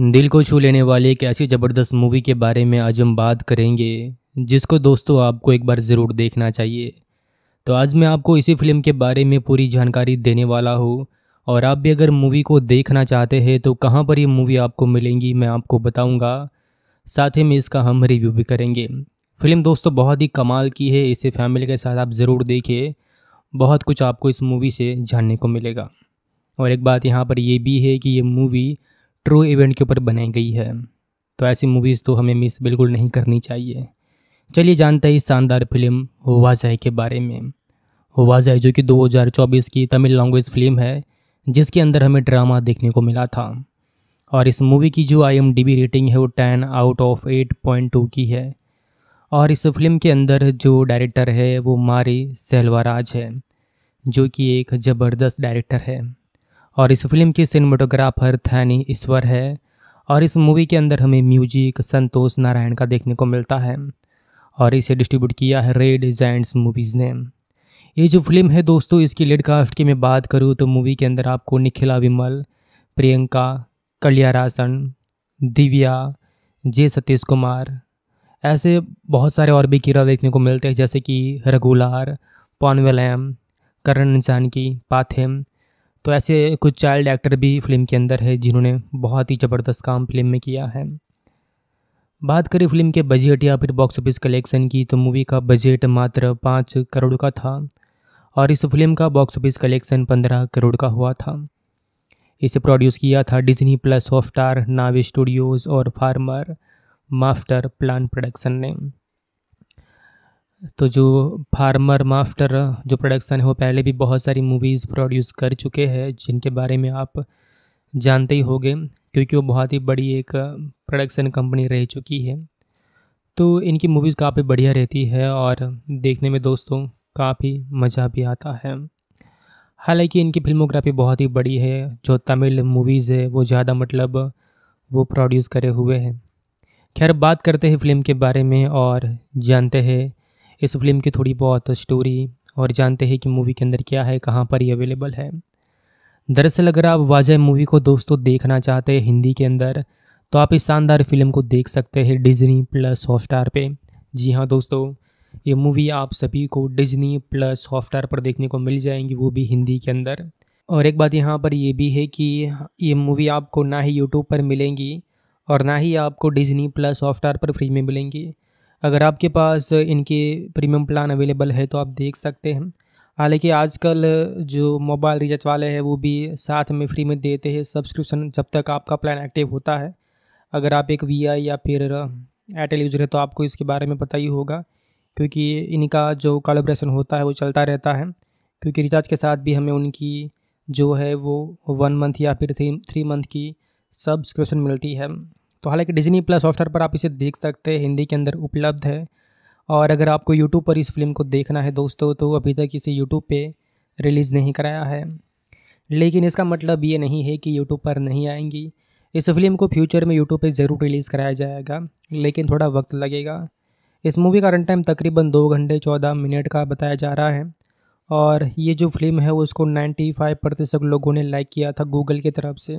दिल को छू लेने वाली एक ऐसी ज़बरदस्त मूवी के बारे में आज हम बात करेंगे जिसको दोस्तों आपको एक बार ज़रूर देखना चाहिए तो आज मैं आपको इसी फिल्म के बारे में पूरी जानकारी देने वाला हूँ और आप भी अगर मूवी को देखना चाहते हैं तो कहाँ पर ये मूवी आपको मिलेंगी मैं आपको बताऊँगा साथ ही में इसका हम रिव्यू भी करेंगे फिल्म दोस्तों बहुत ही कमाल की है इसे फैमिली के साथ आप ज़रूर देखिए बहुत कुछ आपको इस मूवी से जानने को मिलेगा और एक बात यहाँ पर यह भी है कि ये मूवी ट्रू इवेंट के ऊपर बनाई गई है तो ऐसी मूवीज़ तो हमें मिस बिल्कुल नहीं करनी चाहिए चलिए जानते हैं इस शानदार फिल्म वाजह के बारे में वाजह जो कि 2024 की तमिल लैंग्वेज फिल्म है जिसके अंदर हमें ड्रामा देखने को मिला था और इस मूवी की जो आई रेटिंग है वो ten out of eight point two की है और इस फिल्म के अंदर जो डायरेक्टर है वो मारी सेल्वाराज है जो कि एक ज़बरदस्त डायरेक्टर है और इस फिल्म की सिनेमाटोग्राफर थैनी ईश्वर है और इस मूवी के अंदर हमें म्यूजिक संतोष नारायण का देखने को मिलता है और इसे डिस्ट्रीब्यूट किया है रेड जाइंट्स मूवीज़ ने ये जो फिल्म है दोस्तों इसकी लेड कास्ट की मैं बात करूँ तो मूवी के अंदर आपको निखिला विमल प्रियंका कल्यारासन दिव्या जे सतीश कुमार ऐसे बहुत सारे और भी किरदार देखने को मिलते हैं जैसे कि रघुलार पॉनवेलैम करण जानकी पाथेम तो ऐसे कुछ चाइल्ड एक्टर भी फिल्म के अंदर है जिन्होंने बहुत ही ज़बरदस्त काम फिल्म में किया है बात करें फिल्म के बजट या फिर बॉक्स ऑफिस कलेक्शन की तो मूवी का बजट मात्र पाँच करोड़ का था और इस फिल्म का बॉक्स ऑफिस कलेक्शन पंद्रह करोड़ का हुआ था इसे प्रोड्यूस किया था डिज्नी प्लस स्टार नावी स्टूडियोज़ और फार्मर मास्टर प्लान प्रोडक्शन ने तो जो फार्मर मास्टर जो प्रोडक्शन है वो पहले भी बहुत सारी मूवीज़ प्रोड्यूस कर चुके हैं जिनके बारे में आप जानते ही होंगे क्योंकि वो बहुत ही बड़ी एक प्रोडक्शन कंपनी रह चुकी है तो इनकी मूवीज़ काफ़ी बढ़िया रहती है और देखने में दोस्तों काफ़ी मज़ा भी आता है हालांकि इनकी फिल्मोग्राफी बहुत ही बड़ी है जो तमिल मूवीज़ है वो ज़्यादा मतलब वो प्रोड्यूस करे हुए हैं खैर बात करते हैं फिल्म के बारे में और जानते हैं इस फिल्म की थोड़ी बहुत स्टोरी और जानते हैं कि मूवी के अंदर क्या है कहाँ पर ये अवेलेबल है दरअसल अगर आप वाजह मूवी को दोस्तों देखना चाहते हैं हिंदी के अंदर तो आप इस शानदार फिल्म को देख सकते हैं डिजनी प्लस हॉटस्टार पे जी हाँ दोस्तों ये मूवी आप सभी को डिजनी प्लस हॉटस्टार पर देखने को मिल जाएंगी वो भी हिंदी के अंदर और एक बात यहाँ पर ये भी है कि ये मूवी आपको ना ही यूट्यूब पर मिलेंगी और ना ही आपको डिजनी प्लस हॉटस्टार पर फ्री में मिलेंगी अगर आपके पास इनके प्रीमियम प्लान अवेलेबल है तो आप देख सकते हैं हालांकि आजकल जो मोबाइल रिचार्ज वाले हैं वो भी साथ में फ्री में देते हैं सब्सक्रिप्शन जब तक आपका प्लान एक्टिव होता है अगर आप एक वी या फिर एयरटेल यूजर है तो आपको इसके बारे में पता ही होगा क्योंकि इनका जो कॉलेब्रेशन होता है वो चलता रहता है क्योंकि रिचार्ज के साथ भी हमें उनकी जो है वो वन मंथ या फिर थ्री मंथ की सब्सक्रिप्शन मिलती है तो हालांकि डिजनी प्लस हॉटस्टार पर आप इसे देख सकते हैं हिंदी के अंदर उपलब्ध है और अगर आपको यूट्यूब पर इस फिल्म को देखना है दोस्तों तो अभी तक इसे यूट्यूब पर रिलीज़ नहीं कराया है लेकिन इसका मतलब ये नहीं है कि यूट्यूब पर नहीं आएंगी इस फिल्म को फ्यूचर में यूट्यूब पर ज़रूर रिलीज़ कराया जाएगा लेकिन थोड़ा वक्त लगेगा इस मूवी का रन टाइम तकरीबन दो घंटे चौदह मिनट का बताया जा रहा है और ये जो फिल्म है उसको 95 प्रतिशत लोगों ने लाइक किया था गूगल की तरफ से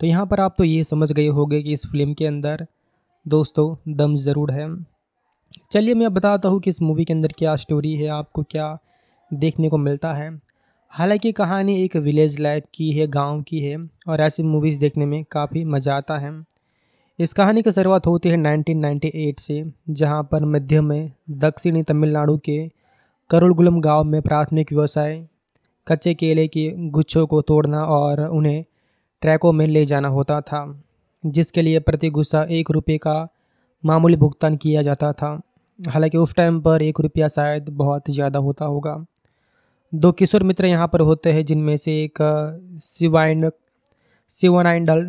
तो यहाँ पर आप तो ये समझ गए होंगे कि इस फिल्म के अंदर दोस्तों दम ज़रूर है चलिए मैं बताता हूँ कि इस मूवी के अंदर क्या स्टोरी है आपको क्या देखने को मिलता है हालांकि कहानी एक विलेज लाइफ की है गांव की है और ऐसी मूवीज़ देखने में काफ़ी मज़ा आता है इस कहानी की शुरुआत होती है 1998 से जहां पर मध्य में दक्षिणी तमिलनाडु के करुलगुलम गांव में प्राथमिक व्यवसाय कच्चे केले के गुच्छों को तोड़ना और उन्हें ट्रैकों में ले जाना होता था जिसके लिए प्रति गुस्सा एक रुपये का मामूली भुगतान किया जाता था हालांकि उस टाइम पर एक रुपया शायद बहुत ज़्यादा होता होगा दो किशोर मित्र यहाँ पर होते हैं जिनमें से एक शिवाइन शिवनाइंडल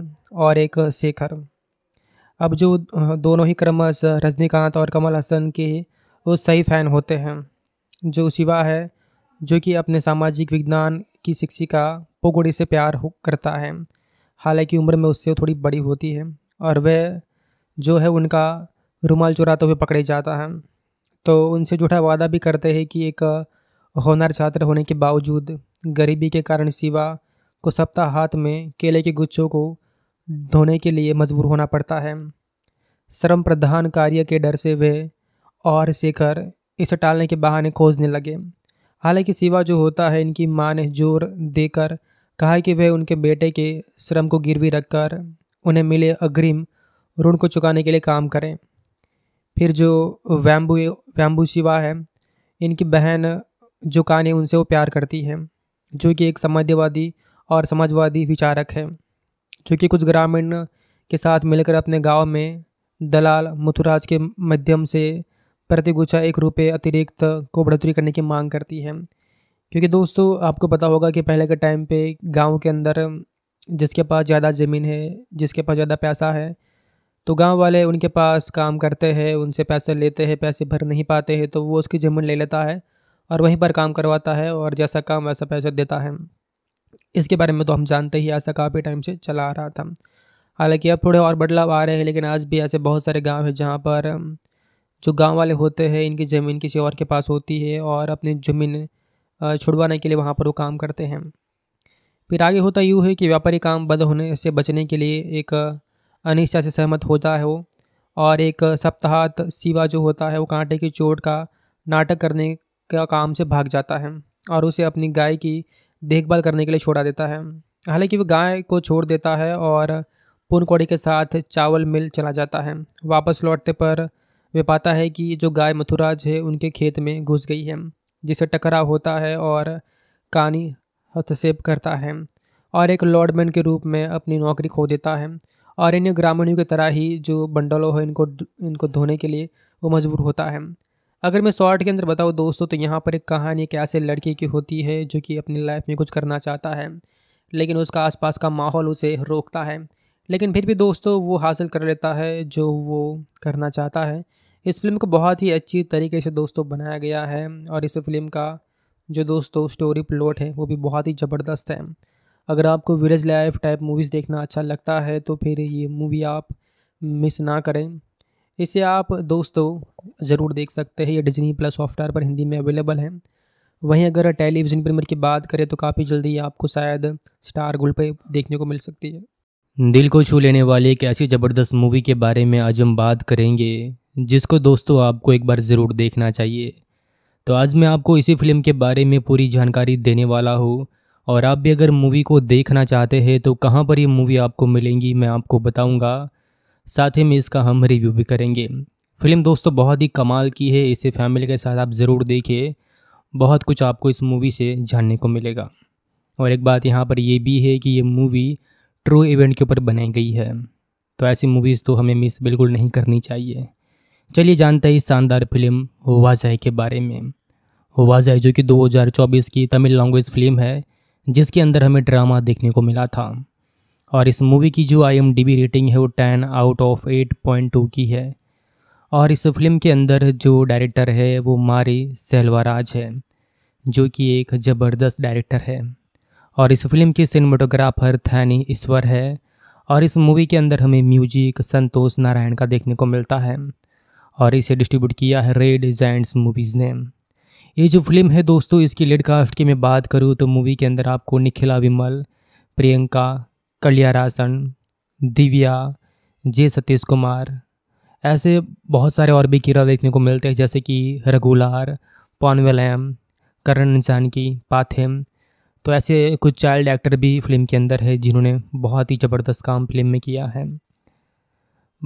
और एक शेखर अब जो दोनों ही क्रमश रजनीकांत और कमल हसन के वो सही फ़ैन होते हैं जो शिवा है जो कि अपने सामाजिक विज्ञान की शिक्षिका पोगोड़ी से प्यार करता है हालांकि उम्र में उससे थोड़ी बड़ी होती है और वह जो है उनका रुमाल चुराते हुए पकड़े जाता है तो उनसे झूठा वादा भी करते हैं कि एक होनर छात्र होने के बावजूद गरीबी के कारण शिवा को सप्ताह हाथ में केले के गुच्छों को धोने के लिए मजबूर होना पड़ता है श्रम प्रधान कार्य के डर से वे और शेखर इसे टालने के बहाने खोजने लगे हालांकि शिवा जो होता है इनकी माँ ने जोर देकर कहा कि वह उनके बेटे के श्रम को गिरवी रखकर उन्हें मिले अग्रिम ऋण को चुकाने के लिए काम करें फिर जो वैम्बू वैम्बू शिवा है इनकी बहन जो कानी उनसे वो प्यार करती है जो कि एक समाजवादी और समाजवादी विचारक है जो कि कुछ ग्रामीण के साथ मिलकर अपने गांव में दलाल मथुराज के माध्यम से प्रतिगुच्छा एक रुपये अतिरिक्त को बढ़ोतरी करने की मांग करती है क्योंकि दोस्तों आपको पता होगा कि पहले के टाइम पे गांव के अंदर जिसके पास ज़्यादा ज़मीन है जिसके पास ज़्यादा पैसा है तो गांव वाले उनके पास काम करते हैं उनसे पैसे लेते हैं पैसे भर नहीं पाते हैं तो वो उसकी ज़मीन ले लेता है और वहीं पर काम करवाता है और जैसा काम वैसा पैसा देता है इसके बारे में तो हम जानते ही ऐसा काफ़ी टाइम से चला आ रहा था हालांकि अब थोड़े और बदलाव आ रहे हैं लेकिन आज भी ऐसे बहुत सारे गांव हैं जहाँ पर जो गांव वाले होते हैं इनकी ज़मीन किसी और के पास होती है और अपनी ज़मीन छुड़वाने के लिए वहाँ पर वो काम करते हैं फिर आगे होता यूँ है कि व्यापारी काम बंद होने से बचने के लिए एक अनिश्चा से सहमत होता है वो और एक सप्ताहत सिवा जो होता है वो कांटे की चोट का नाटक करने का काम से भाग जाता है और उसे अपनी गाय की देखभाल करने के लिए छोड़ा देता है हालांकि वह गाय को छोड़ देता है और पूर्णकोड़ी के साथ चावल मिल चला जाता है वापस लौटते पर वे पाता है कि जो गाय मथुराज है उनके खेत में घुस गई है जिसे टकराव होता है और कहानी हस्तक्षेप करता है और एक लॉर्डमैन के रूप में अपनी नौकरी खो देता है और इन ग्रामीणों की तरह ही जो बंडलों है इनको इनको धोने के लिए वो मजबूर होता है अगर मैं शॉर्ट के अंदर बताऊँ दोस्तों तो यहाँ पर एक कहानी एक ऐसे लड़के की होती है जो कि अपनी लाइफ में कुछ करना चाहता है लेकिन उसका आसपास का माहौल उसे रोकता है लेकिन फिर भी दोस्तों वो हासिल कर लेता है जो वो करना चाहता है इस फिल्म को बहुत ही अच्छी तरीके से दोस्तों बनाया गया है और इस फिल्म का जो दोस्तों स्टोरी प्लॉट है वो भी बहुत ही ज़बरदस्त है अगर आपको विलेज लाइफ टाइप मूवीज़ देखना अच्छा लगता है तो फिर ये मूवी आप मिस ना करें इसे आप दोस्तों ज़रूर देख सकते हैं ये डिजनी प्लस सॉफ्टवेयर पर हिंदी में अवेलेबल है वहीं अगर टेलीविज़न प्रीमियर की बात करें तो काफ़ी जल्दी आपको शायद स्टार गोल्ड पर देखने को मिल सकती है दिल को छू लेने वाली एक ऐसी ज़बरदस्त मूवी के बारे में आज हम बात करेंगे जिसको दोस्तों आपको एक बार ज़रूर देखना चाहिए तो आज मैं आपको इसी फिल्म के बारे में पूरी जानकारी देने वाला हूँ और आप भी अगर मूवी को देखना चाहते हैं तो कहाँ पर ये मूवी आपको मिलेंगी मैं आपको बताऊँगा साथ ही में इसका हम रिव्यू भी करेंगे फिल्म दोस्तों बहुत ही कमाल की है इसे फैमिली के साथ आप ज़रूर देखिए बहुत कुछ आपको इस मूवी से जानने को मिलेगा और एक बात यहाँ पर यह भी है कि ये मूवी ट्रू इवेंट के ऊपर बनाई गई है तो ऐसी मूवीज़ तो हमें मिस बिल्कुल नहीं करनी चाहिए चलिए जानते हैं इस शानदार फिल्म वाजाई के बारे में वाजाई जो कि 2024 की तमिल लैंग्वेज फिल्म है जिसके अंदर हमें ड्रामा देखने को मिला था और इस मूवी की जो आई रेटिंग है वो ten out of eight point two की है और इस फिल्म के अंदर जो डायरेक्टर है वो मारी सेलवाज है जो कि एक ज़बरदस्त डायरेक्टर है और इस फिल्म के सिनेमाटोग्राफर थैनी ईश्वर है और इस मूवी के अंदर हमें म्यूजिक संतोष नारायण का देखने को मिलता है और इसे डिस्ट्रीब्यूट किया है रेड जैंड्स मूवीज़ ने ये जो फिल्म है दोस्तों इसकी लेडकास्ट की मैं बात करूँ तो मूवी के अंदर आपको निखिला विमल प्रियंका कल्यारासन दिव्या जे सतीश कुमार ऐसे बहुत सारे और भी किरदार देखने को मिलते हैं जैसे कि रघुलार पॉनवेलैम करण जानकी पाथेम तो ऐसे कुछ चाइल्ड एक्टर भी फिल्म के अंदर है जिन्होंने बहुत ही ज़बरदस्त काम फिल्म में किया है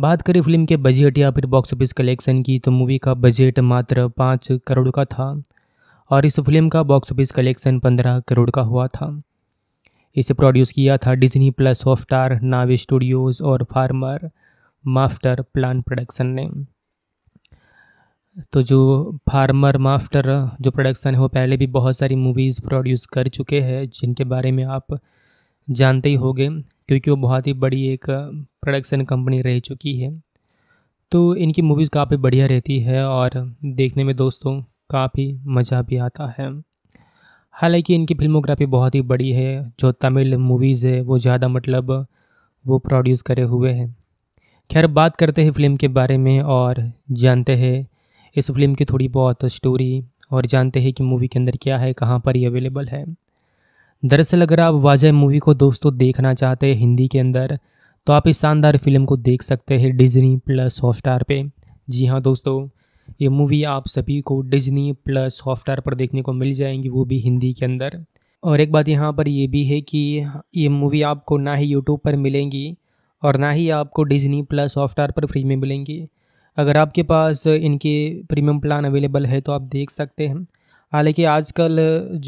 बात करें फिल्म के बजट या फिर बॉक्स ऑफिस कलेक्शन की तो मूवी का बजट मात्र पाँच करोड़ का था और इस फिल्म का बॉक्स ऑफिस कलेक्शन पंद्रह करोड़ का हुआ था इसे प्रोड्यूस किया था डिज्नी प्लस स्टार नावी स्टूडियोज़ और फार्मर मास्टर प्लान प्रोडक्शन ने तो जो फार्मर मास्टर जो प्रोडक्शन है वो पहले भी बहुत सारी मूवीज़ प्रोड्यूस कर चुके हैं जिनके बारे में आप जानते ही होंगे क्योंकि वो बहुत ही बड़ी एक प्रोडक्शन कंपनी रह चुकी है तो इनकी मूवीज़ काफ़ी बढ़िया रहती है और देखने में दोस्तों काफ़ी मज़ा भी आता है हालांकि इनकी फिल्मोग्राफी बहुत ही बड़ी है जो तमिल मूवीज़ है वो ज़्यादा मतलब वो प्रोड्यूस करे हुए हैं खैर बात करते हैं फिल्म के बारे में और जानते हैं इस फिल्म की थोड़ी बहुत स्टोरी और जानते हैं कि मूवी के अंदर क्या है कहाँ पर ये अवेलेबल है दरअसल अगर आप वाजह मूवी को दोस्तों देखना चाहते हैं हिंदी के अंदर तो आप इस शानदार फिल्म को देख सकते हैं डिजनी प्लस हॉटस्टार पे जी हाँ दोस्तों ये मूवी आप सभी को डिजनी प्लस हॉटस्टार पर देखने को मिल जाएंगी वो भी हिंदी के अंदर और एक बात यहाँ पर ये भी है कि ये मूवी आपको ना ही यूट्यूब पर मिलेंगी और ना ही आपको डिजनी प्लस हॉटस्टार पर फ्री में मिलेंगी अगर आपके पास इनके प्रीमियम प्लान अवेलेबल है तो आप देख सकते हैं हालांकि आजकल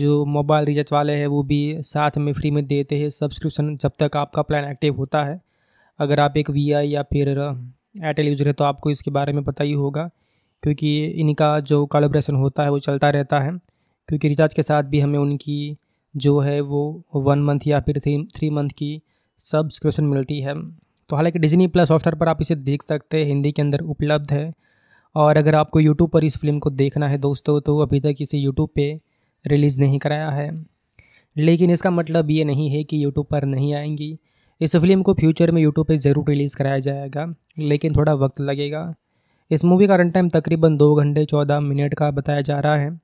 जो मोबाइल रिचार्ज वाले हैं वो भी साथ में फ्री में देते हैं सब्सक्रिप्शन जब तक आपका प्लान एक्टिव होता है अगर आप एक वी या फिर एयरटेल यूज़र है तो आपको इसके बारे में पता ही होगा क्योंकि इनका जो कॉलोब्रेशन होता है वो चलता रहता है क्योंकि रिचार्ज के साथ भी हमें उनकी जो है वो वन मंथ या फिर थ्री थ्री मंथ की सब्सक्रिप्शन मिलती है तो हालांकि डिजनी प्लस हॉटस्टार पर आप इसे देख सकते हैं हिंदी के अंदर उपलब्ध है और अगर आपको यूट्यूब पर इस फिल्म को देखना है दोस्तों तो अभी तक इसे यूट्यूब पर रिलीज़ नहीं कराया है लेकिन इसका मतलब ये नहीं है कि यूट्यूब पर नहीं आएंगी इस फिल्म को फ्यूचर में यूट्यूब पे ज़रूर रिलीज़ कराया जाएगा लेकिन थोड़ा वक्त लगेगा इस मूवी का रन टाइम तकरीबन दो घंटे चौदह मिनट का बताया जा रहा है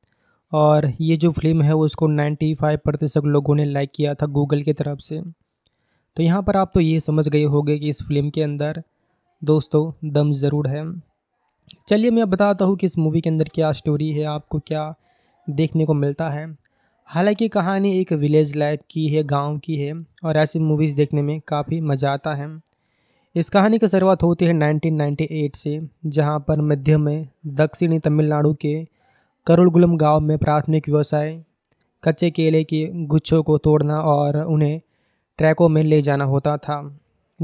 और ये जो फिल्म है उसको 95 प्रतिशत लोगों ने लाइक किया था गूगल की तरफ से तो यहाँ पर आप तो ये समझ गए होंगे कि इस फिल्म के अंदर दोस्तों दम ज़रूर है चलिए मैं बताता हूँ कि इस मूवी के अंदर क्या स्टोरी है आपको क्या देखने को मिलता है हालांकि कहानी एक विलेज लाइफ की है गांव की है और ऐसी मूवीज़ देखने में काफ़ी मज़ा आता है इस कहानी की शुरुआत होती है 1998 से जहां पर मध्य में दक्षिणी तमिलनाडु के करुलगुलम गांव में प्राथमिक व्यवसाय कच्चे केले के गुच्छों को तोड़ना और उन्हें ट्रैकों में ले जाना होता था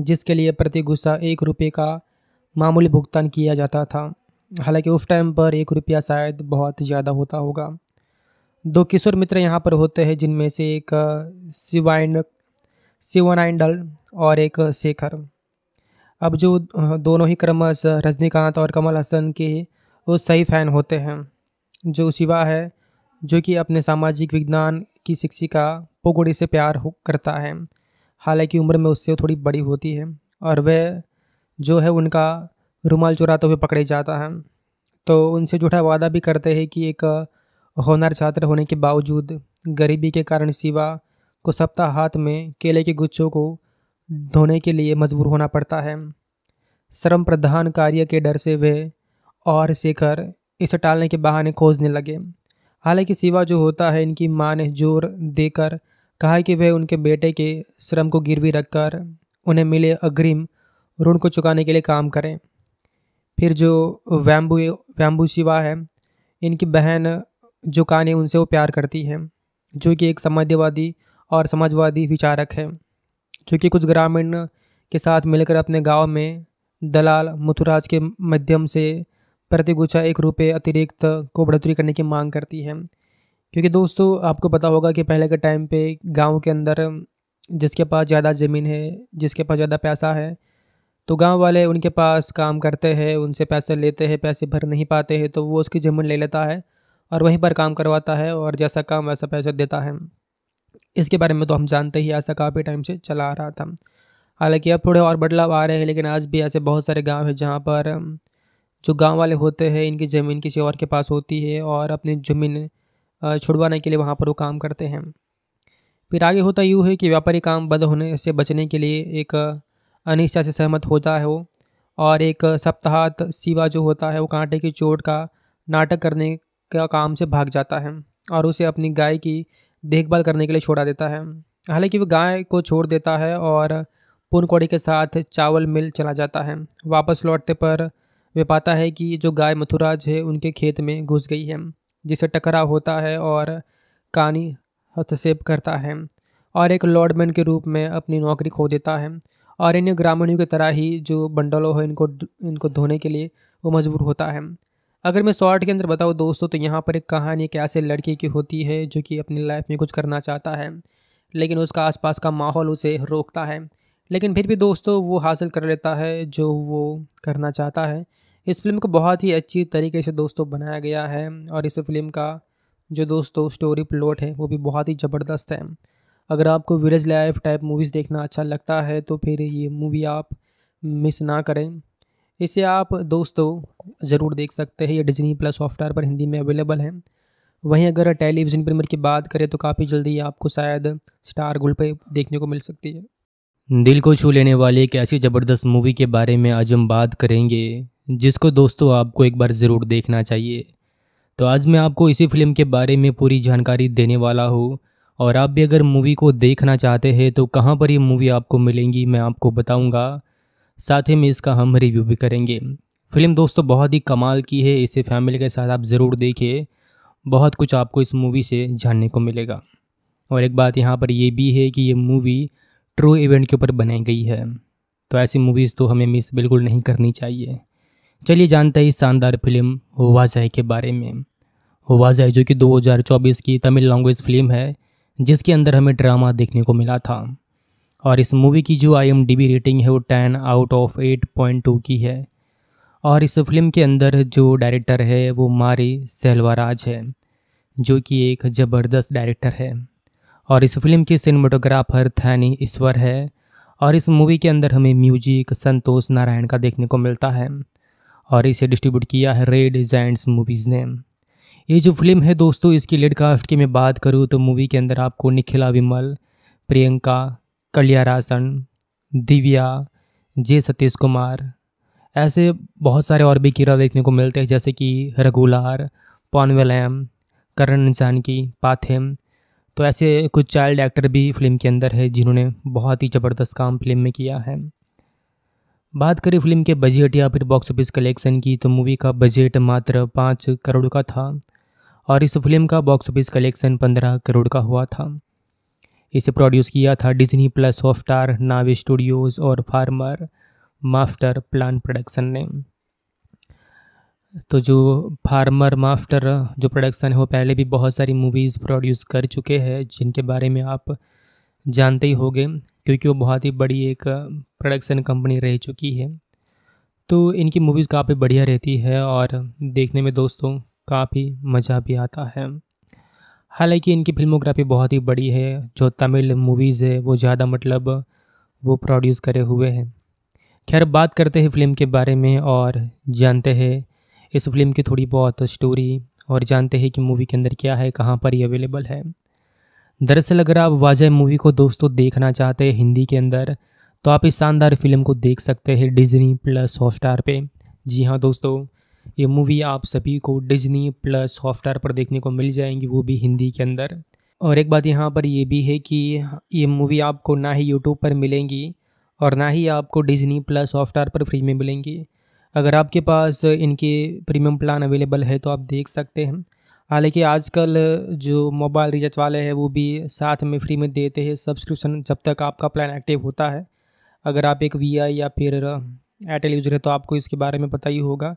जिसके लिए प्रति गुस्सा एक रुपये का मामूली भुगतान किया जाता था हालांकि उस टाइम पर एक रुपया शायद बहुत ज़्यादा होता होगा दो किशोर मित्र यहाँ पर होते हैं जिनमें से एक शिवाइन शिवानाइंडल और एक शेखर अब जो दोनों ही क्रमश रजनीकांत और कमल हसन के वो सही फ़ैन होते हैं जो शिवा है जो कि अपने सामाजिक विज्ञान की शिक्षिका पोगोड़ी से प्यार हो करता है हालांकि उम्र में उससे थोड़ी बड़ी होती है और वह जो है उनका रुमाल चुराते हुए पकड़े जाता है तो उनसे झूठा वादा भी करते हैं कि एक होनहार छात्र होने के बावजूद गरीबी के कारण शिवा को सप्ताह हाथ में केले के गुच्छों को धोने के लिए मजबूर होना पड़ता है श्रम प्रधान कार्य के डर से वे और शेखर इसे टालने के बहाने खोजने लगे हालांकि शिवा जो होता है इनकी माँ ने जोर देकर कहा है कि वह उनके बेटे के श्रम को गिरवी रखकर उन्हें मिले अग्रिम ऋण को चुकाने के लिए काम करें फिर जो वैम्बू वैम्बू शिवा है इनकी बहन जो है उनसे वो प्यार करती है जो कि एक समाजवादी और समाजवादी विचारक है जो कि कुछ ग्रामीण के साथ मिलकर अपने गांव में दलाल मथुराज के माध्यम से प्रतिगुछा एक रुपये अतिरिक्त को बढ़ोतरी करने की मांग करती है क्योंकि दोस्तों आपको पता होगा कि पहले के टाइम पे गांव के अंदर जिसके पास ज़्यादा ज़मीन है जिसके पास ज़्यादा पैसा है तो गांव वाले उनके पास काम करते हैं उनसे पैसे लेते हैं पैसे भर नहीं पाते हैं तो वो उसकी ज़मीन ले लेता है और वहीं पर काम करवाता है और जैसा काम वैसा पैसा देता है इसके बारे में तो हम जानते ही ऐसा काफ़ी टाइम से चला आ रहा था हालांकि अब थोड़े और बदलाव आ रहे हैं लेकिन आज भी ऐसे बहुत सारे गांव हैं जहां पर जो गांव वाले होते हैं इनकी ज़मीन किसी और के पास होती है और अपनी ज़मीन छुड़वाने के लिए वहाँ पर वो काम करते हैं फिर आगे होता यूँ है कि व्यापारी काम बंद होने से बचने के लिए एक अनिश्चा से सहमत होता है वो और एक सप्ताहत सिवा जो होता है वो कांटे की चोट का नाटक करने का काम से भाग जाता है और उसे अपनी गाय की देखभाल करने के लिए छोड़ा देता है हालांकि वह गाय को छोड़ देता है और पूनकोड़ी के साथ चावल मिल चला जाता है वापस लौटते पर वे पाता है कि जो गाय मथुराज है उनके खेत में घुस गई है जिसे टकराव होता है और कानी हस्तक्षेप करता है और एक लॉर्डमैन के रूप में अपनी नौकरी खो देता है और इन ग्रामीणों की तरह ही जो बंडलों है इनको इनको धोने के लिए वो मजबूर होता है अगर मैं शॉर्ट के अंदर बताऊँ दोस्तों तो यहाँ पर एक कहानी एक ऐसे लड़की की होती है जो कि अपनी लाइफ में कुछ करना चाहता है लेकिन उसका आसपास का माहौल उसे रोकता है लेकिन फिर भी दोस्तों वो हासिल कर लेता है जो वो करना चाहता है इस फिल्म को बहुत ही अच्छी तरीके से दोस्तों बनाया गया है और इस फिल्म का जो दोस्तों स्टोरी प्लॉट है वो भी बहुत ही ज़बरदस्त है अगर आपको विलेज लाइफ टाइप मूवीज़ देखना अच्छा लगता है तो फिर ये मूवी आप मिस ना करें इसे आप दोस्तों ज़रूर देख सकते हैं ये डिजनी प्लस सॉफ्टवेयर पर हिंदी में अवेलेबल है वहीं अगर टेलीविज़न प्रीमियर की बात करें तो काफ़ी जल्दी आपको शायद स्टार गुल पर देखने को मिल सकती है दिल को छू लेने वाली एक ऐसी ज़बरदस्त मूवी के बारे में आज हम बात करेंगे जिसको दोस्तों आपको एक बार ज़रूर देखना चाहिए तो आज मैं आपको इसी फिल्म के बारे में पूरी जानकारी देने वाला हूँ और आप भी अगर मूवी को देखना चाहते हैं तो कहाँ पर ये मूवी आपको मिलेंगी मैं आपको बताऊँगा साथ ही में इसका हम रिव्यू भी करेंगे फिल्म दोस्तों बहुत ही कमाल की है इसे फैमिली के साथ आप ज़रूर देखिए बहुत कुछ आपको इस मूवी से जानने को मिलेगा और एक बात यहाँ पर यह भी है कि ये मूवी ट्रू इवेंट के ऊपर बनाई गई है तो ऐसी मूवीज़ तो हमें मिस बिल्कुल नहीं करनी चाहिए चलिए जानते हैं इस शानदार फिल्म वाजह के बारे में वाजह जो कि 2024 की तमिल लैंग्वेज फिल्म है जिसके अंदर हमें ड्रामा देखने को मिला था और इस मूवी की जो आई रेटिंग है वो ten out of eight point two की है और इस फिल्म के अंदर जो डायरेक्टर है वो मारी सेल्वाराज है जो कि एक ज़बरदस्त डायरेक्टर है और इस फिल्म के सिनेमाटोग्राफर थैनी ईश्वर है और इस मूवी के अंदर हमें म्यूजिक संतोष नारायण का देखने को मिलता है और इसे डिस्ट्रीब्यूट किया है रेड जैंट्स मूवीज़ ने ये जो फिल्म है दोस्तों इसकी लेडकास्ट की मैं बात करूँ तो मूवी के अंदर आपको निखिला विमल प्रियंका कल्यारासन दिव्या जे सतीश कुमार ऐसे बहुत सारे और भी किरदार देखने को मिलते हैं जैसे कि रघुलार पॉनवेलैम करण जानकी पाथेम तो ऐसे कुछ चाइल्ड एक्टर भी फिल्म के अंदर है जिन्होंने बहुत ही ज़बरदस्त काम फिल्म में किया है बात करें फिल्म के बजट या फिर बॉक्स ऑफिस कलेक्शन की तो मूवी का बजट मात्र पाँच करोड़ का था और इस फिल्म का बॉक्स ऑफिस कलेक्शन पंद्रह करोड़ का हुआ था इसे प्रोड्यूस किया था डिज्नी प्लस स्टार नावी स्टूडियोज़ और फार्मर मास्टर प्लान प्रोडक्शन ने तो जो फार्मर मास्टर जो प्रोडक्शन है वो पहले भी बहुत सारी मूवीज़ प्रोड्यूस कर चुके हैं जिनके बारे में आप जानते ही होंगे क्योंकि वो बहुत ही बड़ी एक प्रोडक्शन कंपनी रह चुकी है तो इनकी मूवीज़ काफ़ी बढ़िया रहती है और देखने में दोस्तों काफ़ी मज़ा भी आता है हालांकि इनकी फिल्मोग्राफी बहुत ही बड़ी है जो तमिल मूवीज़ है वो ज़्यादा मतलब वो प्रोड्यूस करे हुए हैं खैर बात करते हैं फिल्म के बारे में और जानते हैं इस फिल्म की थोड़ी बहुत स्टोरी और जानते हैं कि मूवी के अंदर क्या है कहाँ पर ये अवेलेबल है दरअसल अगर आप वाजह मूवी को दोस्तों देखना चाहते हैं हिंदी के अंदर तो आप इस शानदार फिल्म को देख सकते हैं डिजनी प्लस हॉट स्टार पर जी हाँ दोस्तों ये मूवी आप सभी को डिजनी प्लस हॉटस्टार पर देखने को मिल जाएंगी वो भी हिंदी के अंदर और एक बात यहाँ पर ये भी है कि ये मूवी आपको ना ही यूट्यूब पर मिलेंगी और ना ही आपको डिजनी प्लस हॉटस्टार पर फ्री में मिलेंगी अगर आपके पास इनके प्रीमियम प्लान अवेलेबल है तो आप देख सकते हैं हालांकि आजकल जो मोबाइल रिचार्ज वाले हैं वो भी साथ में फ्री में देते हैं सब्सक्रिप्शन जब तक आपका प्लान एक्टिव होता है अगर आप एक वी या फिर एयरटेल यूजर है तो आपको इसके बारे में पता ही होगा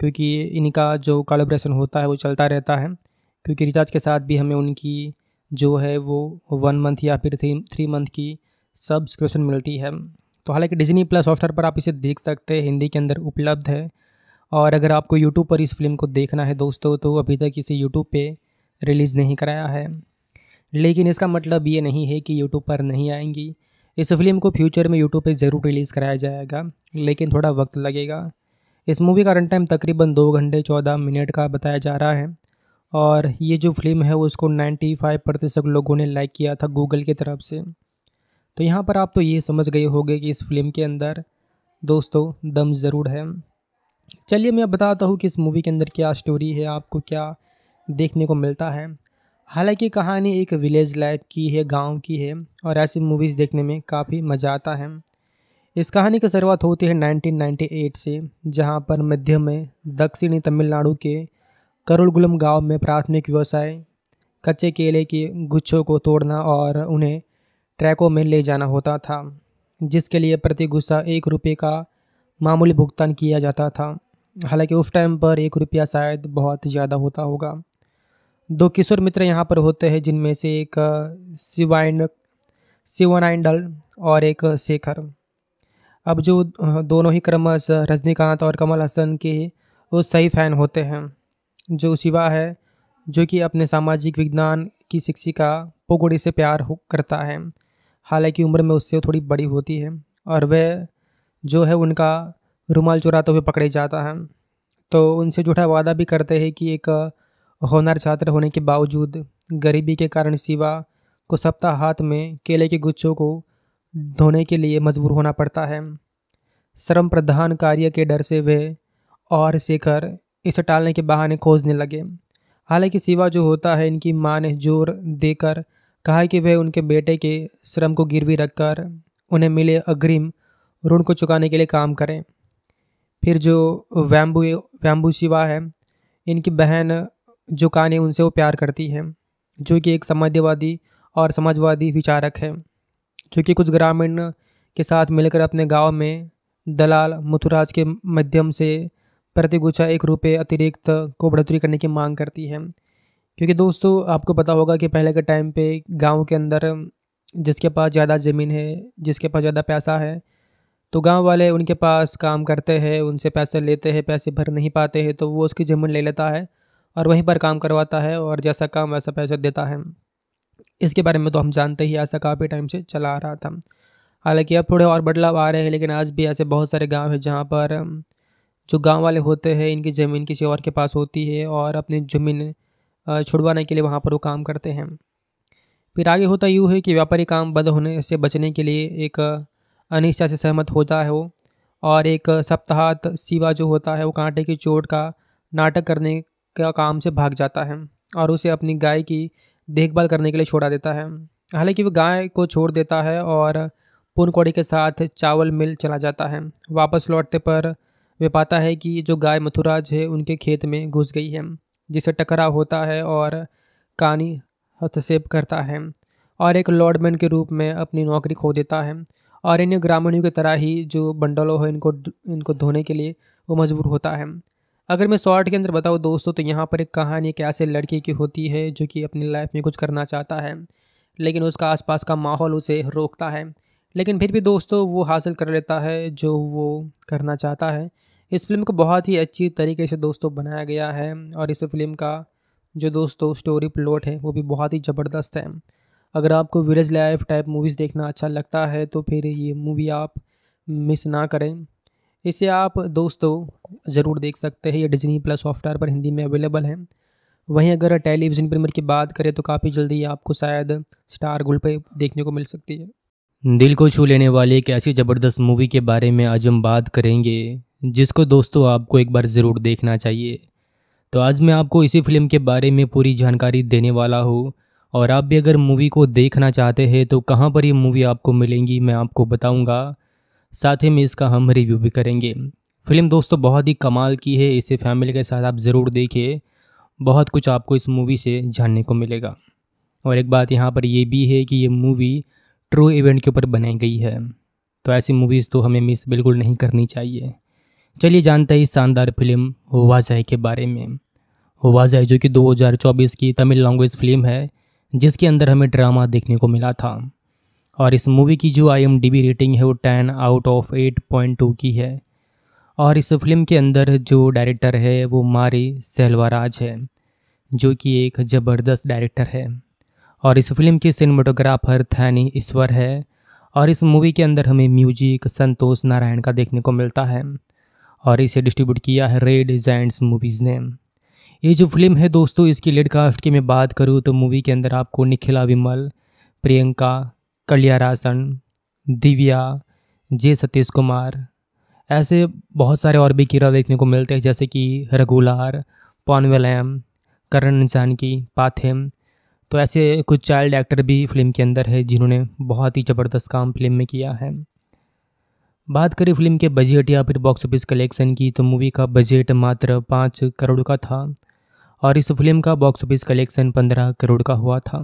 क्योंकि इनका जो कॉलेब्रेशन होता है वो चलता रहता है क्योंकि रिचार्ज के साथ भी हमें उनकी जो है वो वन मंथ या फिर थ्री थ्री मंथ की सब्सक्रिप्शन मिलती है तो हालांकि डिजनी प्लस हॉटस्टार पर आप इसे देख सकते हैं हिंदी के अंदर उपलब्ध है और अगर आपको यूट्यूब पर इस फिल्म को देखना है दोस्तों तो अभी तक इसे यूट्यूब पर रिलीज़ नहीं कराया है लेकिन इसका मतलब ये नहीं है कि यूट्यूब पर नहीं आएंगी इस फिल्म को फ्यूचर में यूट्यूब पर ज़रूर रिलीज़ कराया जाएगा लेकिन थोड़ा वक्त लगेगा इस मूवी का रन टाइम तकरीबन दो घंटे चौदह मिनट का बताया जा रहा है और ये जो फिल्म है उसको 95 प्रतिशत लोगों ने लाइक किया था गूगल की तरफ से तो यहाँ पर आप तो ये समझ गए होंगे कि इस फिल्म के अंदर दोस्तों दम ज़रूर है चलिए मैं बताता हूँ कि इस मूवी के अंदर क्या स्टोरी है आपको क्या देखने को मिलता है हालांकि कहानी एक विलेज लाइफ की है गांव की है और ऐसी मूवीज़ देखने में काफ़ी मज़ा आता है इस कहानी की शुरुआत होती है 1998 से जहां पर मध्य में दक्षिणी तमिलनाडु के करुलगुलम गांव में प्राथमिक व्यवसाय कच्चे केले के गुच्छों को तोड़ना और उन्हें ट्रैकों में ले जाना होता था जिसके लिए प्रति गुस्सा एक रुपये का मामूली भुगतान किया जाता था हालांकि उस टाइम पर एक रुपया शायद बहुत ज़्यादा होता होगा दो किशोर मित्र यहाँ पर होते हैं जिनमें से एक शिवाइन शिवनाइंडल और एक शेखर अब जो दोनों ही क्रमश रजनीकांत और कमल हसन के वो सही फ़ैन होते हैं जो शिवा है जो कि अपने सामाजिक विज्ञान की शिक्षिका पोगोड़ी से प्यार हो करता है हालांकि उम्र में उससे थोड़ी बड़ी होती है और वह जो है उनका रुमाल चुराते हुए पकड़े जाता है तो उनसे जुड़ा वादा भी करते हैं कि एक होनर छात्र होने के बावजूद गरीबी के कारण शिवा को सप्ताह हाथ में केले के गुच्छों को धोने के लिए मजबूर होना पड़ता है श्रम प्रधान कार्य के डर से वे और शेखर इसे टालने के बहाने खोजने लगे हालांकि सिवा जो होता है इनकी माँ ने जोर देकर कहा कि वह उनके बेटे के श्रम को गिरवी रखकर उन्हें मिले अग्रिम ऋण को चुकाने के लिए काम करें फिर जो वैम्बू वैम्बू शिवा है इनकी बहन जो कान उनसे वो प्यार करती है जो कि एक समाजवादी और समाजवादी विचारक है चूँकि कुछ ग्रामीण के साथ मिलकर अपने गांव में दलाल मुथुराज के माध्यम से प्रतिगुछा एक रुपये अतिरिक्त को बढ़ोतरी करने की मांग करती है क्योंकि दोस्तों आपको पता होगा कि पहले के टाइम पे गांव के अंदर जिसके पास ज़्यादा ज़मीन है जिसके पास ज़्यादा पैसा है तो गांव वाले उनके पास काम करते हैं उनसे पैसे लेते हैं पैसे भर नहीं पाते हैं तो वो उसकी ज़मीन ले लेता है और वहीं पर काम करवाता है और जैसा काम वैसा पैसा देता है इसके बारे में तो हम जानते ही ऐसा काफ़ी टाइम से चला आ रहा था हालांकि अब थोड़े और बदलाव आ रहे हैं लेकिन आज भी ऐसे बहुत सारे गांव हैं जहाँ पर जो गांव वाले होते हैं इनकी ज़मीन किसी और के पास होती है और अपनी ज़मीन छुड़वाने के लिए वहाँ पर वो काम करते हैं फिर आगे होता यूँ है कि व्यापारी काम बंद होने से बचने के लिए एक अनिश्चा से सहमत होता है वो और एक सप्ताहत सिवा जो होता है वो कांटे की चोट का नाटक करने का काम से भाग जाता है और उसे अपनी गाय की देखभाल करने के लिए छोड़ा देता है हालांकि वह गाय को छोड़ देता है और पूर्णकोड़ी के साथ चावल मिल चला जाता है वापस लौटते पर वे पाता है कि जो गाय मथुराज है उनके खेत में घुस गई है जिसे टकराव होता है और कानी हस्तक्षेप करता है और एक लॉर्डमैन के रूप में अपनी नौकरी खो देता है और इन ग्रामीणों की तरह ही जो बंडलों है इनको इनको धोने के लिए वो मजबूर होता है अगर मैं शॉर्ट के अंदर बताऊँ दोस्तों तो यहाँ पर एक कहानी एक ऐसे लड़की की होती है जो कि अपनी लाइफ में कुछ करना चाहता है लेकिन उसका आसपास का माहौल उसे रोकता है लेकिन फिर भी दोस्तों वो हासिल कर लेता है जो वो करना चाहता है इस फिल्म को बहुत ही अच्छी तरीके से दोस्तों बनाया गया है और इस फिल्म का जो दोस्तों स्टोरी प्लॉट है वो भी बहुत ही ज़बरदस्त है अगर आपको विलेज लाइफ टाइप मूवीज़ देखना अच्छा लगता है तो फिर ये मूवी आप मिस ना करें इसे आप दोस्तों ज़रूर देख सकते हैं ये डिजनी प्लस सॉफ्टवेयर पर हिंदी में अवेलेबल है वहीं अगर टेलीविज़न प्रीमियर की बात करें तो काफ़ी जल्दी आपको शायद स्टार गुल पे देखने को मिल सकती है दिल को छू लेने वाली एक ऐसी ज़बरदस्त मूवी के बारे में आज हम बात करेंगे जिसको दोस्तों आपको एक बार ज़रूर देखना चाहिए तो आज मैं आपको इसी फिल्म के बारे में पूरी जानकारी देने वाला हूँ और आप भी अगर मूवी को देखना चाहते हैं तो कहाँ पर ये मूवी आपको मिलेंगी मैं आपको बताऊँगा साथ ही में इसका हम रिव्यू भी करेंगे फिल्म दोस्तों बहुत ही कमाल की है इसे फैमिली के साथ आप ज़रूर देखिए बहुत कुछ आपको इस मूवी से जानने को मिलेगा और एक बात यहाँ पर यह भी है कि ये मूवी ट्रू इवेंट के ऊपर बनाई गई है तो ऐसी मूवीज़ तो हमें मिस बिल्कुल नहीं करनी चाहिए चलिए जानते हैं इस शानदार फिल्म वाजह के बारे में वाजह जो कि 2024 की तमिल लैंग्वेज फिल्म है जिसके अंदर हमें ड्रामा देखने को मिला था और इस मूवी की जो आई रेटिंग है वो ten out of eight point two की है और इस फिल्म के अंदर जो डायरेक्टर है वो मारी सहलवाराज है जो कि एक ज़बरदस्त डायरेक्टर है और इस फिल्म के सिनेमाटोग्राफर थैनी ईश्वर है और इस मूवी के अंदर हमें म्यूजिक संतोष नारायण का देखने को मिलता है और इसे डिस्ट्रीब्यूट किया है रेड जैंट्स मूवीज़ ने ये जो फिल्म है दोस्तों इसकी लेडकास्ट की मैं बात करूँ तो मूवी के अंदर आपको निखिला विमल प्रियंका कल्यारासन दिव्या जे सतीश कुमार ऐसे बहुत सारे और भी कीड़ा देखने को मिलते हैं जैसे कि रघुलार पॉनवेलैम करण जानकी पाथेम तो ऐसे कुछ चाइल्ड एक्टर भी फिल्म के अंदर है जिन्होंने बहुत ही ज़बरदस्त काम फिल्म में किया है बात करें फिल्म के बजट या फिर बॉक्स ऑफिस कलेक्शन की तो मूवी का बजट मात्र पाँच करोड़ का था और इस फिल्म का बॉक्स ऑफिस कलेक्शन पंद्रह करोड़ का हुआ था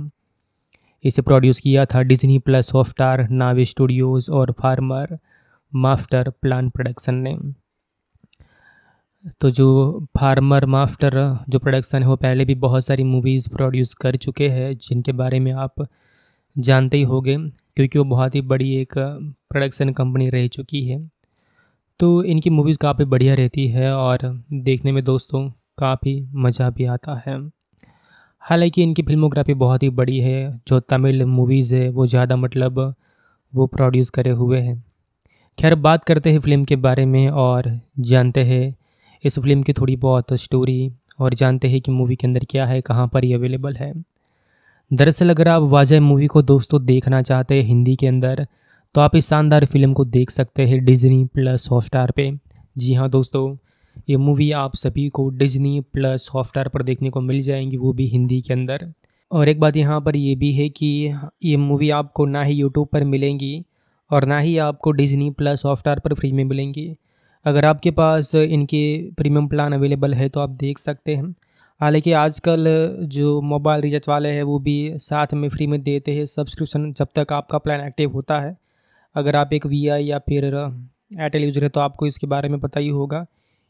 इसे प्रोड्यूस किया था डिज्नी प्लस स्टार नावी स्टूडियोज़ और फार्मर मास्टर प्लान प्रोडक्शन ने तो जो फार्मर मास्टर जो प्रोडक्शन है वो पहले भी बहुत सारी मूवीज़ प्रोड्यूस कर चुके हैं जिनके बारे में आप जानते ही होंगे क्योंकि वो बहुत ही बड़ी एक प्रोडक्शन कंपनी रह चुकी है तो इनकी मूवीज़ काफ़ी बढ़िया रहती है और देखने में दोस्तों काफ़ी मज़ा भी आता है हालांकि इनकी फिल्मोग्राफी बहुत ही बड़ी है जो तमिल मूवीज़ है वो ज़्यादा मतलब वो प्रोड्यूस करे हुए हैं खैर बात करते हैं फिल्म के बारे में और जानते हैं इस फिल्म की थोड़ी बहुत स्टोरी और जानते हैं कि मूवी के अंदर क्या है कहाँ पर ये अवेलेबल है दरअसल अगर आप वाजह मूवी को दोस्तों देखना चाहते हैं हिंदी के अंदर तो आप इस शानदार फिल्म को देख सकते हैं डिजनी प्लस हॉट स्टार पर जी हाँ दोस्तों ये मूवी आप सभी को डिजनी प्लस सॉफ्टवेयर पर देखने को मिल जाएंगी वो भी हिंदी के अंदर और एक बात यहाँ पर ये भी है कि ये मूवी आपको ना ही यूट्यूब पर मिलेंगी और ना ही आपको डिजनी प्लस सॉफ्टवेयर पर फ्री में मिलेंगी अगर आपके पास इनके प्रीमियम प्लान अवेलेबल है तो आप देख सकते हैं हालांकि आजकल जो मोबाइल रिचार्ज वाले हैं वो भी साथ में फ्री में देते हैं सब्सक्रिप्शन जब तक आपका प्लान एक्टिव होता है अगर आप एक वी या फिर एयरटेल यूजर है तो आपको इसके बारे में पता ही होगा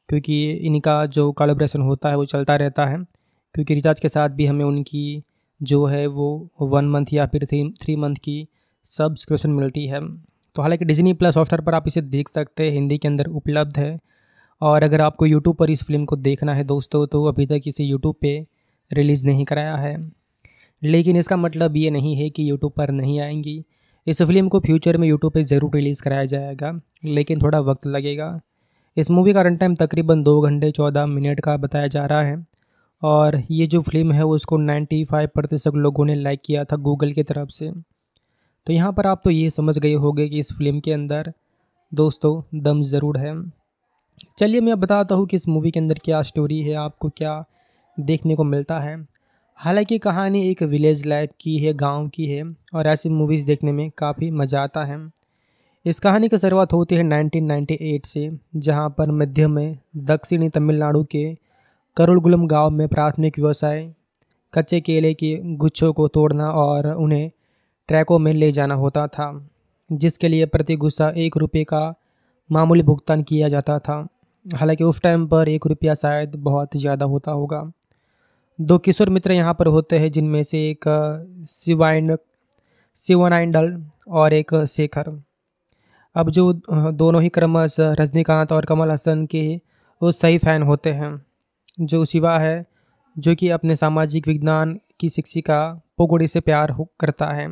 क्योंकि इनका जो कॉलेब्रेशन होता है वो चलता रहता है क्योंकि रिचार्ज के साथ भी हमें उनकी जो है वो वन मंथ या फिर थ्री थ्री मंथ की सब्सक्रिप्शन मिलती है तो हालांकि डिजनी प्लस हॉटस्टार पर आप इसे देख सकते हैं हिंदी के अंदर उपलब्ध है और अगर आपको यूट्यूब पर इस फिल्म को देखना है दोस्तों तो अभी तक इसे यूट्यूब पर रिलीज़ नहीं कराया है लेकिन इसका मतलब ये नहीं है कि यूट्यूब पर नहीं आएंगी इस फिल्म को फ्यूचर में यूट्यूब पर ज़रूर रिलीज़ कराया जाएगा लेकिन थोड़ा वक्त लगेगा इस मूवी का रन टाइम तकरीबन दो घंटे चौदह मिनट का बताया जा रहा है और ये जो फिल्म है उसको 95 प्रतिशत लोगों ने लाइक किया था गूगल की तरफ से तो यहाँ पर आप तो ये समझ गए होंगे कि इस फिल्म के अंदर दोस्तों दम ज़रूर है चलिए मैं बताता हूँ कि इस मूवी के अंदर क्या स्टोरी है आपको क्या देखने को मिलता है हालांकि कहानी एक विलेज लाइफ की है गांव की है और ऐसी मूवीज़ देखने में काफ़ी मज़ा आता है इस कहानी की शुरुआत होती है 1998 से जहां पर मध्य में दक्षिणी तमिलनाडु के करुलगुलम गांव में प्राथमिक व्यवसाय कच्चे केले के गुच्छों को तोड़ना और उन्हें ट्रैकों में ले जाना होता था जिसके लिए प्रति गुस्सा एक रुपये का मामूली भुगतान किया जाता था हालांकि उस टाइम पर एक रुपया शायद बहुत ज़्यादा होता होगा दो किशोर मित्र यहाँ पर होते हैं जिनमें से एक शिवाइन शिवानाइंडल और एक शेखर अब जो दोनों ही क्रमश रजनीकांत और कमल हसन के वो सही फ़ैन होते हैं जो शिवा है जो कि अपने सामाजिक विज्ञान की शिक्षिका पोगोड़ी से प्यार करता है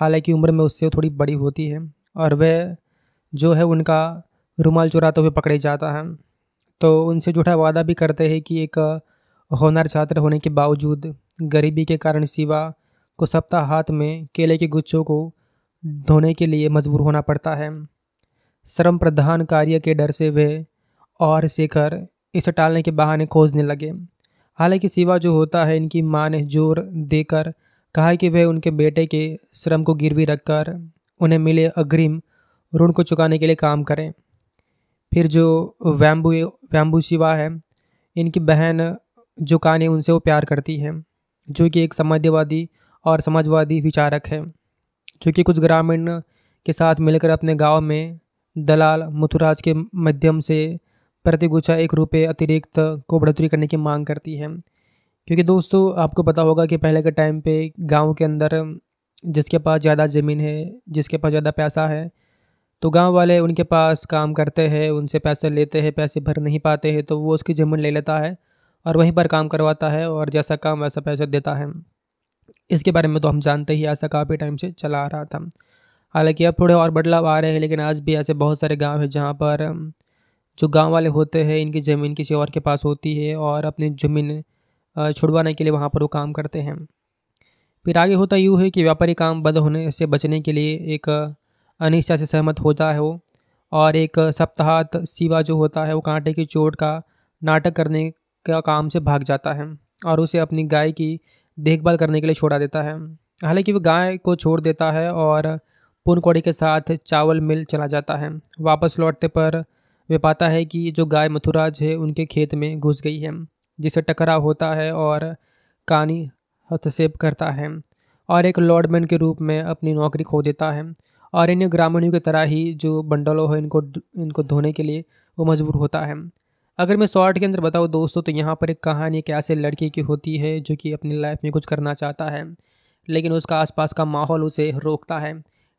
हालांकि उम्र में उससे थोड़ी बड़ी होती है और वह जो है उनका रुमाल चुराते हुए पकड़े जाता है तो उनसे झूठा वादा भी करते हैं कि एक होनर छात्र होने के बावजूद गरीबी के कारण शिवा को सप्ताह हाथ में केले के गुच्छों को धोने के लिए मजबूर होना पड़ता है श्रम प्रधान कार्य के डर से वे और शेखर इसे टालने के बहाने खोजने लगे हालांकि शिवा जो होता है इनकी माँ ने जोर देकर कहा कि वह उनके बेटे के श्रम को गिरवी रखकर उन्हें मिले अग्रिम ऋण को चुकाने के लिए काम करें फिर जो वैम्बू वैम्बू शिवा है इनकी बहन जो कान उनसे वो प्यार करती है जो कि एक समाजवादी और समाजवादी विचारक है चूँकि कुछ ग्रामीण के साथ मिलकर अपने गांव में दलाल मुथुराज के माध्यम से प्रतिगुछा एक रुपये अतिरिक्त को बढ़ोतरी करने की मांग करती है क्योंकि दोस्तों आपको पता होगा कि पहले के टाइम पे गांव के अंदर जिसके पास ज़्यादा ज़मीन है जिसके पास ज़्यादा पैसा है तो गांव वाले उनके पास काम करते हैं उनसे पैसे लेते हैं पैसे भर नहीं पाते हैं तो वो उसकी ज़मीन ले लेता है और वहीं पर काम करवाता है और जैसा काम वैसा पैसा देता है इसके बारे में तो हम जानते ही ऐसा काफ़ी टाइम से चला आ रहा था हालांकि अब थोड़े और बदलाव आ रहे हैं लेकिन आज भी ऐसे बहुत सारे गांव हैं जहां पर जो गांव वाले होते हैं इनकी ज़मीन किसी और के पास होती है और अपनी ज़मीन छुड़वाने के लिए वहाँ पर वो काम करते हैं फिर आगे होता यूँ है कि व्यापारी काम बंद होने से बचने के लिए एक अनिश्चा से सहमत होता है वो और एक सप्ताहत सिवा जो होता है वो कांटे की चोट का नाटक करने का काम से भाग जाता है और उसे अपनी गाय की देखभाल करने के लिए छोड़ा देता है हालांकि वह गाय को छोड़ देता है और पूनकौड़ी के साथ चावल मिल चला जाता है वापस लौटते पर वे पाता है कि जो गाय मथुराज है उनके खेत में घुस गई है जिसे टकराव होता है और कानी हस्तक्षेप करता है और एक लॉर्डमैन के रूप में अपनी नौकरी खो देता है और इन ग्रामीणों की तरह ही जो बंडलों है इनको इनको धोने के लिए वो मजबूर होता है अगर मैं शॉर्ट के अंदर बताऊँ दोस्तों तो यहाँ पर एक कहानी एक ऐसे लड़के की होती है जो कि अपनी लाइफ में कुछ करना चाहता है लेकिन उसका आसपास का माहौल उसे रोकता है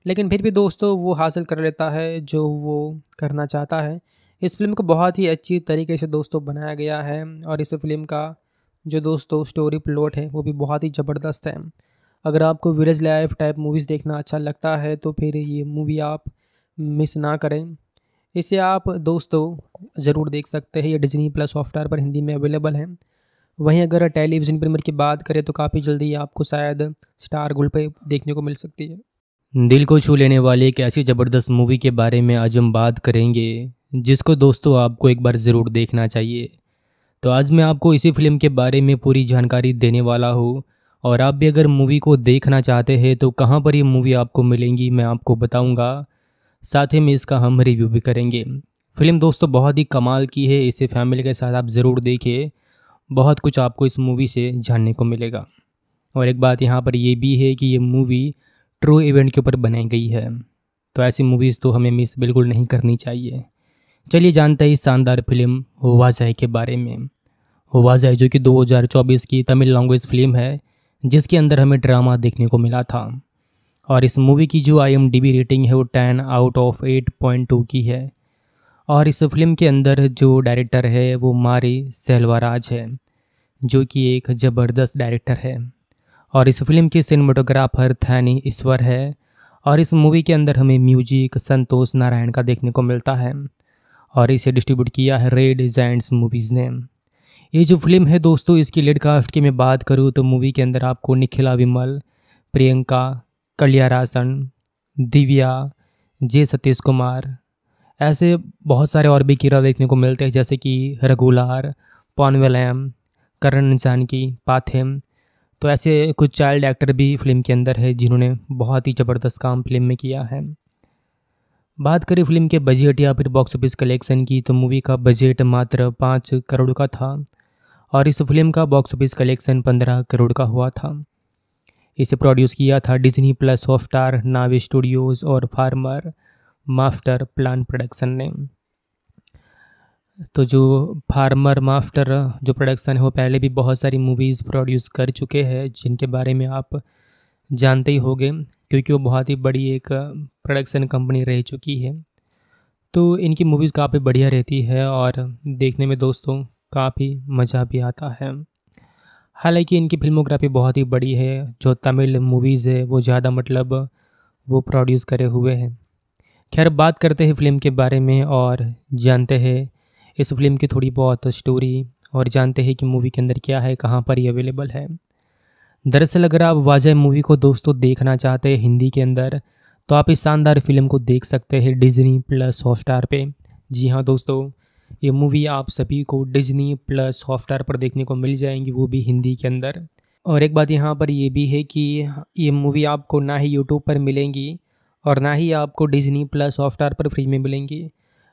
लेकिन फिर भी दोस्तों वो हासिल कर लेता है जो वो करना चाहता है इस फिल्म को बहुत ही अच्छी तरीके से दोस्तों बनाया गया है और इस फिल्म का जो दोस्तों स्टोरी प्लॉट है वो भी बहुत ही ज़बरदस्त है अगर आपको विलेज लाइफ टाइप मूवीज़ देखना अच्छा लगता है तो फिर ये मूवी आप मिस ना करें इसे आप दोस्तों ज़रूर देख सकते हैं ये डिजनी प्लस सॉफ्टवेयर पर हिंदी में अवेलेबल है वहीं अगर टेलीविज़न प्रीमियर की बात करें तो काफ़ी जल्दी आपको शायद स्टार गोल्ड पर देखने को मिल सकती है दिल को छू लेने वाली एक ऐसी ज़बरदस्त मूवी के बारे में आज हम बात करेंगे जिसको दोस्तों आपको एक बार ज़रूर देखना चाहिए तो आज मैं आपको इसी फिल्म के बारे में पूरी जानकारी देने वाला हूँ और आप भी अगर मूवी को देखना चाहते हैं तो कहाँ पर ये मूवी आपको मिलेंगी मैं आपको बताऊँगा साथ ही में इसका हम रिव्यू भी करेंगे फिल्म दोस्तों बहुत ही कमाल की है इसे फैमिली के साथ आप ज़रूर देखिए बहुत कुछ आपको इस मूवी से जानने को मिलेगा और एक बात यहाँ पर यह भी है कि ये मूवी ट्रू इवेंट के ऊपर बनाई गई है तो ऐसी मूवीज़ तो हमें मिस बिल्कुल नहीं करनी चाहिए चलिए जानते हैं इस शानदार फिल्म वाजह के बारे में वाजह जो कि 2024 की तमिल लैंग्वेज फिल्म है जिसके अंदर हमें ड्रामा देखने को मिला था और इस मूवी की जो आई रेटिंग है वो ten out of eight point two की है और इस फिल्म के अंदर जो डायरेक्टर है वो मारी सहलवाराज है जो कि एक ज़बरदस्त डायरेक्टर है और इस फिल्म के सिनेमाटोग्राफर थैनी ईश्वर है और इस मूवी के अंदर हमें म्यूजिक संतोष नारायण का देखने को मिलता है और इसे डिस्ट्रीब्यूट किया है रेड जैंड्स मूवीज़ ने ये जो फिल्म है दोस्तों इसकी लेडकास्ट की मैं बात करूँ तो मूवी के अंदर आपको निखिला विमल प्रियंका कल्यारासन दिव्या जे सतीश कुमार ऐसे बहुत सारे और भी किरदार देखने को मिलते हैं जैसे कि रघुलार पॉनवेलैम करण जानकी पाथेम तो ऐसे कुछ चाइल्ड एक्टर भी फिल्म के अंदर है जिन्होंने बहुत ही ज़बरदस्त काम फिल्म में किया है बात करें फिल्म के बजट या फिर बॉक्स ऑफिस कलेक्शन की तो मूवी का बजट मात्र पाँच करोड़ का था और इस फिल्म का बॉक्स ऑफिस कलेक्शन पंद्रह करोड़ का हुआ था इसे प्रोड्यूस किया था Disney plus Hotstar Navi studios और फार्मर मास्टर प्लान प्रोडक्शन ने तो जो फार्मर मास्टर जो प्रोडक्शन है वो पहले भी बहुत सारी मूवीज़ प्रोड्यूस कर चुके हैं जिनके बारे में आप जानते ही होंगे क्योंकि वो बहुत ही बड़ी एक प्रोडक्शन कंपनी रह चुकी है तो इनकी मूवीज़ काफ़ी बढ़िया रहती है और देखने में दोस्तों काफ़ी मज़ा भी आता है हालांकि इनकी फिल्मोग्राफी बहुत ही बड़ी है जो तमिल मूवीज़ है वो ज़्यादा मतलब वो प्रोड्यूस करे हुए हैं खैर बात करते हैं फिल्म के बारे में और जानते हैं इस फिल्म की थोड़ी बहुत स्टोरी और जानते हैं कि मूवी के अंदर क्या है कहाँ पर ये अवेलेबल है दरअसल अगर आप वाजह मूवी को दोस्तों देखना चाहते हैं हिंदी के अंदर तो आप इस शानदार फिल्म को देख सकते हैं डिजनी प्लस हॉट स्टार पर जी हाँ दोस्तों ये मूवी आप सभी को डिजनी प्लस हॉटस्टार पर देखने को मिल जाएंगी वो भी हिंदी के अंदर और एक बात यहाँ पर ये भी है कि ये मूवी आपको ना ही यूट्यूब पर मिलेंगी और ना ही आपको डिजनी प्लस हॉटस्टार पर फ्री में मिलेंगी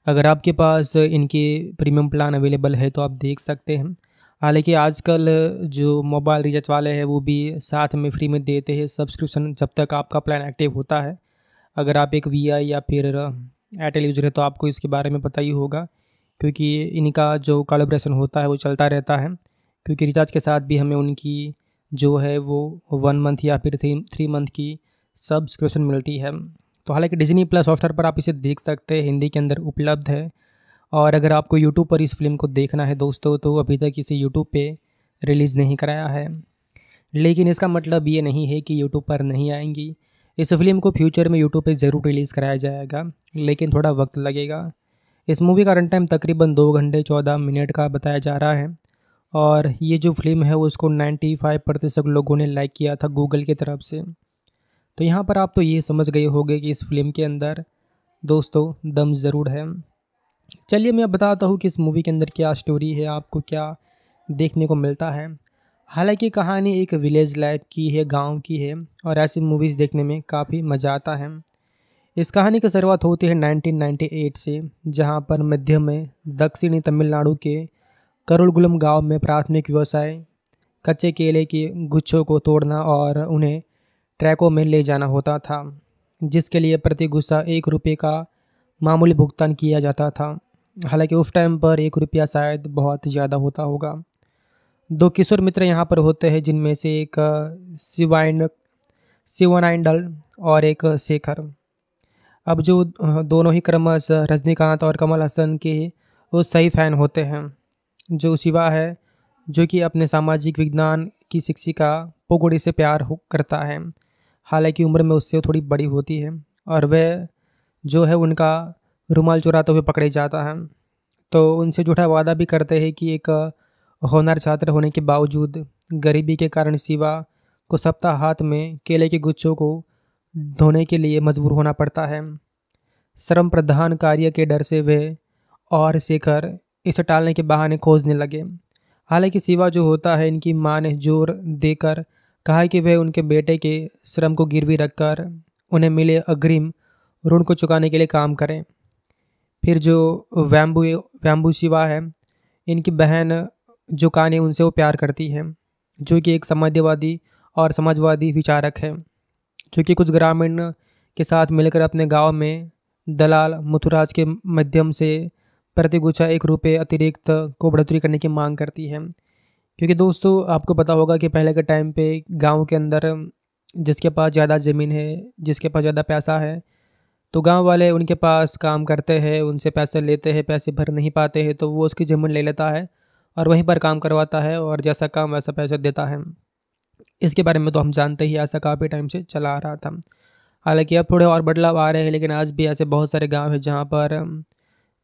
अगर आपके पास इनके प्रीमियम प्लान अवेलेबल है तो आप देख सकते हैं हालांकि आजकल जो मोबाइल रिचार्ज वाले हैं वो भी साथ में फ्री में देते हैं सब्सक्रिप्शन जब तक आपका प्लान एक्टिव होता है अगर आप एक वी या फिर एयरटेल यूजर है तो आपको इसके बारे में पता ही होगा क्योंकि इनका जो कॉलेब्रेशन होता है वो चलता रहता है क्योंकि रिचार्ज के साथ भी हमें उनकी जो है वो वन मंथ या फिर थ्री थ्री मंथ की सब्सक्रिप्शन मिलती है तो हालांकि डिजनी प्लस हॉटस्टार पर आप इसे देख सकते हैं हिंदी के अंदर उपलब्ध है और अगर आपको यूट्यूब पर इस फिल्म को देखना है दोस्तों तो अभी तक इसे यूट्यूब पर रिलीज़ नहीं कराया है लेकिन इसका मतलब ये नहीं है कि यूट्यूब पर नहीं आएंगी इस फिल्म को फ्यूचर में यूट्यूब पर ज़रूर रिलीज़ कराया जाएगा लेकिन थोड़ा वक्त लगेगा इस मूवी का रन टाइम तकरीबन दो घंटे चौदह मिनट का बताया जा रहा है और ये जो फिल्म है उसको 95 प्रतिशत लोगों ने लाइक किया था गूगल की तरफ से तो यहाँ पर आप तो ये समझ गए होंगे कि इस फिल्म के अंदर दोस्तों दम ज़रूर है चलिए मैं बताता हूँ कि इस मूवी के अंदर क्या स्टोरी है आपको क्या देखने को मिलता है हालांकि कहानी एक विलेज लाइफ की है गांव की है और ऐसी मूवीज़ देखने में काफ़ी मज़ा आता है इस कहानी की शुरुआत होती है 1998 से जहां पर मध्य में दक्षिणी तमिलनाडु के करुलगुलम गांव में प्राथमिक व्यवसाय कच्चे केले के गुच्छों को तोड़ना और उन्हें ट्रैकों में ले जाना होता था जिसके लिए प्रति गुस्सा एक रुपये का मामूली भुगतान किया जाता था हालांकि उस टाइम पर एक रुपया शायद बहुत ज़्यादा होता होगा दो किशोर मित्र यहाँ पर होते हैं जिनमें से एक शिवाइन शिवनाइंडल और एक शेखर अब जो दोनों ही क्रमश रजनीकांत और कमल हसन के वो सही फ़ैन होते हैं जो शिवा है जो कि अपने सामाजिक विज्ञान की शिक्षिका पोगोड़ी से प्यार हो करता है हालांकि उम्र में उससे थोड़ी बड़ी होती है और वह जो है उनका रुमाल चुराते हुए पकड़े जाता है तो उनसे झूठा वादा भी करते हैं कि एक होनर छात्र होने के बावजूद गरीबी के कारण शिवा को सप्ताह हाथ में केले के गुच्छों को धोने के लिए मजबूर होना पड़ता है श्रम प्रधान कार्य के डर से वे और शेखर इसे टालने के बहाने खोजने लगे हालांकि सिवा जो होता है इनकी माँ ने जोर देकर कहा कि वह उनके बेटे के श्रम को गिरवी रखकर उन्हें मिले अग्रिम ऋण को चुकाने के लिए काम करें फिर जो वैम्बू वैम्बू शिवा है इनकी बहन जो काने उनसे वो प्यार करती है जो कि एक समाजवादी और समाजवादी विचारक है चूँकि कुछ ग्रामीण के साथ मिलकर अपने गांव में दलाल मुथुराज के माध्यम से प्रतिगुछा एक रुपये अतिरिक्त को बढ़ोतरी करने की मांग करती है क्योंकि दोस्तों आपको पता होगा कि पहले के टाइम पे गांव के अंदर जिसके पास ज़्यादा ज़मीन है जिसके पास ज़्यादा पैसा है तो गांव वाले उनके पास काम करते हैं उनसे पैसे लेते हैं पैसे भर नहीं पाते हैं तो वो उसकी ज़मीन ले लेता है और वहीं पर काम करवाता है और जैसा काम वैसा पैसा देता है इसके बारे में तो हम जानते ही ऐसा काफ़ी टाइम से चला आ रहा था हालांकि अब थोड़े और बदलाव आ रहे हैं लेकिन आज भी ऐसे बहुत सारे गांव हैं जहां पर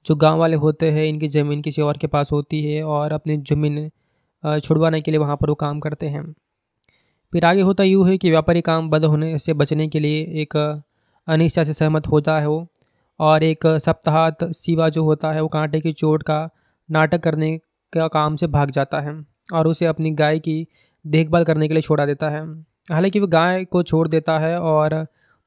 जो गांव वाले होते हैं इनकी ज़मीन किसी और के पास होती है और अपनी ज़मीन छुड़वाने के लिए वहाँ पर वो काम करते हैं फिर आगे होता यूँ है कि व्यापारी काम बंद होने से बचने के लिए एक अनिश्चा से सहमत होता है वो और एक सप्ताहत सिवा जो होता है वो कांटे की चोट का नाटक करने का काम से भाग जाता है और उसे अपनी गाय की देखभाल करने के लिए छोड़ा देता है हालांकि वह गाय को छोड़ देता है और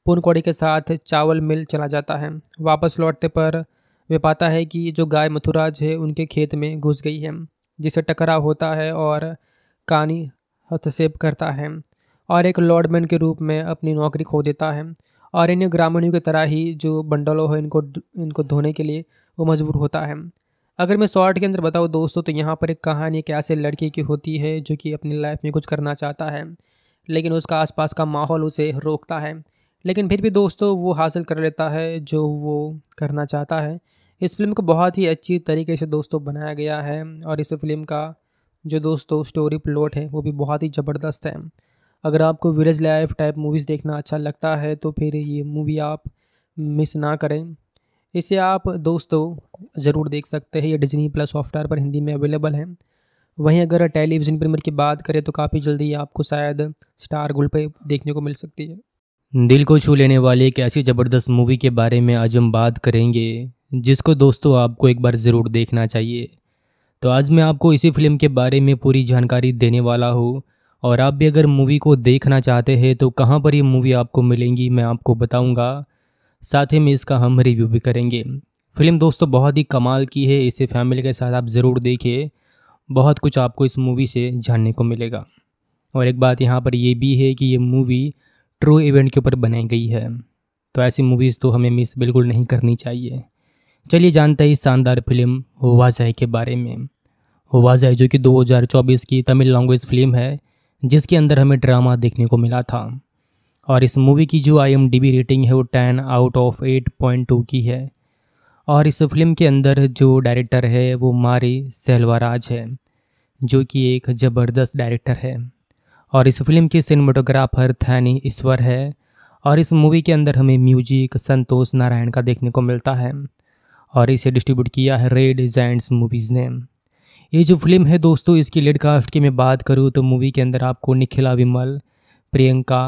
पूर्णकौड़ी के साथ चावल मिल चला जाता है वापस लौटते पर वे पाता है कि जो गाय मथुराज है उनके खेत में घुस गई है जिसे टकराव होता है और कानी हस्तक्षेप करता है और एक लॉर्डमैन के रूप में अपनी नौकरी खो देता है और इन ग्रामीणों की तरह ही जो बंडलों है इनको इनको धोने के लिए वो मजबूर होता है अगर मैं शॉर्ट के अंदर बताऊँ दोस्तों तो यहाँ पर एक कहानी एक ऐसे लड़के की होती है जो कि अपनी लाइफ में कुछ करना चाहता है लेकिन उसका आसपास का माहौल उसे रोकता है लेकिन फिर भी दोस्तों वो हासिल कर लेता है जो वो करना चाहता है इस फिल्म को बहुत ही अच्छी तरीके से दोस्तों बनाया गया है और इस फिल्म का जो दोस्तों स्टोरी प्लॉट है वो भी बहुत ही ज़बरदस्त है अगर आपको विलेज लाइफ टाइप मूवीज़ देखना अच्छा लगता है तो फिर ये मूवी आप मिस ना करें इसे आप दोस्तों ज़रूर देख सकते हैं ये डिजनी प्लस सॉफ्टवेयर पर हिंदी में अवेलेबल है वहीं अगर टेलीविज़न प्रीमियर की बात करें तो काफ़ी जल्दी आपको शायद स्टार गुल पर देखने को मिल सकती है दिल को छू लेने वाली एक ऐसी ज़बरदस्त मूवी के बारे में आज हम बात करेंगे जिसको दोस्तों आपको एक बार ज़रूर देखना चाहिए तो आज मैं आपको इसी फिल्म के बारे में पूरी जानकारी देने वाला हूँ और आप भी अगर मूवी को देखना चाहते हैं तो कहाँ पर ये मूवी आपको मिलेंगी मैं आपको बताऊँगा साथ ही में इसका हम रिव्यू भी करेंगे फिल्म दोस्तों बहुत ही कमाल की है इसे फैमिली के साथ आप ज़रूर देखिए बहुत कुछ आपको इस मूवी से जानने को मिलेगा और एक बात यहाँ पर यह भी है कि ये मूवी ट्रू इवेंट के ऊपर बनाई गई है तो ऐसी मूवीज़ तो हमें मिस बिल्कुल नहीं करनी चाहिए चलिए जानते हैं इस शानदार फिल्म वाजह के बारे में वाजह जो कि 2024 की तमिल लैंग्वेज फिल्म है जिसके अंदर हमें ड्रामा देखने को मिला था और इस मूवी की जो आई रेटिंग है वो ten out of eight point two की है और इस फिल्म के अंदर जो डायरेक्टर है वो मारी सेल्वाराज है जो कि एक ज़बरदस्त डायरेक्टर है और इस फिल्म के सिनेमाटोग्राफर थैनी ईश्वर है और इस मूवी के अंदर हमें म्यूजिक संतोष नारायण का देखने को मिलता है और इसे डिस्ट्रीब्यूट किया है रेड जैंट्स मूवीज़ ने ये जो फिल्म है दोस्तों इसकी लेडकास्ट की मैं बात करूँ तो मूवी के अंदर आपको निखिला विमल प्रियंका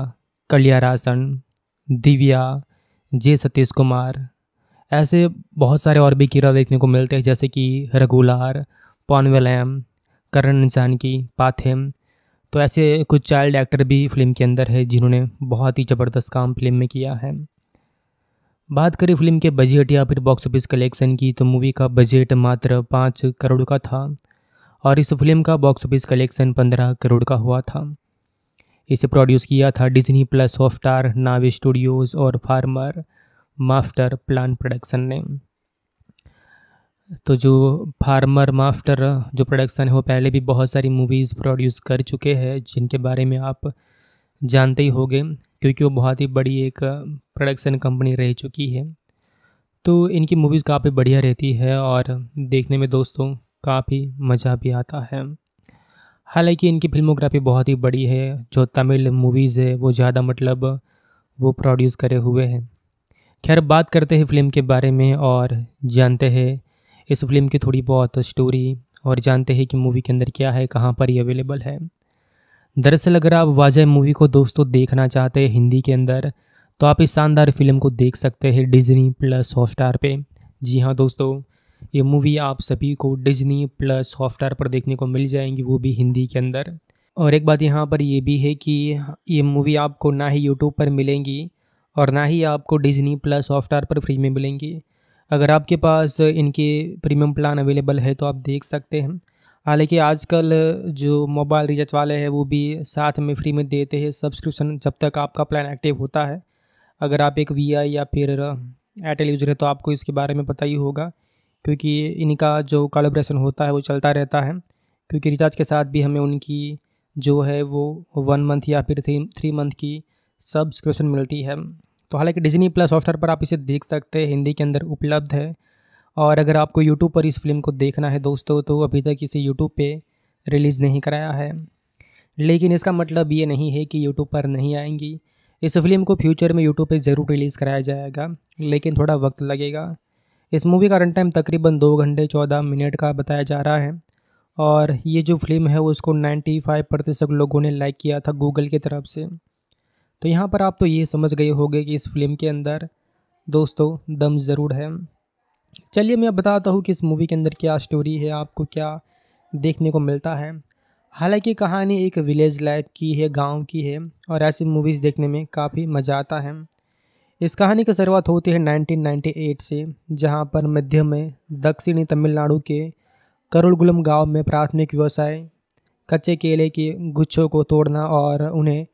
कल्यारासन दिव्या जे सतीश कुमार ऐसे बहुत सारे और भी किरदार देखने को मिलते हैं जैसे कि रघुलार पॉनवेलैम करण जानकी पाथेम तो ऐसे कुछ चाइल्ड एक्टर भी फिल्म के अंदर है जिन्होंने बहुत ही ज़बरदस्त काम फिल्म में किया है बात करें फिल्म के बजट या फिर बॉक्स ऑफिस कलेक्शन की तो मूवी का बजट मात्र पाँच करोड़ का था और इस फिल्म का बॉक्स ऑफिस कलेक्शन पंद्रह करोड़ का हुआ था इसे प्रोड्यूस किया था डिज्नी प्लस स्टार नावी स्टूडियोज़ और फार्मर मास्टर प्लान प्रोडक्शन ने तो जो फार्मर मास्टर जो प्रोडक्शन है वो पहले भी बहुत सारी मूवीज़ प्रोड्यूस कर चुके हैं जिनके बारे में आप जानते ही होंगे क्योंकि वो बहुत ही बड़ी एक प्रोडक्शन कंपनी रह चुकी है तो इनकी मूवीज़ काफ़ी बढ़िया रहती है और देखने में दोस्तों काफ़ी मज़ा भी आता है हालांकि इनकी फिल्मोग्राफी बहुत ही बड़ी है जो तमिल मूवीज़ है वो ज़्यादा मतलब वो प्रोड्यूस करे हुए हैं खैर बात करते हैं फिल्म के बारे में और जानते हैं इस फिल्म की थोड़ी बहुत स्टोरी और जानते हैं कि मूवी के अंदर क्या है कहाँ पर ये अवेलेबल है दरअसल अगर आप वाजह मूवी को दोस्तों देखना चाहते हैं हिंदी के अंदर तो आप इस शानदार फिल्म को देख सकते हैं डिज्नी प्लस हॉट स्टार पे जी हाँ दोस्तों ये मूवी आप सभी को डिजनी प्लस हॉटस्टार पर देखने को मिल जाएंगी वो भी हिंदी के अंदर और एक बात यहाँ पर ये भी है कि ये मूवी आपको ना ही यूट्यूब पर मिलेंगी और ना ही आपको डिजनी प्लस हॉटस्टार पर फ्री में मिलेंगी अगर आपके पास इनके प्रीमियम प्लान अवेलेबल है तो आप देख सकते हैं हालांकि आजकल जो मोबाइल रिचार्ज वाले हैं वो भी साथ में फ्री में देते हैं सब्सक्रिप्शन जब तक आपका प्लान एक्टिव होता है अगर आप एक वी या फिर एयरटेल यूजर है तो आपको इसके बारे में पता ही होगा क्योंकि इनका जो कॉलेब्रेशन होता है वो चलता रहता है क्योंकि रिचार्ज के साथ भी हमें उनकी जो है वो वन मंथ या फिर थ्री थ्री मंथ की सब्सक्रिप्शन मिलती है तो हालांकि डिजनी प्लस हॉटस्टार पर आप इसे देख सकते हैं हिंदी के अंदर उपलब्ध है और अगर आपको यूट्यूब पर इस फिल्म को देखना है दोस्तों तो अभी तक इसे यूट्यूब पर रिलीज़ नहीं कराया है लेकिन इसका मतलब ये नहीं है कि यूट्यूब पर नहीं आएंगी इस फिल्म को फ्यूचर में यूट्यूब पर ज़रूर रिलीज़ कराया जाएगा लेकिन थोड़ा वक्त लगेगा इस मूवी का रन टाइम तकरीबन दो घंटे चौदह मिनट का बताया जा रहा है और ये जो फिल्म है उसको 95 प्रतिशत लोगों ने लाइक किया था गूगल की तरफ से तो यहाँ पर आप तो ये समझ गए होंगे कि इस फिल्म के अंदर दोस्तों दम ज़रूर है चलिए मैं बताता हूँ कि इस मूवी के अंदर क्या स्टोरी है आपको क्या देखने को मिलता है हालांकि कहानी एक विलेज लाइफ की है गांव की है और ऐसी मूवीज़ देखने में काफ़ी मज़ा आता है इस कहानी की शुरुआत होती है 1998 से जहां पर मध्य में दक्षिणी तमिलनाडु के करुलगुलम गांव में प्राथमिक व्यवसाय कच्चे केले के गुच्छों को तोड़ना और उन्हें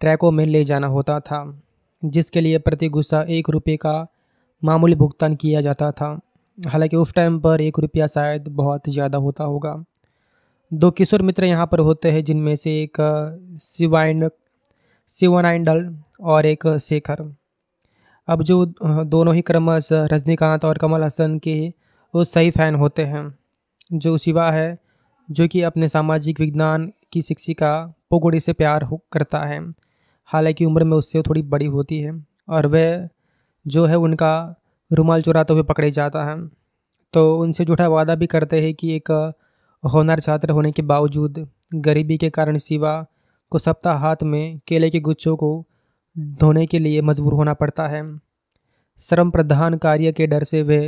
ट्रैकों में ले जाना होता था जिसके लिए प्रति गुस्सा एक रुपये का मामूली भुगतान किया जाता था हालांकि उस टाइम पर एक रुपया शायद बहुत ज़्यादा होता होगा दो किशोर मित्र यहाँ पर होते हैं जिनमें से एक शिवाइन शिवनाइंडल और एक शेखर अब जो दोनों ही क्रमश रजनीकांत और कमल हसन के वो सही फ़ैन होते हैं जो शिवा है जो कि अपने सामाजिक विज्ञान की शिक्षिका पोगोड़ी से प्यार करता है हालांकि उम्र में उससे थोड़ी बड़ी होती है और वह जो है उनका रुमाल चुराते हुए पकड़े जाता है तो उनसे जुड़ा वादा भी करते हैं कि एक होनर छात्र होने के बावजूद गरीबी के कारण शिवा को सप्ताह हाथ में केले के गुच्छों को धोने के लिए मजबूर होना पड़ता है श्रम प्रधान कार्य के डर से वे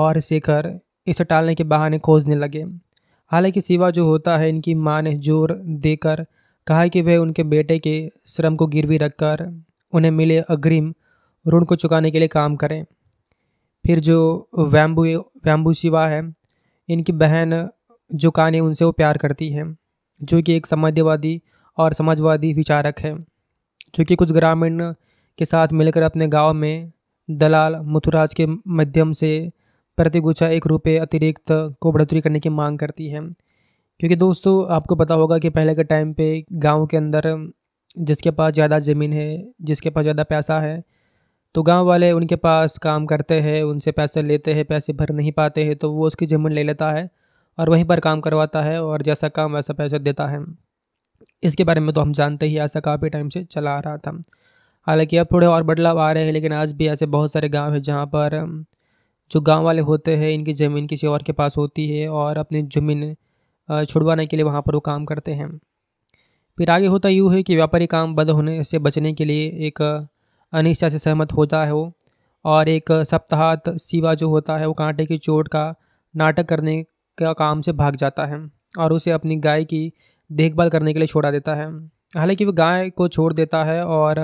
और शेखर इसे टालने के बहाने खोजने लगे हालांकि सिवा जो होता है इनकी माँ ने जोर देकर कहा कि वह उनके बेटे के श्रम को गिरवी रखकर उन्हें मिले अग्रिम ऋण को चुकाने के लिए काम करें फिर जो वैम्बू वैम्बू शिवा है इनकी बहन जो कान उनसे वो प्यार करती है जो कि एक समाजवादी और समाजवादी विचारक है चूँकि कुछ ग्रामीण के साथ मिलकर अपने गांव में दलाल मथुराज के माध्यम से प्रति गुच्छा एक रुपये अतिरिक्त को बढ़ोतरी करने की मांग करती है क्योंकि दोस्तों आपको पता होगा कि पहले के टाइम पे गांव के अंदर जिसके पास ज़्यादा ज़मीन है जिसके पास ज़्यादा पैसा है तो गांव वाले उनके पास काम करते हैं उनसे पैसे लेते हैं पैसे भर नहीं पाते हैं तो वो उसकी ज़मीन ले लेता है और वहीं पर काम करवाता है और जैसा काम वैसा पैसा देता है इसके बारे में तो हम जानते ही ऐसा काफ़ी टाइम से चला आ रहा था हालांकि अब थोड़े और बदलाव आ रहे हैं लेकिन आज भी ऐसे बहुत सारे गांव हैं जहाँ पर जो गांव वाले होते हैं इनकी ज़मीन किसी और के पास होती है और अपनी ज़मीन छुड़वाने के लिए वहाँ पर वो काम करते हैं फिर आगे होता यूँ है कि व्यापारी काम बंद होने से बचने के लिए एक अनिश्चा से सहमत होता है वो और एक सप्ताहत सिवा जो होता है वो कांटे की चोट का नाटक करने का काम से भाग जाता है और उसे अपनी गाय की देखभाल करने के लिए छोड़ा देता है हालांकि वह गाय को छोड़ देता है और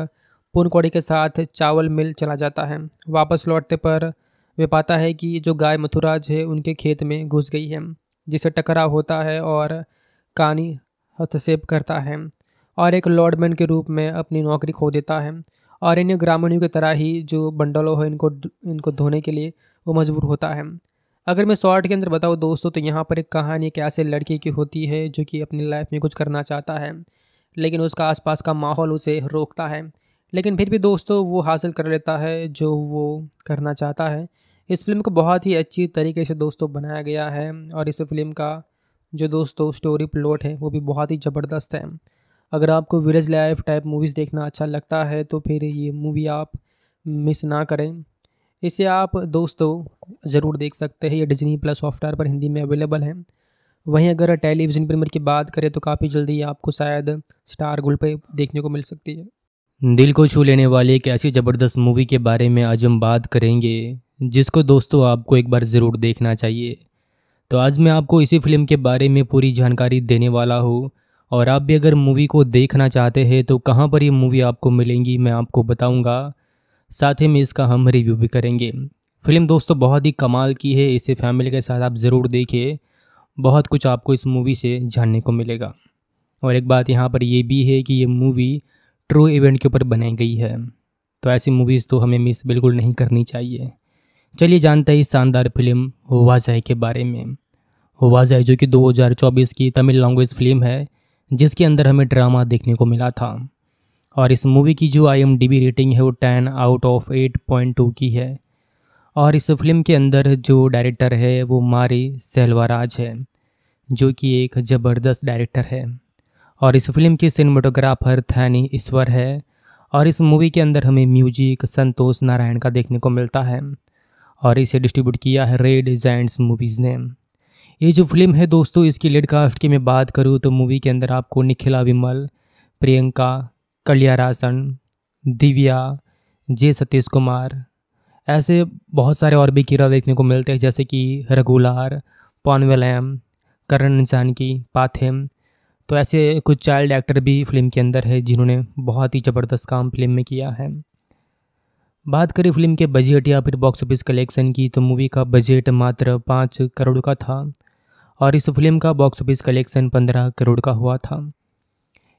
पूर्णकोड़ी के साथ चावल मिल चला जाता है वापस लौटते पर वे पाता है कि जो गाय मथुराज है उनके खेत में घुस गई है जिसे टकराव होता है और कानी हस्तक्षेप करता है और एक लॉर्डमैन के रूप में अपनी नौकरी खो देता है और इन ग्रामीणों की तरह ही जो बंडलों है इनको इनको धोने के लिए वो मजबूर होता है अगर मैं शॉर्ट के अंदर बताऊँ दोस्तों तो यहाँ पर एक कहानी एक ऐसे लड़की की होती है जो कि अपनी लाइफ में कुछ करना चाहता है लेकिन उसका आसपास का माहौल उसे रोकता है लेकिन फिर भी दोस्तों वो हासिल कर लेता है जो वो करना चाहता है इस फिल्म को बहुत ही अच्छी तरीके से दोस्तों बनाया गया है और इस फिल्म का जो दोस्तों स्टोरी प्लॉट है वो भी बहुत ही ज़बरदस्त है अगर आपको विलेज लाइफ टाइप मूवीज़ देखना अच्छा लगता है तो फिर ये मूवी आप मिस ना करें इसे आप दोस्तों ज़रूर देख सकते हैं ये डिजनी प्लस सॉफ्टवेयर पर हिंदी में अवेलेबल है वहीं अगर टेलीविज़न प्रीमियर की बात करें तो काफ़ी जल्दी आपको शायद स्टार गुल पर देखने को मिल सकती है दिल को छू लेने वाली एक ऐसी ज़बरदस्त मूवी के बारे में आज हम बात करेंगे जिसको दोस्तों आपको एक बार ज़रूर देखना चाहिए तो आज मैं आपको इसी फिल्म के बारे में पूरी जानकारी देने वाला हूँ और आप भी अगर मूवी को देखना चाहते हैं तो कहाँ पर ये मूवी आपको मिलेंगी मैं आपको बताऊँगा साथ ही में इसका हम रिव्यू भी करेंगे फिल्म दोस्तों बहुत ही कमाल की है इसे फैमिली के साथ आप ज़रूर देखिए बहुत कुछ आपको इस मूवी से जानने को मिलेगा और एक बात यहाँ पर यह भी है कि ये मूवी ट्रू इवेंट के ऊपर बनाई गई है तो ऐसी मूवीज़ तो हमें मिस बिल्कुल नहीं करनी चाहिए चलिए जानते हैं इस शानदार फिल्म वाजह के बारे में वाजह जो कि 2024 की तमिल लैंग्वेज फिल्म है जिसके अंदर हमें ड्रामा देखने को मिला था और इस मूवी की जो आई रेटिंग है वो ten out of eight point two की है और इस फिल्म के अंदर जो डायरेक्टर है वो मारी सहलवाराज है जो कि एक ज़बरदस्त डायरेक्टर है और इस फिल्म के सिनेमाटोग्राफर थैनी ईश्वर है और इस मूवी के अंदर हमें म्यूजिक संतोष नारायण का देखने को मिलता है और इसे डिस्ट्रीब्यूट किया है रेड जाइंट्स मूवीज़ ने ये जो फिल्म है दोस्तों इसकी लेडकास्ट की मैं बात करूँ तो मूवी के अंदर आपको निखिला विमल प्रियंका कल्यारासन दिव्या जे सतीश कुमार ऐसे बहुत सारे और भी कीड़ा देखने को मिलते हैं जैसे कि रघुलार पॉनवेलैम करण जानकी पाथेम तो ऐसे कुछ चाइल्ड एक्टर भी फिल्म के अंदर है जिन्होंने बहुत ही ज़बरदस्त काम फिल्म में किया है बात करें फिल्म के बजट या फिर बॉक्स ऑफिस कलेक्शन की तो मूवी का बजट मात्र पाँच करोड़ का था और इस फिल्म का बॉक्स ऑफिस कलेक्शन पंद्रह करोड़ का हुआ था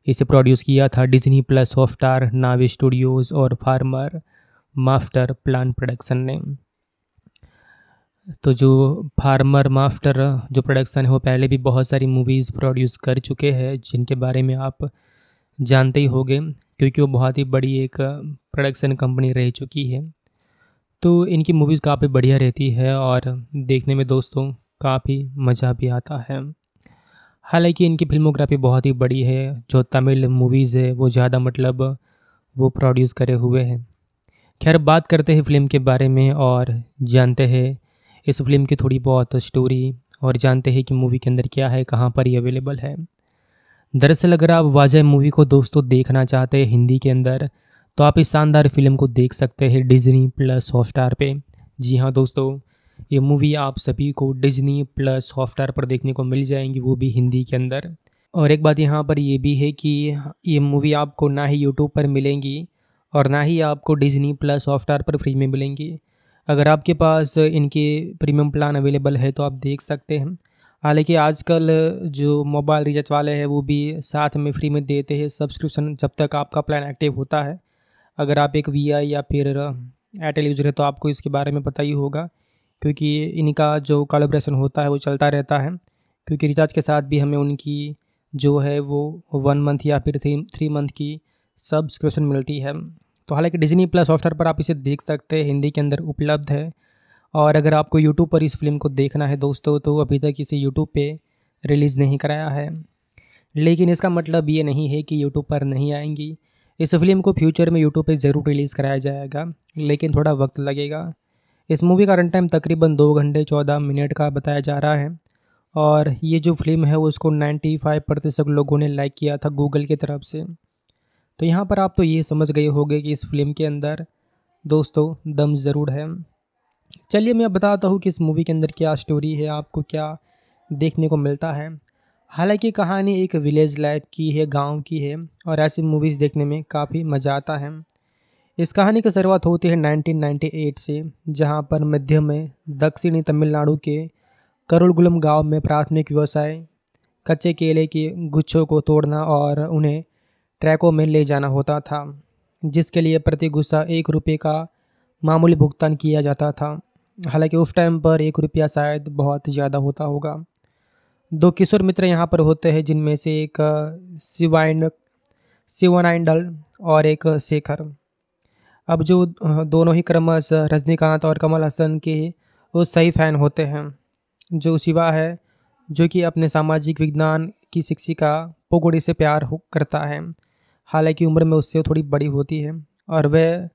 इसे प्रोड्यूस किया था Disney plus star Navi studios और फार्मर मास्टर प्लान प्रोडक्शन ने तो जो फार्मर मास्टर जो प्रोडक्शन है वो पहले भी बहुत सारी मूवीज़ प्रोड्यूस कर चुके हैं जिनके बारे में आप जानते ही होंगे क्योंकि वो बहुत ही बड़ी एक प्रोडक्शन कंपनी रह चुकी है तो इनकी मूवीज़ काफ़ी बढ़िया रहती है और देखने में दोस्तों काफ़ी मज़ा भी आता है हालांकि इनकी फिल्मोग्राफी बहुत ही बड़ी है जो तमिल मूवीज़ है वो ज़्यादा मतलब वो प्रोड्यूस करे हुए हैं खैर बात करते हैं फिल्म के बारे में और जानते हैं इस फिल्म की थोड़ी बहुत स्टोरी और जानते हैं कि मूवी के अंदर क्या है कहाँ पर ये अवेलेबल है दरअसल अगर आप वाजह मूवी को दोस्तों देखना चाहते हैं हिंदी के अंदर तो आप इस शानदार फिल्म को देख सकते हैं डिजनी प्लस हॉट स्टार पर जी हाँ दोस्तों ये मूवी आप सभी को डिजनी प्लस सॉफ्टवेयर पर देखने को मिल जाएंगी वो भी हिंदी के अंदर और एक बात यहाँ पर ये भी है कि ये मूवी आपको ना ही यूट्यूब पर मिलेंगी और ना ही आपको डिजनी प्लस सॉफ्टवेयर पर फ्री में मिलेंगी अगर आपके पास इनके प्रीमियम प्लान अवेलेबल है तो आप देख सकते हैं हालांकि आजकल जो मोबाइल रिचार्ज वाले हैं वो भी साथ में फ्री में देते हैं सब्सक्रिप्शन जब तक आपका प्लान एक्टिव होता है अगर आप एक वी या फिर एयरटेल यूजर है तो आपको इसके बारे में पता ही होगा क्योंकि इनका जो कॉलेब्रेशन होता है वो चलता रहता है क्योंकि रिचार्ज के साथ भी हमें उनकी जो है वो वन मंथ या फिर थ्री थ्री मंथ की सब्सक्रिप्शन मिलती है तो हालांकि डिजनी प्लस हॉटस्टार पर आप इसे देख सकते हैं हिंदी के अंदर उपलब्ध है और अगर आपको यूट्यूब पर इस फिल्म को देखना है दोस्तों तो अभी तक इसे यूट्यूब पर रिलीज़ नहीं कराया है लेकिन इसका मतलब ये नहीं है कि यूट्यूब पर नहीं आएंगी इस फिल्म को फ्यूचर में यूट्यूब पर ज़रूर रिलीज़ कराया जाएगा लेकिन थोड़ा वक्त लगेगा इस मूवी का रन टाइम तकरीबन दो घंटे चौदह मिनट का बताया जा रहा है और ये जो फिल्म है उसको 95 प्रतिशत लोगों ने लाइक किया था गूगल की तरफ से तो यहाँ पर आप तो ये समझ गए होंगे कि इस फिल्म के अंदर दोस्तों दम ज़रूर है चलिए मैं बताता हूँ कि इस मूवी के अंदर क्या स्टोरी है आपको क्या देखने को मिलता है हालांकि कहानी एक विलेज लाइफ की है गांव की है और ऐसी मूवीज़ देखने में काफ़ी मज़ा आता है इस कहानी की शुरुआत होती है 1998 से जहां पर मध्य में दक्षिणी तमिलनाडु के करुलगुलम गांव में प्राथमिक व्यवसाय कच्चे केले के गुच्छों को तोड़ना और उन्हें ट्रैकों में ले जाना होता था जिसके लिए प्रति गुस्सा एक रुपये का मामूली भुगतान किया जाता था हालांकि उस टाइम पर एक रुपया शायद बहुत ज़्यादा होता होगा दो किशोर मित्र यहाँ पर होते हैं जिनमें से एक शिवाइन शिवानाइंडल और एक शेखर अब जो दोनों ही क्रमश रजनीकांत और कमल हसन के वो सही फ़ैन होते हैं जो शिवा है जो कि अपने सामाजिक विज्ञान की शिक्षिका पोगोड़ी से प्यार हो करता है हालांकि उम्र में उससे थोड़ी बड़ी होती है और वह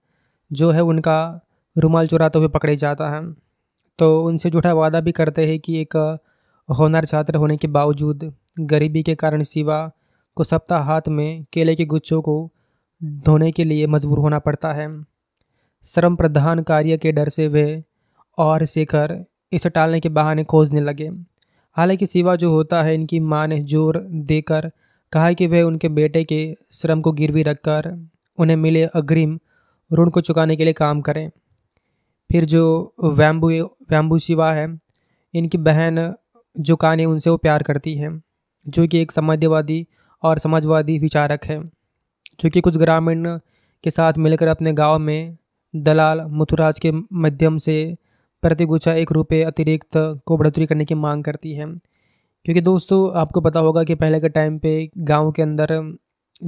जो है उनका रुमाल चुराते हुए पकड़े जाता है तो उनसे झूठा वादा भी करते हैं कि एक होनर छात्र होने के बावजूद गरीबी के कारण शिवा को सप्ताह हाथ में केले के गुच्छों को धोने के लिए मजबूर होना पड़ता है श्रम प्रधान कार्य के डर से वे और शेखर इसे टालने के बहाने खोजने लगे हालांकि शिवा जो होता है इनकी माँ ने जोर देकर कहा कि वह उनके बेटे के श्रम को गिरवी रखकर उन्हें मिले अग्रिम ऋण को चुकाने के लिए काम करें फिर जो वैम्बू वैम्बू शिवा है इनकी बहन जो कान उनसे वो प्यार करती है जो कि एक समाजवादी और समाजवादी विचारक है चूँकि कुछ ग्रामीण के साथ मिलकर अपने गांव में दलाल मथुराज के माध्यम से प्रतिगुछा एक रुपये अतिरिक्त को बढ़ोतरी करने की मांग करती है क्योंकि दोस्तों आपको पता होगा कि पहले के टाइम पे गांव के अंदर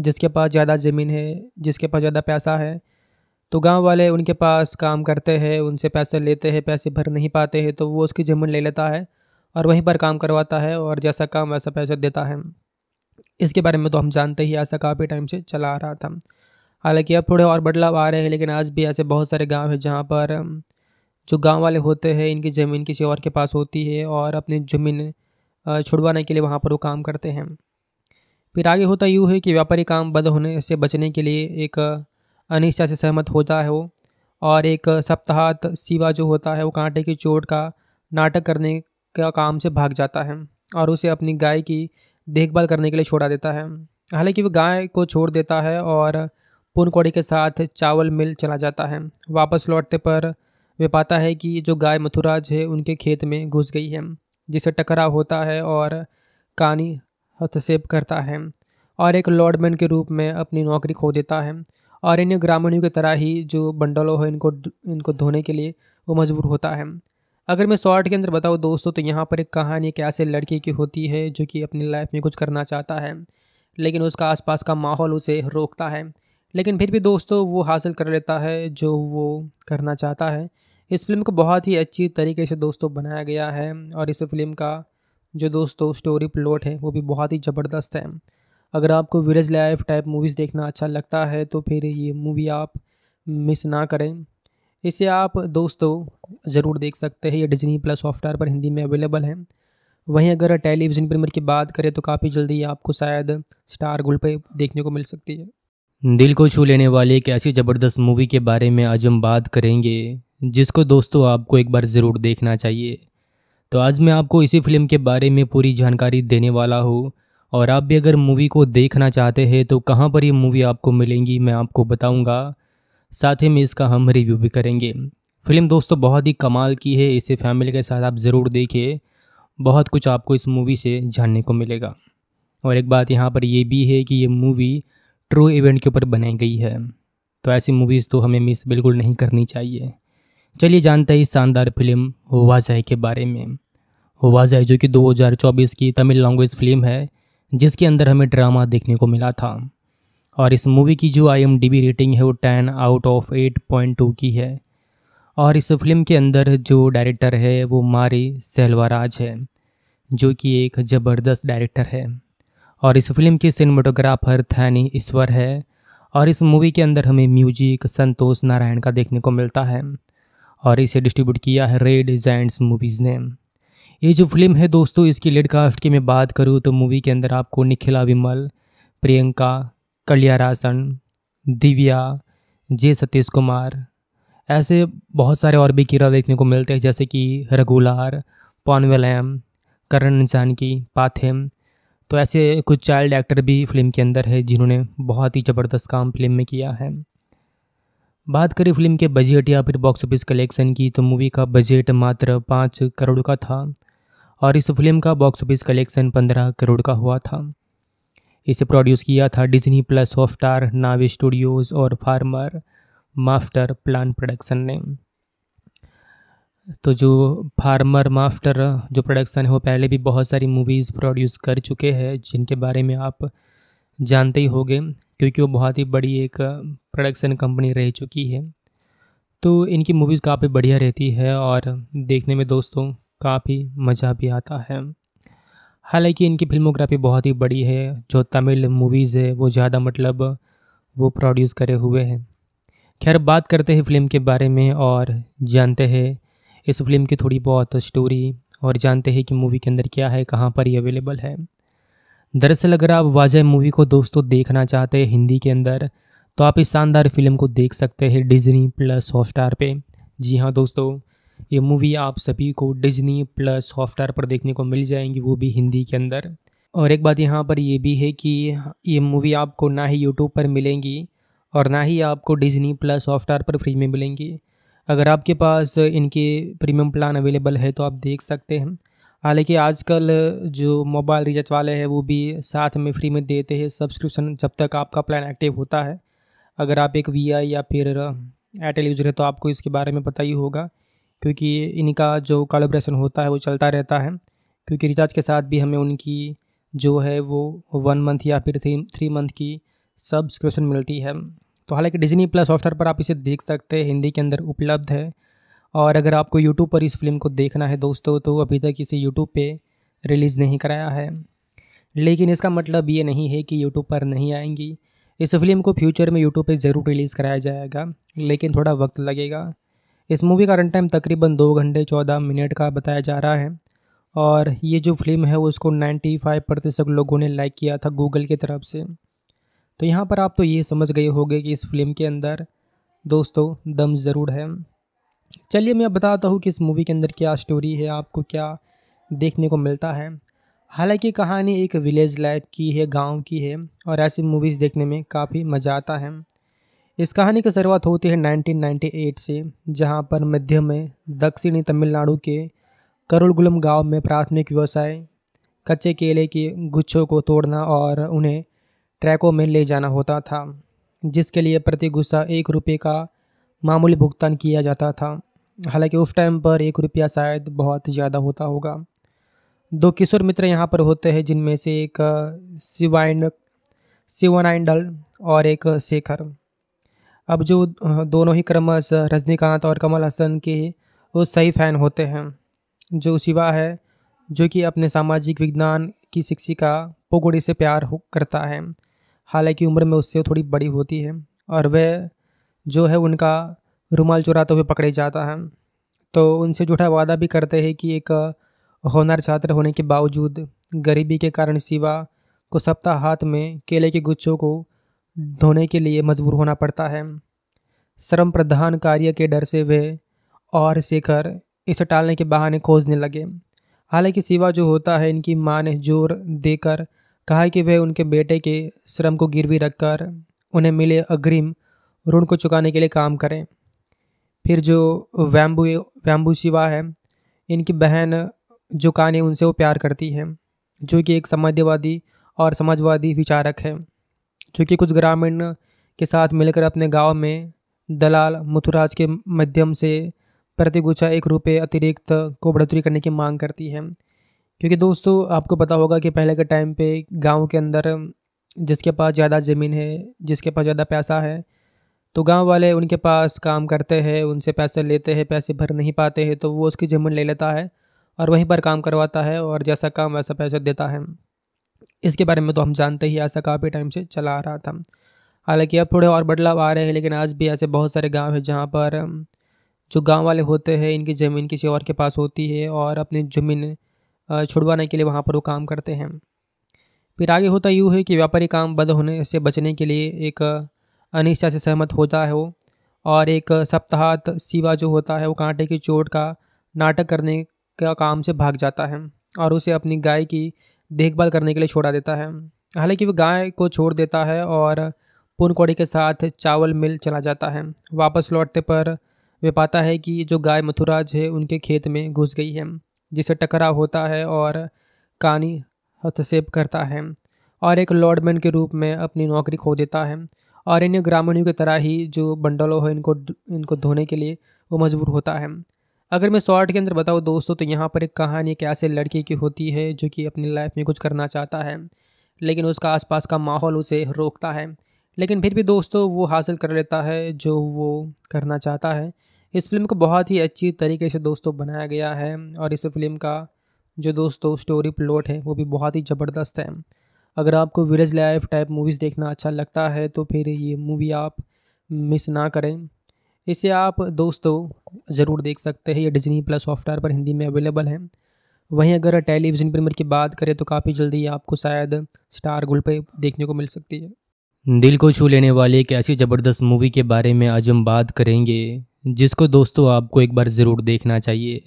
जिसके पास ज़्यादा ज़मीन है जिसके पास ज़्यादा पैसा है तो गांव वाले उनके पास काम करते हैं उनसे पैसे लेते हैं पैसे भर नहीं पाते हैं तो वो उसकी ज़मीन ले लेता है और वहीं पर काम करवाता है और जैसा काम वैसा पैसा देता है इसके बारे में तो हम जानते ही ऐसा काफ़ी टाइम से चला आ रहा था हालांकि अब थोड़े और बदलाव आ रहे हैं लेकिन आज भी ऐसे बहुत सारे गांव हैं जहां पर जो गांव वाले होते हैं इनकी ज़मीन किसी और के पास होती है और अपनी ज़मीन छुड़वाने के लिए वहाँ पर वो काम करते हैं फिर आगे होता यूँ है कि व्यापारी काम बंद होने से बचने के लिए एक अनिश्चा से सहमत होता है वो और एक सप्ताहत सिवा जो होता है वो कांटे की चोट का नाटक करने का काम से भाग जाता है और उसे अपनी गाय की देखभाल करने के लिए छोड़ा देता है हालांकि वह गाय को छोड़ देता है और पूनकौड़ी के साथ चावल मिल चला जाता है वापस लौटते पर वे पाता है कि जो गाय मथुराज है उनके खेत में घुस गई है जिसे टकराव होता है और कानी हस्तक्षेप करता है और एक लॉर्डमैन के रूप में अपनी नौकरी खो देता है और इन ग्रामीणों की तरह ही जो बंडलों है इनको इनको धोने के लिए वो मजबूर होता है अगर मैं शॉर्ट के अंदर बताऊँ दोस्तों तो यहाँ पर एक कहानी एक ऐसे लड़के की होती है जो कि अपनी लाइफ में कुछ करना चाहता है लेकिन उसका आसपास का माहौल उसे रोकता है लेकिन फिर भी दोस्तों वो हासिल कर लेता है जो वो करना चाहता है इस फिल्म को बहुत ही अच्छी तरीके से दोस्तों बनाया गया है और इस फिल्म का जो दोस्तों स्टोरी प्लॉट है वो भी बहुत ही ज़बरदस्त है अगर आपको विलेज लाइफ टाइप मूवीज़ देखना अच्छा लगता है तो फिर ये मूवी आप मिस ना करें इसे आप दोस्तों ज़रूर देख सकते हैं ये डिजनी प्लस सॉफ्टवेयर पर हिंदी में अवेलेबल है वहीं अगर टेलीविज़न प्रीमियर की बात करें तो काफ़ी जल्दी आपको शायद स्टार गोल्ड पर देखने को मिल सकती है दिल को छू लेने वाली एक ऐसी ज़बरदस्त मूवी के बारे में आज हम बात करेंगे जिसको दोस्तों आपको एक बार ज़रूर देखना चाहिए तो आज मैं आपको इसी फिल्म के बारे में पूरी जानकारी देने वाला हूँ और आप भी अगर मूवी को देखना चाहते हैं तो कहाँ पर ये मूवी आपको मिलेंगी मैं आपको बताऊँगा साथ ही में इसका हम रिव्यू भी करेंगे फिल्म दोस्तों बहुत ही कमाल की है इसे फैमिली के साथ आप ज़रूर देखिए बहुत कुछ आपको इस मूवी से जानने को मिलेगा और एक बात यहाँ पर यह भी है कि ये मूवी ट्रू इवेंट के ऊपर बनाई गई है तो ऐसी मूवीज़ तो हमें मिस बिल्कुल नहीं करनी चाहिए चलिए जानते हैं इस शानदार फिल्म वाजह के बारे में वाजह जो कि 2024 की तमिल लैंग्वेज फिल्म है जिसके अंदर हमें ड्रामा देखने को मिला था और इस मूवी की जो आई रेटिंग है वो ten out of eight point two की है और इस फिल्म के अंदर जो डायरेक्टर है वो मारी सहलवाराज है जो कि एक ज़बरदस्त डायरेक्टर है और इस फिल्म के सिनेमाटोग्राफर थैनी ईश्वर है और इस मूवी के अंदर हमें म्यूजिक संतोष नारायण का देखने को मिलता है और इसे डिस्ट्रीब्यूट किया है रेड जैंड्स मूवीज़ ने ये जो फिल्म है दोस्तों इसकी लेडकास्ट की मैं बात करूँ तो मूवी के अंदर आपको निखिला विमल प्रियंका कल्यारासन दिव्या जे सतीश कुमार ऐसे बहुत सारे और भी किरदार देखने को मिलते हैं जैसे कि रघुलार पॉनवेलैम करण जानकी पाथेम तो ऐसे कुछ चाइल्ड एक्टर भी फिल्म के अंदर है जिन्होंने बहुत ही ज़बरदस्त काम फिल्म में किया है बात करें फिल्म के बजट या फिर बॉक्स ऑफिस कलेक्शन की तो मूवी का बजट मात्र पाँच करोड़ का था और इस फिल्म का बॉक्स ऑफिस कलेक्शन पंद्रह करोड़ का हुआ था इसे प्रोड्यूस किया था Disney plus Hotstar Navi studios और फार्मर मास्टर प्लान प्रोडक्शन ने तो जो फार्मर मास्टर जो प्रोडक्शन है वो पहले भी बहुत सारी मूवीज़ प्रोड्यूस कर चुके हैं जिनके बारे में आप जानते ही होंगे क्योंकि वो बहुत ही बड़ी एक प्रोडक्शन कंपनी रह चुकी है तो इनकी मूवीज़ काफ़ी बढ़िया रहती है और देखने में दोस्तों काफ़ी मज़ा भी आता है हालांकि इनकी फिल्मोग्राफी बहुत ही बड़ी है जो तमिल मूवीज़ है वो ज़्यादा मतलब वो प्रोड्यूस करे हुए हैं खैर बात करते हैं फिल्म के बारे में और जानते हैं इस फिल्म की थोड़ी बहुत स्टोरी और जानते हैं कि मूवी के अंदर क्या है कहाँ पर ये अवेलेबल है दरअसल अगर आप वाजह मूवी को दोस्तों देखना चाहते हैं हिंदी के अंदर तो आप इस शानदार फिल्म को देख सकते हैं डिजनी प्लस हॉट स्टार पे जी हाँ दोस्तों ये मूवी आप सभी को डिजनी प्लस हॉटस्टार पर देखने को मिल जाएंगी वो भी हिंदी के अंदर और एक बात यहाँ पर ये भी है कि ये मूवी आपको ना ही यूट्यूब पर मिलेंगी और ना ही आपको डिजनी प्लस हॉटस्टार पर फ्री में मिलेंगी अगर आपके पास इनके प्रीमियम प्लान अवेलेबल है तो आप देख सकते हैं हालांकि आजकल जो मोबाइल रिचार्ज वाले हैं वो भी साथ में फ्री में देते हैं सब्सक्रिप्शन जब तक आपका प्लान एक्टिव होता है अगर आप एक वी या फिर एयरटेल यूजर है तो आपको इसके बारे में पता ही होगा क्योंकि इनका जो कॉलेब्रेशन होता है वो चलता रहता है क्योंकि रिचार्ज के साथ भी हमें उनकी जो है वो वन मंथ या फिर थ्री थ्री मंथ की सब्सक्रिप्शन मिलती है तो हालांकि डिजनी प्लस हॉटस्टार पर आप इसे देख सकते हैं हिंदी के अंदर उपलब्ध है और अगर आपको यूट्यूब पर इस फिल्म को देखना है दोस्तों तो अभी तक इसे यूट्यूब पर रिलीज़ नहीं कराया है लेकिन इसका मतलब ये नहीं है कि यूट्यूब पर नहीं आएंगी इस फिल्म को फ्यूचर में यूट्यूब पर ज़रूर रिलीज़ कराया जाएगा लेकिन थोड़ा वक्त लगेगा इस मूवी का रन टाइम तकरीबन दो घंटे चौदह मिनट का बताया जा रहा है और ये जो फिल्म है उसको 95 प्रतिशत लोगों ने लाइक किया था गूगल की तरफ से तो यहाँ पर आप तो ये समझ गए होंगे कि इस फिल्म के अंदर दोस्तों दम ज़रूर है चलिए मैं बताता हूँ कि इस मूवी के अंदर क्या स्टोरी है आपको क्या देखने को मिलता है हालांकि कहानी एक विलेज लाइफ की है गांव की है और ऐसी मूवीज़ देखने में काफ़ी मज़ा आता है इस कहानी की शुरुआत होती है 1998 से जहां पर मध्य में दक्षिणी तमिलनाडु के करुलगुलम गांव में प्राथमिक व्यवसाय कच्चे केले के गुच्छों को तोड़ना और उन्हें ट्रैकों में ले जाना होता था जिसके लिए प्रति गुस्सा एक रुपये का मामूली भुगतान किया जाता था हालांकि उस टाइम पर एक रुपया शायद बहुत ज़्यादा होता होगा दो किशोर मित्र यहाँ पर होते हैं जिनमें से एक शिवाइन शिवनाइंडल और एक शेखर अब जो दोनों ही क्रमश रजनीकांत और कमल हसन के वो सही फ़ैन होते हैं जो शिवा है जो कि अपने सामाजिक विज्ञान की शिक्षिका पोगोड़ी से प्यार हो करता है हालांकि उम्र में उससे थोड़ी बड़ी होती है और वह जो है उनका रुमाल चुराते हुए पकड़े जाता है तो उनसे झूठा वादा भी करते हैं कि एक होनर छात्र होने के बावजूद गरीबी के कारण शिवा को सप्ताह हाथ में केले के गुच्छों को धोने के लिए मजबूर होना पड़ता है श्रम प्रधान कार्य के डर से वे और शेखर इसे टालने के बहाने खोजने लगे हालांकि शिवा जो होता है इनकी माँ ने जोर देकर कहा कि वह उनके बेटे के श्रम को गिरवी रखकर उन्हें मिले अग्रिम ऋण को चुकाने के लिए काम करें फिर जो वैम्बू वैम्बू शिवा है इनकी बहन जो काने उनसे वो प्यार करती है जो कि एक समाजवादी और समाजवादी विचारक है चूँकि कुछ ग्रामीण के साथ मिलकर अपने गांव में दलाल मुथुराज के माध्यम से प्रतिगुछा एक रुपये अतिरिक्त को बढ़ोतरी करने की मांग करती है क्योंकि दोस्तों आपको पता होगा कि पहले के टाइम पे गांव के अंदर जिसके पास ज़्यादा ज़मीन है जिसके पास ज़्यादा पैसा है तो गांव वाले उनके पास काम करते हैं उनसे पैसे लेते हैं पैसे भर नहीं पाते हैं तो वो उसकी ज़मीन ले लेता है और वहीं पर काम करवाता है और जैसा काम वैसा पैसा देता है इसके बारे में तो हम जानते ही ऐसा काफ़ी टाइम से चला आ रहा था हालांकि अब थोड़े और बदलाव आ रहे हैं लेकिन आज भी ऐसे बहुत सारे गांव हैं जहां पर जो गांव वाले होते हैं इनकी ज़मीन किसी और के पास होती है और अपनी ज़मीन छुड़वाने के लिए वहाँ पर वो काम करते हैं फिर आगे होता यूँ है कि व्यापारी काम बंद होने से बचने के लिए एक अनिश्चा से सहमत होता है वो और एक सप्ताहत सिवा जो होता है वो कांटे की चोट का नाटक करने का काम से भाग जाता है और उसे अपनी गाय की देखभाल करने के लिए छोड़ा देता है हालांकि वह गाय को छोड़ देता है और पूनकोड़ी के साथ चावल मिल चला जाता है वापस लौटते पर वे पाता है कि जो गाय मथुराज है उनके खेत में घुस गई है जिसे टकराव होता है और कानी हस्तक्षेप करता है और एक लॉर्डमैन के रूप में अपनी नौकरी खो देता है और इन ग्रामीणों की तरह ही जो बंडलों है इनको इनको धोने के लिए वो मजबूर होता है अगर मैं शॉर्ट के अंदर बताऊँ दोस्तों तो यहाँ पर एक कहानी एक ऐसे लड़के की होती है जो कि अपनी लाइफ में कुछ करना चाहता है लेकिन उसका आसपास का माहौल उसे रोकता है लेकिन फिर भी दोस्तों वो हासिल कर लेता है जो वो करना चाहता है इस फिल्म को बहुत ही अच्छी तरीके से दोस्तों बनाया गया है और इस फिल्म का जो दोस्तों स्टोरी प्लॉट है वो भी बहुत ही ज़बरदस्त है अगर आपको विलेज लाइफ टाइप मूवीज़ देखना अच्छा लगता है तो फिर ये मूवी आप मिस ना करें इसे आप दोस्तों ज़रूर देख सकते हैं ये डिजनी प्लस सॉफ्टवेयर पर हिंदी में अवेलेबल है वहीं अगर टेलीविज़न प्रीमियर की बात करें तो काफ़ी जल्दी आपको शायद स्टार गुल पर देखने को मिल सकती है दिल को छू लेने वाली एक ऐसी ज़बरदस्त मूवी के बारे में आज हम बात करेंगे जिसको दोस्तों आपको एक बार ज़रूर देखना चाहिए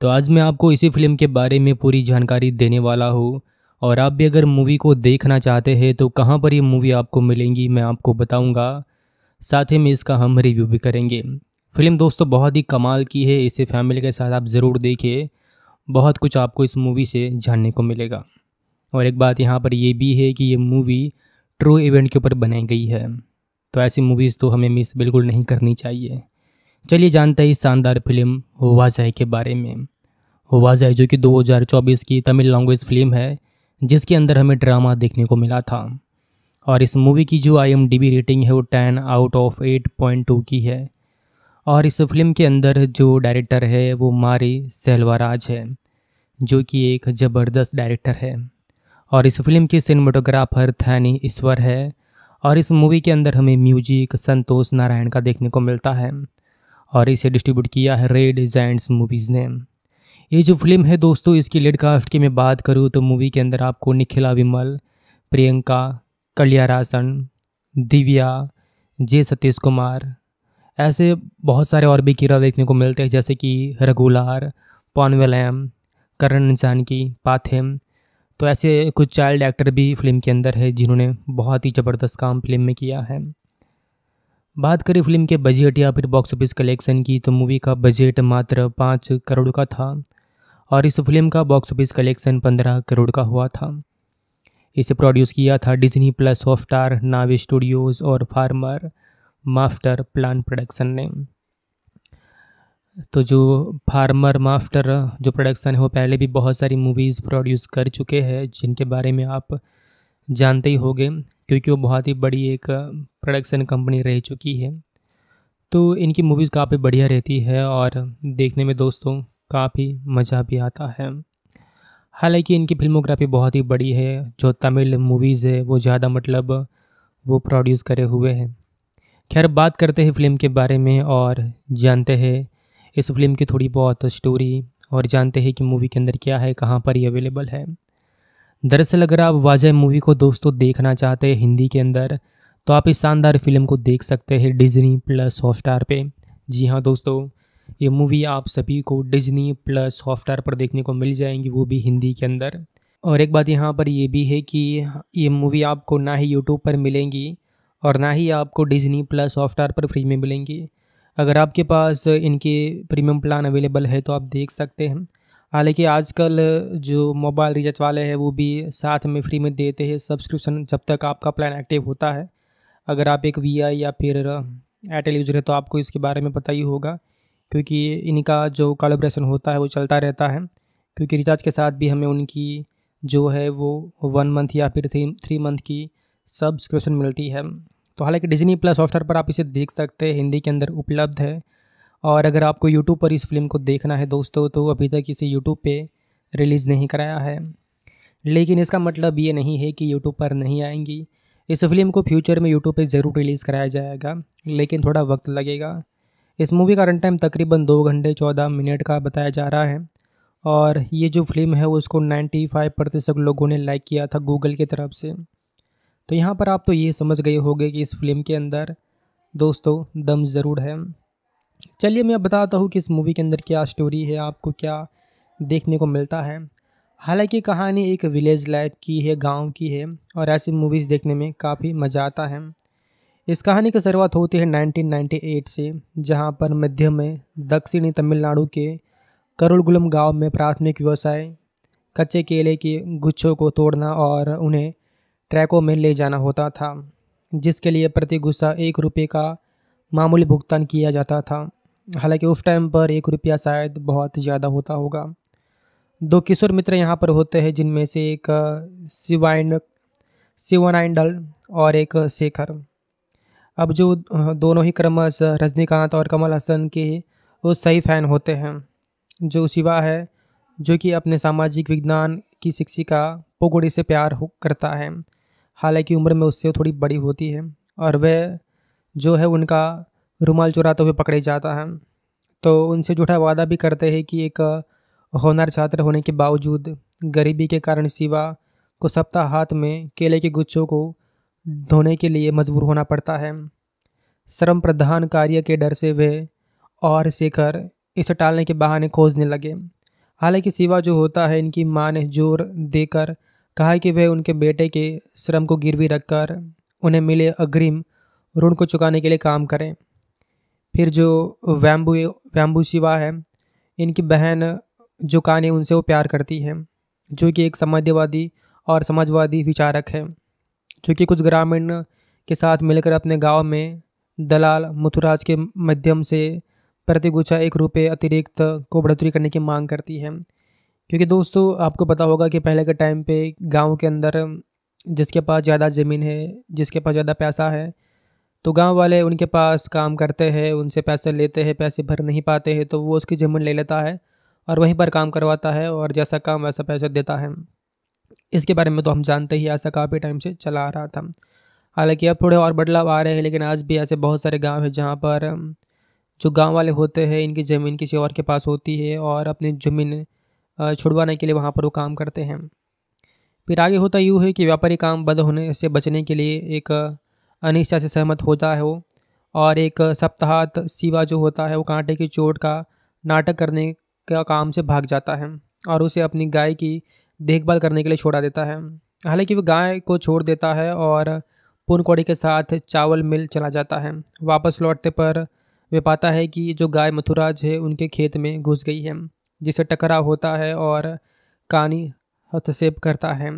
तो आज मैं आपको इसी फिल्म के बारे में पूरी जानकारी देने वाला हूँ और आप भी अगर मूवी को देखना चाहते हैं तो कहाँ पर ये मूवी आपको मिलेंगी मैं आपको बताऊँगा साथ ही में इसका हम रिव्यू भी करेंगे फिल्म दोस्तों बहुत ही कमाल की है इसे फैमिली के साथ आप ज़रूर देखिए बहुत कुछ आपको इस मूवी से जानने को मिलेगा और एक बात यहाँ पर यह भी है कि ये मूवी ट्रू इवेंट के ऊपर बनाई गई है तो ऐसी मूवीज़ तो हमें मिस बिल्कुल नहीं करनी चाहिए चलिए जानते हैं इस शानदार फिल्म वाजह के बारे में वाजह जो कि 2024 की तमिल लैंग्वेज फिल्म है जिसके अंदर हमें ड्रामा देखने को मिला था और इस मूवी की जो आई रेटिंग है वो ten out of eight point two की है और इस फिल्म के अंदर जो डायरेक्टर है वो मारी सेल्वाराज है जो कि एक ज़बरदस्त डायरेक्टर है और इस फिल्म के सिनेमाटोग्राफर थैनी ईश्वर है और इस मूवी के अंदर हमें म्यूजिक संतोष नारायण का देखने को मिलता है और इसे डिस्ट्रीब्यूट किया है रेड जैंट्स मूवीज़ ने ये जो फिल्म है दोस्तों इसकी लेडकास्ट की मैं बात करूँ तो मूवी के अंदर आपको निखिला विमल प्रियंका कल्यारासन दिव्या जे सतीश कुमार ऐसे बहुत सारे और भी किरदार देखने को मिलते हैं जैसे कि रघुलार पॉनवेलैम करण जानकी पाथेम तो ऐसे कुछ चाइल्ड एक्टर भी फिल्म के अंदर है जिन्होंने बहुत ही ज़बरदस्त काम फिल्म में किया है बात करें फिल्म के बजट या फिर बॉक्स ऑफिस कलेक्शन की तो मूवी का बजट मात्र पाँच करोड़ का था और इस फिल्म का बॉक्स ऑफिस कलेक्शन पंद्रह करोड़ का हुआ था इसे प्रोड्यूस किया था डिज्नी प्लस हॉटस्टार नावी स्टूडियोज़ और फार्मर मास्टर प्लान प्रोडक्शन ने तो जो फार्मर मास्टर जो प्रोडक्शन है वो पहले भी बहुत सारी मूवीज़ प्रोड्यूस कर चुके हैं जिनके बारे में आप जानते ही होंगे क्योंकि वो बहुत ही बड़ी एक प्रोडक्शन कंपनी रह चुकी है तो इनकी मूवीज़ काफ़ी बढ़िया रहती है और देखने में दोस्तों काफ़ी मज़ा भी आता है हालांकि इनकी फिल्मोग्राफी बहुत ही बड़ी है जो तमिल मूवीज़ है वो ज़्यादा मतलब वो प्रोड्यूस करे हुए हैं खैर बात करते हैं फिल्म के बारे में और जानते हैं इस फिल्म की थोड़ी बहुत स्टोरी और जानते हैं कि मूवी के अंदर क्या है कहाँ पर ये अवेलेबल है दरअसल अगर आप वाजह मूवी को दोस्तों देखना चाहते हैं हिंदी के अंदर तो आप इस शानदार फिल्म को देख सकते हैं डिज्नी प्लस हॉट स्टार पर जी हाँ दोस्तों ये मूवी आप सभी को डिजनी प्लस हॉटस्टार पर देखने को मिल जाएंगी वो भी हिंदी के अंदर और एक बात यहाँ पर ये भी है कि ये मूवी आपको ना ही यूट्यूब पर मिलेंगी और ना ही आपको डिजनी प्लस हॉटस्टार पर फ्री में मिलेंगी अगर आपके पास इनके प्रीमियम प्लान अवेलेबल है तो आप देख सकते हैं हालांकि आजकल जो मोबाइल रिचार्ज वाले हैं वो भी साथ में फ्री में देते हैं सब्सक्रिप्शन जब तक आपका प्लान एक्टिव होता है अगर आप एक वी या फिर एयरटेल यूजर है तो आपको इसके बारे में पता ही होगा क्योंकि इनका जो कॉलेब्रेशन होता है वो चलता रहता है क्योंकि रिचार्ज के साथ भी हमें उनकी जो है वो वन मंथ या फिर थ्री थ्री मंथ की सब्सक्रिप्शन मिलती है तो हालांकि डिजनी प्लस हॉटस्टार पर आप इसे देख सकते हैं हिंदी के अंदर उपलब्ध है और अगर आपको यूट्यूब पर इस फिल्म को देखना है दोस्तों तो अभी तक इसे यूट्यूब पर रिलीज़ नहीं कराया है लेकिन इसका मतलब ये नहीं है कि यूट्यूब पर नहीं आएंगी इस फिल्म को फ्यूचर में यूट्यूब पर ज़रूर रिलीज़ कराया जाएगा लेकिन थोड़ा वक्त लगेगा इस मूवी का रन टाइम तकरीबन दो घंटे चौदह मिनट का बताया जा रहा है और ये जो फिल्म है उसको 95 प्रतिशत लोगों ने लाइक किया था गूगल की तरफ से तो यहाँ पर आप तो ये समझ गए होंगे कि इस फिल्म के अंदर दोस्तों दम ज़रूर है चलिए मैं बताता हूँ कि इस मूवी के अंदर क्या स्टोरी है आपको क्या देखने को मिलता है हालांकि कहानी एक विलेज लाइफ की है गांव की है और ऐसी मूवीज़ देखने में काफ़ी मज़ा आता है इस कहानी की शुरुआत होती है 1998 से जहां पर मध्य में दक्षिणी तमिलनाडु के करुलगुलम गांव में प्राथमिक व्यवसाय कच्चे केले के गुच्छों को तोड़ना और उन्हें ट्रैकों में ले जाना होता था जिसके लिए प्रति गुस्सा एक रुपये का मामूली भुगतान किया जाता था हालांकि उस टाइम पर एक रुपया शायद बहुत ज़्यादा होता होगा दो किशोर मित्र यहाँ पर होते हैं जिनमें से एक शिवाइन शिवनाइंडल और एक शेखर अब जो दोनों ही क्रमश रजनीकांत और कमल हसन के वो सही फ़ैन होते हैं जो शिवा है जो कि अपने सामाजिक विज्ञान की शिक्षिका पोगोड़ी से प्यार करता है हालांकि उम्र में उससे थोड़ी बड़ी होती है और वह जो है उनका रुमाल चुराते हुए पकड़े जाता है तो उनसे जुड़ा वादा भी करते हैं कि एक होनर छात्र होने के बावजूद गरीबी के कारण शिवा को सप्ताह हाथ में केले के गुच्छों को धोने के लिए मजबूर होना पड़ता है श्रम प्रधान कार्य के डर से वे और शेखर इसे टालने के बहाने खोजने लगे हालांकि सिवा जो होता है इनकी माँ ने जोर देकर कहा कि वह उनके बेटे के श्रम को गिरवी रखकर उन्हें मिले अग्रिम ऋण को चुकाने के लिए काम करें फिर जो वैम्बू वैम्बू शिवा है इनकी बहन जो कान उनसे वो प्यार करती है जो कि एक समाजवादी और समाजवादी विचारक है चूँकि कुछ ग्रामीण के साथ मिलकर अपने गांव में दलाल मथुराज के माध्यम से प्रतिगुछा एक रुपये अतिरिक्त को बढ़ोतरी करने की मांग करती है क्योंकि दोस्तों आपको पता होगा कि पहले के टाइम पे गांव के अंदर जिसके पास ज़्यादा ज़मीन है जिसके पास ज़्यादा पैसा है तो गांव वाले उनके पास काम करते हैं उनसे पैसे लेते हैं पैसे भर नहीं पाते हैं तो वो उसकी ज़मीन ले लेता है और वहीं पर काम करवाता है और जैसा काम वैसा पैसा देता है इसके बारे में तो हम जानते ही ऐसा काफ़ी टाइम से चला आ रहा था हालांकि अब थोड़े और बदलाव आ रहे हैं लेकिन आज भी ऐसे बहुत सारे गांव हैं जहाँ पर जो गांव वाले होते हैं इनकी ज़मीन किसी और के पास होती है और अपनी ज़मीन छुड़वाने के लिए वहाँ पर वो काम करते हैं फिर आगे होता यूँ है कि व्यापारी काम बंद होने से बचने के लिए एक अनिश्चा से सहमत होता है वो और एक सप्ताहत सिवा जो होता है वो कांटे की चोट का नाटक करने का काम से भाग जाता है और उसे अपनी गाय की देखभाल करने के लिए छोड़ा देता है हालांकि वह गाय को छोड़ देता है और पूर्णकौड़ी के साथ चावल मिल चला जाता है वापस लौटते पर वे पाता है कि जो गाय मथुराज है उनके खेत में घुस गई है जिसे टकराव होता है और कानी हस्तक्षेप करता है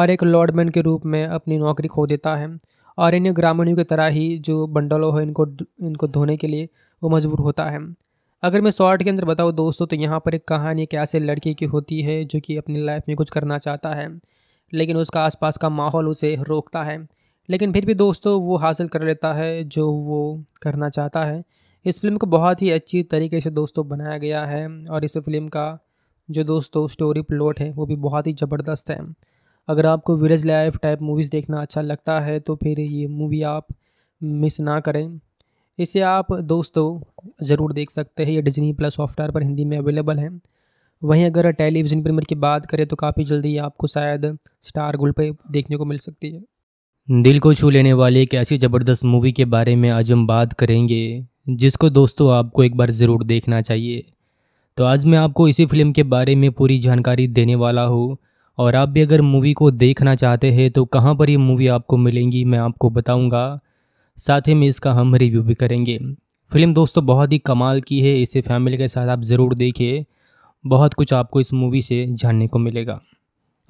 और एक लॉर्डमैन के रूप में अपनी नौकरी खो देता है और इन ग्रामीणों की तरह ही जो बंडलों है इनको इनको धोने के लिए वो मजबूर होता है अगर मैं शॉर्ट के अंदर बताऊँ दोस्तों तो यहाँ पर एक कहानी एक ऐसे लड़की की होती है जो कि अपनी लाइफ में कुछ करना चाहता है लेकिन उसका आसपास का माहौल उसे रोकता है लेकिन फिर भी दोस्तों वो हासिल कर लेता है जो वो करना चाहता है इस फिल्म को बहुत ही अच्छी तरीके से दोस्तों बनाया गया है और इस फिल्म का जो दोस्तों स्टोरी प्लॉट है वो भी बहुत ही ज़बरदस्त है अगर आपको विलेज लाइफ टाइप मूवीज़ देखना अच्छा लगता है तो फिर ये मूवी आप मिस ना करें इसे आप दोस्तों ज़रूर देख सकते हैं ये डिजनी प्लस सॉफ्टवेयर पर हिंदी में अवेलेबल है वहीं अगर टेलीविज़न प्रीमियर की बात करें तो काफ़ी जल्दी आपको शायद स्टार गुल पे देखने को मिल सकती है दिल को छू लेने वाली एक ऐसी ज़बरदस्त मूवी के बारे में आज हम बात करेंगे जिसको दोस्तों आपको एक बार ज़रूर देखना चाहिए तो आज मैं आपको इसी फिल्म के बारे में पूरी जानकारी देने वाला हूँ और आप भी अगर मूवी को देखना चाहते हैं तो कहाँ पर ये मूवी आपको मिलेंगी मैं आपको बताऊँगा साथ ही में इसका हम रिव्यू भी करेंगे फिल्म दोस्तों बहुत ही कमाल की है इसे फैमिली के साथ आप ज़रूर देखिए बहुत कुछ आपको इस मूवी से जानने को मिलेगा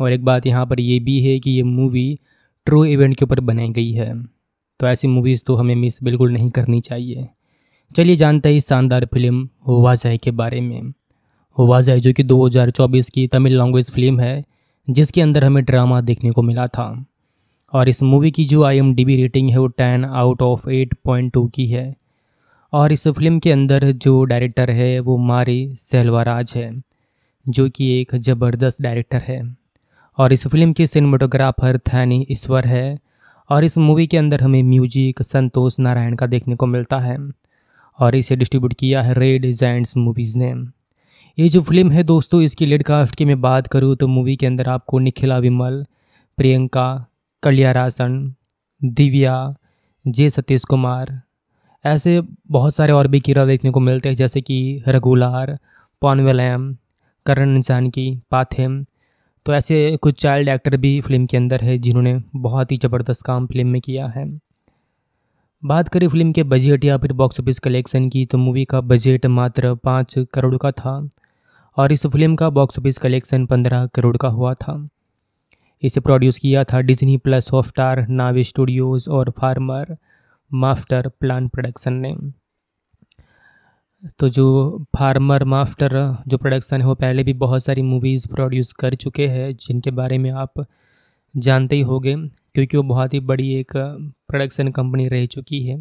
और एक बात यहाँ पर यह भी है कि ये मूवी ट्रू इवेंट के ऊपर बनाई गई है तो ऐसी मूवीज़ तो हमें मिस बिल्कुल नहीं करनी चाहिए चलिए जानते हैं इस शानदार फिल्म वाजह के बारे में वाजह जो कि 2024 की तमिल लैंग्वेज फिल्म है जिसके अंदर हमें ड्रामा देखने को मिला था और इस मूवी की जो आई रेटिंग है वो ten out of eight point two की है और इस फिल्म के अंदर जो डायरेक्टर है वो मारी सेल्वाराज है जो कि एक ज़बरदस्त डायरेक्टर है और इस फिल्म के सिनेमाटोग्राफर थैनी ईश्वर है और इस मूवी के अंदर हमें म्यूजिक संतोष नारायण का देखने को मिलता है और इसे डिस्ट्रीब्यूट किया है रेड जैंट्स मूवीज़ ने ये जो फिल्म है दोस्तों इसकी लेडकास्ट की मैं बात करूँ तो मूवी के अंदर आपको निखिला विमल प्रियंका कल्यारासन दिव्या जे सतीश कुमार ऐसे बहुत सारे और भी किरदार देखने को मिलते हैं जैसे कि रघुलार पॉनवेलैम करण जानकी पाथेम तो ऐसे कुछ चाइल्ड एक्टर भी फिल्म के अंदर है जिन्होंने बहुत ही ज़बरदस्त काम फिल्म में किया है बात करें फिल्म के बजट या फिर बॉक्स ऑफिस कलेक्शन की तो मूवी का बजट मात्र पाँच करोड़ का था और इस फिल्म का बॉक्स ऑफिस कलेक्शन पंद्रह करोड़ का हुआ था इसे प्रोड्यूस किया था Disney plus star Navi studios और फार्मर मास्टर प्लान प्रोडक्शन ने तो जो फार्मर मास्टर जो प्रोडक्शन है वो पहले भी बहुत सारी मूवीज़ प्रोड्यूस कर चुके हैं जिनके बारे में आप जानते ही होंगे क्योंकि वो बहुत ही बड़ी एक प्रोडक्शन कंपनी रह चुकी है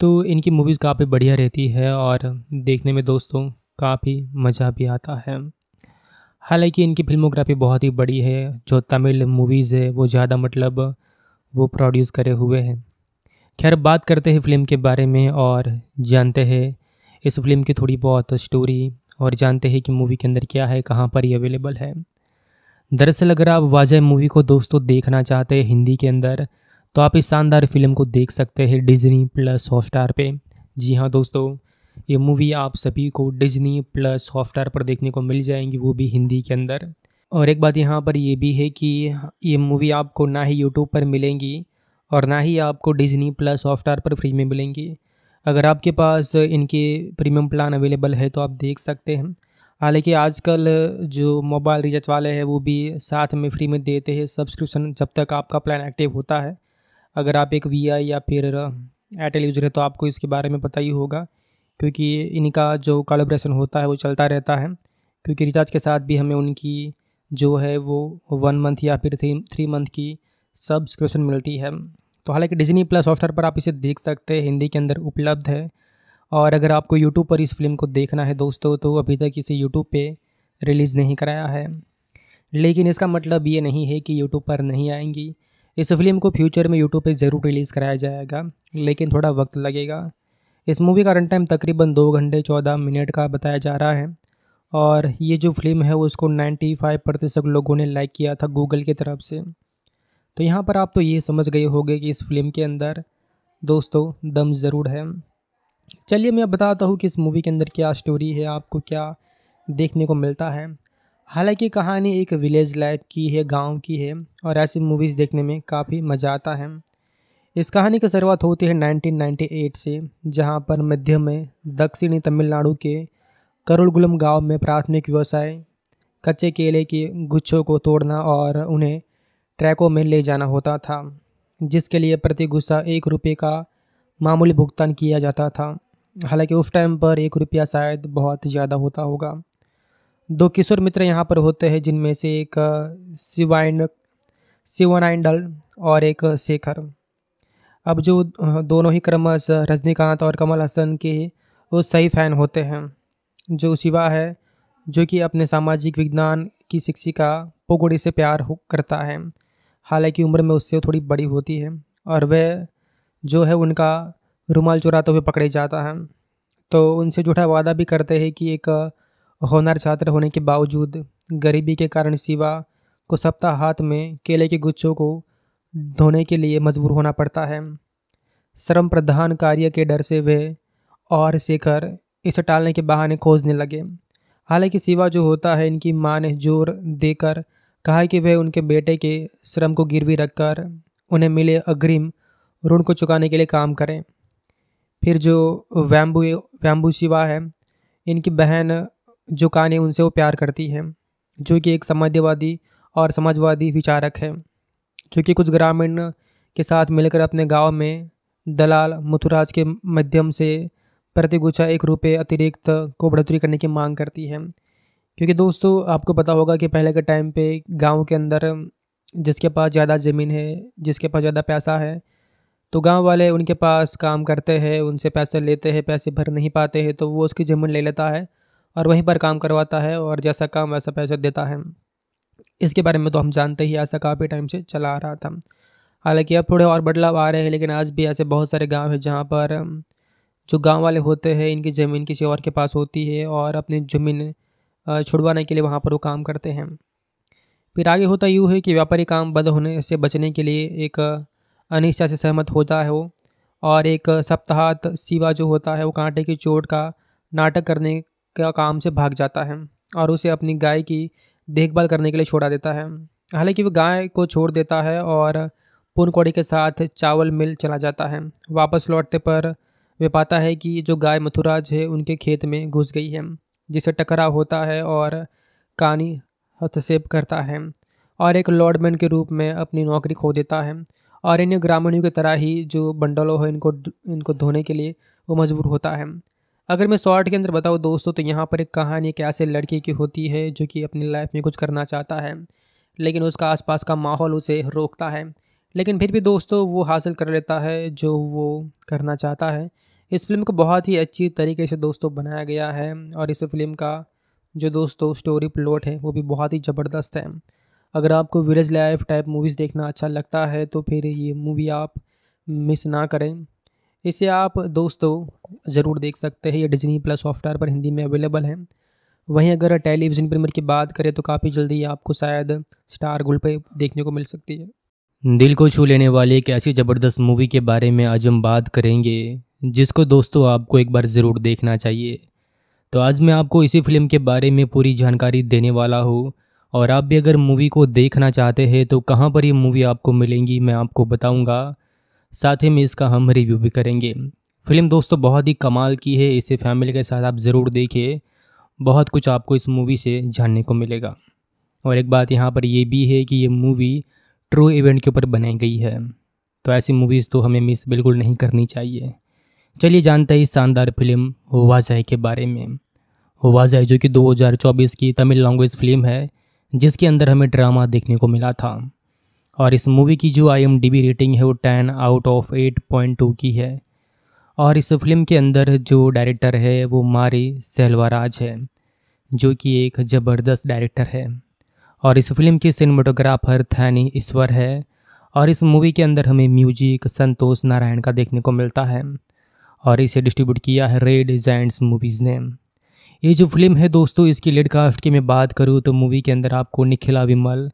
तो इनकी मूवीज़ काफ़ी बढ़िया रहती है और देखने में दोस्तों काफ़ी मज़ा भी आता है हालांकि इनकी फिल्मोग्राफी बहुत ही बड़ी है जो तमिल मूवीज़ है वो ज़्यादा मतलब वो प्रोड्यूस करे हुए हैं खैर बात करते हैं फिल्म के बारे में और जानते हैं इस फिल्म की थोड़ी बहुत स्टोरी और जानते हैं कि मूवी के अंदर क्या है कहाँ पर ये अवेलेबल है दरअसल अगर आप वाजह मूवी को दोस्तों देखना चाहते हैं हिंदी के अंदर तो आप इस शानदार फिल्म को देख सकते हैं डिजनी प्लस हॉट स्टार पर जी हाँ दोस्तों ये मूवी आप सभी को डिजनी प्लस सॉफ्टवेयर पर देखने को मिल जाएंगी वो भी हिंदी के अंदर और एक बात यहाँ पर ये भी है कि ये मूवी आपको ना ही यूट्यूब पर मिलेंगी और ना ही आपको डिजनी प्लस सॉफ्टवेयर पर फ्री में मिलेंगी अगर आपके पास इनके प्रीमियम प्लान अवेलेबल है तो आप देख सकते हैं हालांकि आजकल जो मोबाइल रिचार्ज वाले हैं वो भी साथ में फ्री में देते हैं सब्सक्रिप्शन जब तक आपका प्लान एक्टिव होता है अगर आप एक वी या फिर एयरटेल यूजर है तो आपको इसके बारे में पता ही होगा क्योंकि इनका जो कॉलेब्रेशन होता है वो चलता रहता है क्योंकि रिचार्ज के साथ भी हमें उनकी जो है वो वन मंथ या फिर थ्री थ्री मंथ की सब्सक्रिप्शन मिलती है तो हालांकि डिजनी प्लस हॉटस्टार पर आप इसे देख सकते हैं हिंदी के अंदर उपलब्ध है और अगर आपको यूट्यूब पर इस फिल्म को देखना है दोस्तों तो अभी तक इसे यूट्यूब पर रिलीज़ नहीं कराया है लेकिन इसका मतलब ये नहीं है कि यूट्यूब पर नहीं आएंगी इस फिल्म को फ्यूचर में यूट्यूब पर ज़रूर रिलीज़ कराया जाएगा लेकिन थोड़ा वक्त लगेगा इस मूवी का रन टाइम तकरीबन दो घंटे चौदह मिनट का बताया जा रहा है और ये जो फिल्म है उसको 95 प्रतिशत लोगों ने लाइक किया था गूगल की तरफ से तो यहाँ पर आप तो ये समझ गए होंगे कि इस फिल्म के अंदर दोस्तों दम ज़रूर है चलिए मैं बताता हूँ कि इस मूवी के अंदर क्या स्टोरी है आपको क्या देखने को मिलता है हालांकि कहानी एक विलेज लाइफ की है गांव की है और ऐसी मूवीज़ देखने में काफ़ी मज़ा आता है इस कहानी की शुरुआत होती है 1998 से जहां पर मध्य में दक्षिणी तमिलनाडु के करुड़गुलम गांव में प्राथमिक व्यवसाय कच्चे केले के गुच्छों को तोड़ना और उन्हें ट्रैकों में ले जाना होता था जिसके लिए प्रति गुस्सा एक रुपये का मामूली भुगतान किया जाता था हालांकि उस टाइम पर एक रुपया शायद बहुत ज़्यादा होता होगा दो किशोर मित्र यहाँ पर होते हैं जिनमें से एक शिवाइन शिवनाइंडल और एक शेखर अब जो दोनों ही क्रमश रजनीकांत और कमल हसन के वो सही फ़ैन होते हैं जो शिवा है जो कि अपने सामाजिक विज्ञान की शिक्षिका पोगोड़ी से प्यार करता है हालांकि उम्र में उससे थोड़ी बड़ी होती है और वह जो है उनका रुमाल चुराते हुए पकड़े जाता है तो उनसे झूठा वादा भी करते हैं कि एक होनर छात्र होने के बावजूद गरीबी के कारण शिवा को सप्ताह हाथ में केले के गुच्छों को धोने के लिए मजबूर होना पड़ता है श्रम प्रधान कार्य के डर से वे और शेखर इसे टालने के बहाने खोजने लगे हालांकि शिवा जो होता है इनकी माँ ने जोर देकर कहा कि वह उनके बेटे के श्रम को गिरवी रखकर उन्हें मिले अग्रिम ऋण को चुकाने के लिए काम करें फिर जो वैम्बू वैम्बू शिवा है इनकी बहन जो काने उनसे वो प्यार करती है जो कि एक समाजवादी और समाजवादी विचारक है चूँकि कुछ ग्रामीण के साथ मिलकर अपने गांव में दलाल मुथुराज के माध्यम से प्रतिगुछा एक रुपये अतिरिक्त को बढ़ोतरी करने की मांग करती है क्योंकि दोस्तों आपको पता होगा कि पहले के टाइम पे गांव के अंदर जिसके पास ज़्यादा ज़मीन है जिसके पास ज़्यादा पैसा है तो गांव वाले उनके पास काम करते हैं उनसे पैसे लेते हैं पैसे भर नहीं पाते हैं तो वो उसकी ज़मीन ले लेता है और वहीं पर काम करवाता है और जैसा काम वैसा पैसा देता है इसके बारे में तो हम जानते ही ऐसा काफ़ी टाइम से चला आ रहा था हालांकि अब थोड़े और बदलाव आ रहे हैं लेकिन आज भी ऐसे बहुत सारे गांव हैं जहाँ पर जो गांव वाले होते हैं इनकी ज़मीन किसी और के पास होती है और अपनी ज़मीन छुड़वाने के लिए वहाँ पर वो काम करते हैं फिर आगे होता यूँ है कि व्यापारी काम बंद होने से बचने के लिए एक अनिश्चा से सहमत होता है वो और एक सप्ताहत सिवा जो होता है वो कांटे की चोट का नाटक करने का काम से भाग जाता है और उसे अपनी गाय की देखभाल करने के लिए छोड़ा देता है हालांकि वह गाय को छोड़ देता है और पूर्णकौड़ी के साथ चावल मिल चला जाता है वापस लौटते पर वे पाता है कि जो गाय मथुराज है उनके खेत में घुस गई है जिसे टकराव होता है और कानी हस्तक्षेप करता है और एक लॉर्डमैन के रूप में अपनी नौकरी खो देता है और इन ग्रामीणों की तरह ही जो बंडलों है इनको इनको धोने के लिए वो मजबूर होता है अगर मैं शॉर्ट के अंदर बताऊँ दोस्तों तो यहाँ पर एक कहानी एक ऐसे लड़के की होती है जो कि अपनी लाइफ में कुछ करना चाहता है लेकिन उसका आसपास का माहौल उसे रोकता है लेकिन फिर भी दोस्तों वो हासिल कर लेता है जो वो करना चाहता है इस फिल्म को बहुत ही अच्छी तरीके से दोस्तों बनाया गया है और इस फिल्म का जो दोस्तों स्टोरी प्लॉट है वो भी बहुत ही ज़बरदस्त है अगर आपको विलेज लाइफ टाइप मूवीज़ देखना अच्छा लगता है तो फिर ये मूवी आप मिस ना करें इसे आप दोस्तों ज़रूर देख सकते हैं ये डिजनी प्लस सॉफ्टवेयर पर हिंदी में अवेलेबल है वहीं अगर टेलीविज़न प्रीमियर की बात करें तो काफ़ी जल्दी आपको शायद स्टार गोल्ड पर देखने को मिल सकती है दिल को छू लेने वाली एक ऐसी ज़बरदस्त मूवी के बारे में आज हम बात करेंगे जिसको दोस्तों आपको एक बार ज़रूर देखना चाहिए तो आज मैं आपको इसी फिल्म के बारे में पूरी जानकारी देने वाला हूँ और आप भी अगर मूवी को देखना चाहते हैं तो कहाँ पर ये मूवी आपको मिलेंगी मैं आपको बताऊँगा साथ ही में इसका हम रिव्यू भी करेंगे फिल्म दोस्तों बहुत ही कमाल की है इसे फैमिली के साथ आप ज़रूर देखिए बहुत कुछ आपको इस मूवी से जानने को मिलेगा और एक बात यहाँ पर यह भी है कि ये मूवी ट्रू इवेंट के ऊपर बनाई गई है तो ऐसी मूवीज़ तो हमें मिस बिल्कुल नहीं करनी चाहिए चलिए जानते हैं इस शानदार फिल्म वाजह के बारे में वाजह जो कि 2024 की तमिल लैंग्वेज फिल्म है जिसके अंदर हमें ड्रामा देखने को मिला था और इस मूवी की जो आई रेटिंग है वो ten out of eight point two की है और इस फिल्म के अंदर जो डायरेक्टर है वो मारी सेलवाज है जो कि एक ज़बरदस्त डायरेक्टर है और इस फिल्म के सिनेमाटोग्राफर थैनी ईश्वर है और इस मूवी के अंदर हमें म्यूजिक संतोष नारायण का देखने को मिलता है और इसे डिस्ट्रीब्यूट किया है रेड जैंड्स मूवीज़ ने ये जो फिल्म है दोस्तों इसकी लेडकास्ट की मैं बात करूँ तो मूवी के अंदर आपको निखिला विमल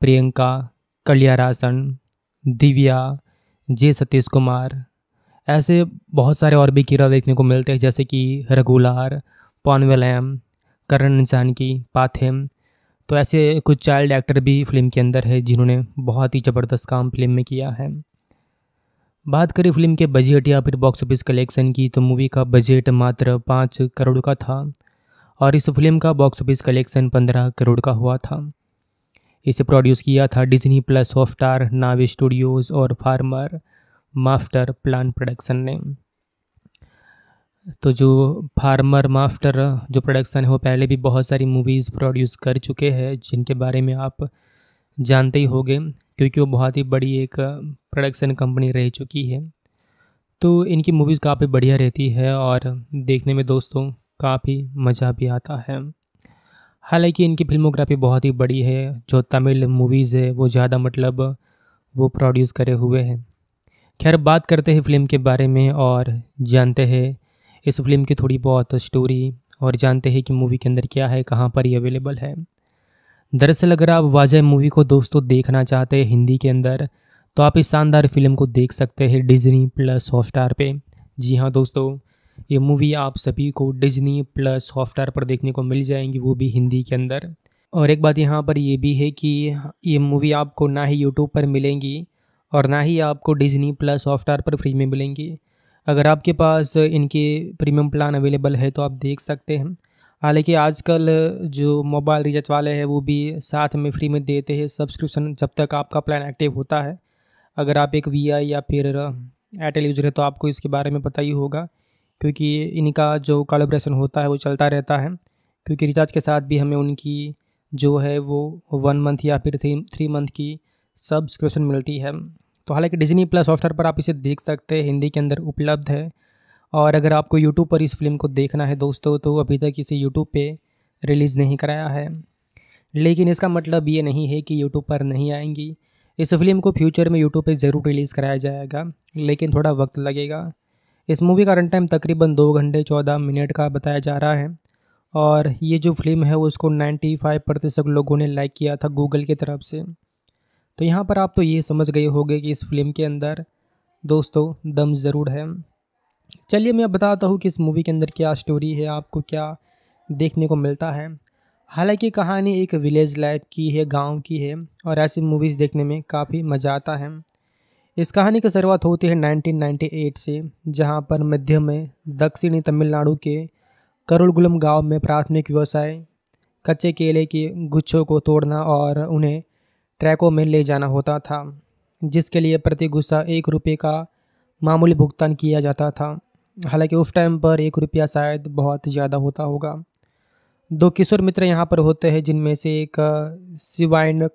प्रियंका कलियारासन दिव्या जे सतीश कुमार ऐसे बहुत सारे और भी किरदार देखने को मिलते हैं जैसे कि रघुलार पॉनवेलैम करण जानकी पाथेम तो ऐसे कुछ चाइल्ड एक्टर भी फिल्म के अंदर है जिन्होंने बहुत ही ज़बरदस्त काम फिल्म में किया है बात करें फिल्म के बजट या फिर बॉक्स ऑफिस कलेक्शन की तो मूवी का बजट मात्र पाँच करोड़ का था और इस फिल्म का बॉक्स ऑफिस कलेक्शन पंद्रह करोड़ का हुआ था इसे प्रोड्यूस किया था डिज्नी प्लस हॉटस्टार नावी स्टूडियोज़ और फार्मर मास्टर प्लान प्रोडक्शन ने तो जो फार्मर मास्टर जो प्रोडक्शन है वो पहले भी बहुत सारी मूवीज़ प्रोड्यूस कर चुके हैं जिनके बारे में आप जानते ही होंगे क्योंकि वो बहुत ही बड़ी एक प्रोडक्शन कंपनी रह चुकी है तो इनकी मूवीज़ काफ़ी बढ़िया रहती है और देखने में दोस्तों काफ़ी मज़ा भी आता है हालांकि इनकी फिल्मोग्राफी बहुत ही बड़ी है जो तमिल मूवीज़ है वो ज़्यादा मतलब वो प्रोड्यूस करे हुए हैं खैर बात करते हैं फिल्म के बारे में और जानते हैं इस फिल्म की थोड़ी बहुत स्टोरी और जानते हैं कि मूवी के अंदर क्या है कहाँ पर ये अवेलेबल है दरअसल अगर आप वाजह मूवी को दोस्तों देखना चाहते हैं हिंदी के अंदर तो आप इस शानदार फिल्म को देख सकते हैं डिजनी प्लस हॉट स्टार पर जी हाँ दोस्तों ये मूवी आप सभी को डिजनी प्लस हॉटस्टार पर देखने को मिल जाएंगी वो भी हिंदी के अंदर और एक बात यहाँ पर ये भी है कि ये मूवी आपको ना ही यूट्यूब पर मिलेंगी और ना ही आपको डिजनी प्लस हॉटस्टार पर फ्री में मिलेंगी अगर आपके पास इनके प्रीमियम प्लान अवेलेबल है तो आप देख सकते हैं हालांकि आजकल जो मोबाइल रिचार्ज वाले हैं वो भी साथ में फ्री में देते हैं सब्सक्रिप्शन जब तक आपका प्लान एक्टिव होता है अगर आप एक वी या फिर एयरटेल यूजर है तो आपको इसके बारे में पता ही होगा क्योंकि इनका जो कॉलेब्रेशन होता है वो चलता रहता है क्योंकि रिचार्ज के साथ भी हमें उनकी जो है वो वन मंथ या फिर थ्री थ्री मंथ की सब्सक्रिप्शन मिलती है तो हालांकि डिजनी प्लस सॉफ्टवेयर पर आप इसे देख सकते हैं हिंदी के अंदर उपलब्ध है और अगर आपको यूट्यूब पर इस फिल्म को देखना है दोस्तों तो अभी तक इसे यूट्यूब पर रिलीज़ नहीं कराया है लेकिन इसका मतलब ये नहीं है कि यूट्यूब पर नहीं आएंगी इस फिल्म को फ्यूचर में यूट्यूब पर ज़रूर रिलीज़ कराया जाएगा लेकिन थोड़ा वक्त लगेगा इस मूवी का रन टाइम तकरीबन दो घंटे चौदह मिनट का बताया जा रहा है और ये जो फिल्म है उसको 95 प्रतिशत लोगों ने लाइक किया था गूगल की तरफ से तो यहाँ पर आप तो ये समझ गए होंगे कि इस फिल्म के अंदर दोस्तों दम ज़रूर है चलिए मैं बताता हूँ कि इस मूवी के अंदर क्या स्टोरी है आपको क्या देखने को मिलता है हालांकि कहानी एक विलेज लाइफ की है गांव की है और ऐसी मूवीज़ देखने में काफ़ी मज़ा आता है इस कहानी की शुरुआत होती है 1998 से जहां पर मध्य में दक्षिणी तमिलनाडु के करुलगुलम गांव में प्राथमिक व्यवसाय कच्चे केले के गुच्छों को तोड़ना और उन्हें ट्रैकों में ले जाना होता था जिसके लिए प्रति गुस्सा एक रुपये का मामूली भुगतान किया जाता था हालांकि उस टाइम पर एक रुपया शायद बहुत ज़्यादा होता होगा दो किशोर मित्र यहाँ पर होते हैं जिनमें से एक शिवाइन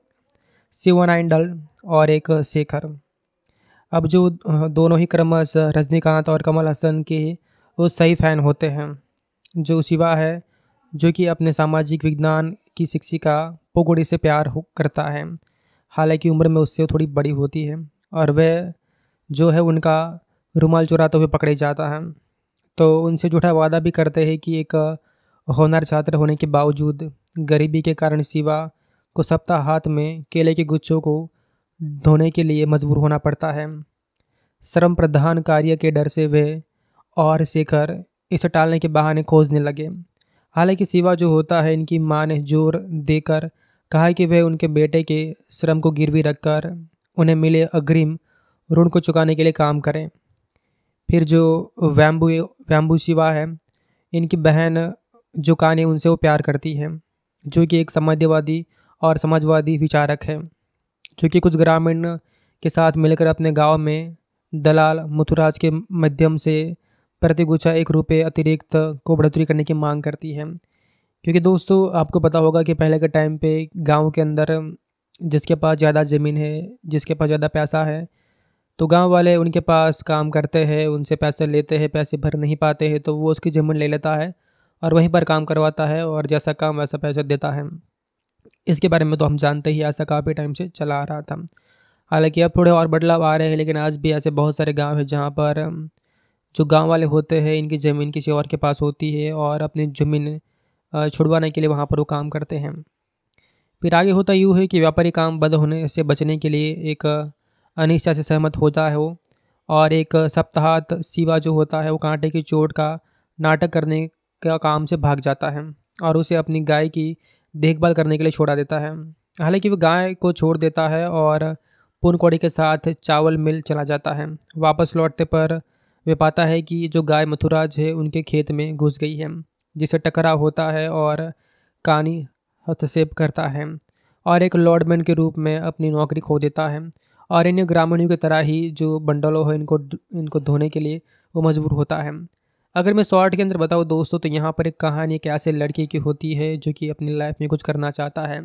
शिवनाइंडल और एक शेखर अब जो दोनों ही क्रमश रजनीकांत और कमल हसन के वो सही फ़ैन होते हैं जो शिवा है जो कि अपने सामाजिक विज्ञान की शिक्षिका पोगोड़ी से प्यार हो करता है हालांकि उम्र में उससे थोड़ी बड़ी होती है और वह जो है उनका रुमाल चुराते हुए पकड़े जाता है तो उनसे जुटा वादा भी करते हैं कि एक होनर छात्र होने के बावजूद गरीबी के कारण शिवा को सप्ताह हाथ में केले के गुच्छों को धोने के लिए मजबूर होना पड़ता है श्रम प्रधान कार्य के डर से वे और शेखर इसे टालने के बहाने खोजने लगे हालांकि सिवा जो होता है इनकी माँ ने जोर देकर कहा कि वह उनके बेटे के श्रम को गिरवी रखकर उन्हें मिले अग्रिम ऋण को चुकाने के लिए काम करें फिर जो वैम्बू वैम्बू शिवा है इनकी बहन जो कहानी उनसे वो प्यार करती है जो कि एक समाजवादी और समाजवादी विचारक है चूँकि कुछ ग्रामीण के साथ मिलकर अपने गांव में दलाल मुथुराज के माध्यम से प्रति गुच्छा एक रुपये अतिरिक्त को बढ़ोतरी करने की मांग करती है क्योंकि दोस्तों आपको पता होगा कि पहले के टाइम पे गांव के अंदर जिसके पास ज़्यादा ज़मीन है जिसके पास ज़्यादा पैसा है तो गांव वाले उनके पास काम करते हैं उनसे पैसे लेते हैं पैसे भर नहीं पाते हैं तो वो उसकी ज़मीन ले लेता है और वहीं पर काम करवाता है और जैसा काम वैसा पैसा देता है इसके बारे में तो हम जानते ही ऐसा काफ़ी टाइम से चला आ रहा था हालांकि अब थोड़े और बदलाव आ रहे हैं लेकिन आज भी ऐसे बहुत सारे गांव हैं जहां पर जो गांव वाले होते हैं इनकी ज़मीन किसी और के पास होती है और अपनी ज़मीन छुड़वाने के लिए वहाँ पर वो काम करते हैं फिर आगे होता यूँ है कि व्यापारी काम बंद होने से बचने के लिए एक अनिश्चा से सहमत होता है वो और एक सप्ताहत सिवा जो होता है वो कांटे की चोट का नाटक करने का काम से भाग जाता है और उसे अपनी गाय की देखभाल करने के लिए छोड़ा देता है हालांकि वह गाय को छोड़ देता है और पूनकौड़ी के साथ चावल मिल चला जाता है वापस लौटते पर वे पाता है कि जो गाय मथुराज है उनके खेत में घुस गई है जिसे टकराव होता है और कानी हस्तक्षेप करता है और एक लॉर्डमैन के रूप में अपनी नौकरी खो देता है और इन ग्रामीणों की तरह ही जो बंडलों है इनको इनको धोने के लिए वो मजबूर होता है अगर मैं शॉर्ट के अंदर बताऊँ दोस्तों तो यहाँ पर एक कहानी एक ऐसे लड़के की होती है जो कि अपनी लाइफ में कुछ करना चाहता है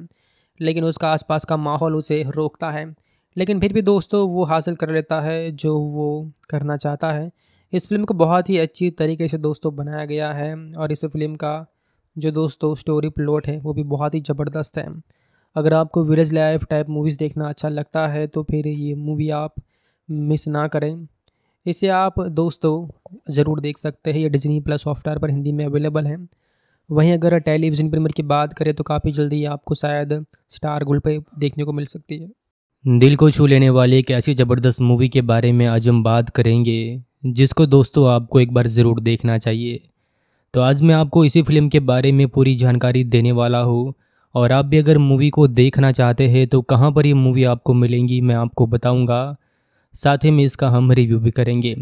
लेकिन उसका आसपास का माहौल उसे रोकता है लेकिन फिर भी दोस्तों वो हासिल कर लेता है जो वो करना चाहता है इस फिल्म को बहुत ही अच्छी तरीके से दोस्तों बनाया गया है और इस फिल्म का जो दोस्तों स्टोरी प्लॉट है वो भी बहुत ही ज़बरदस्त है अगर आपको विलेज लाइफ टाइप मूवीज़ देखना अच्छा लगता है तो फिर ये मूवी आप मिस ना करें इसे आप दोस्तों ज़रूर देख सकते हैं ये डिजनी प्लस सॉफ्टवेयर पर हिंदी में अवेलेबल है वहीं अगर टेलीविज़न प्रीमियर की बात करें तो काफ़ी जल्दी आपको शायद स्टार गुल पर देखने को मिल सकती है दिल को छू लेने वाली एक ऐसी ज़बरदस्त मूवी के बारे में आज हम बात करेंगे जिसको दोस्तों आपको एक बार ज़रूर देखना चाहिए तो आज मैं आपको इसी फिल्म के बारे में पूरी जानकारी देने वाला हूँ और आप भी अगर मूवी को देखना चाहते हैं तो कहाँ पर ये मूवी आपको मिलेंगी मैं आपको बताऊँगा साथ ही में इसका हम रिव्यू भी करेंगे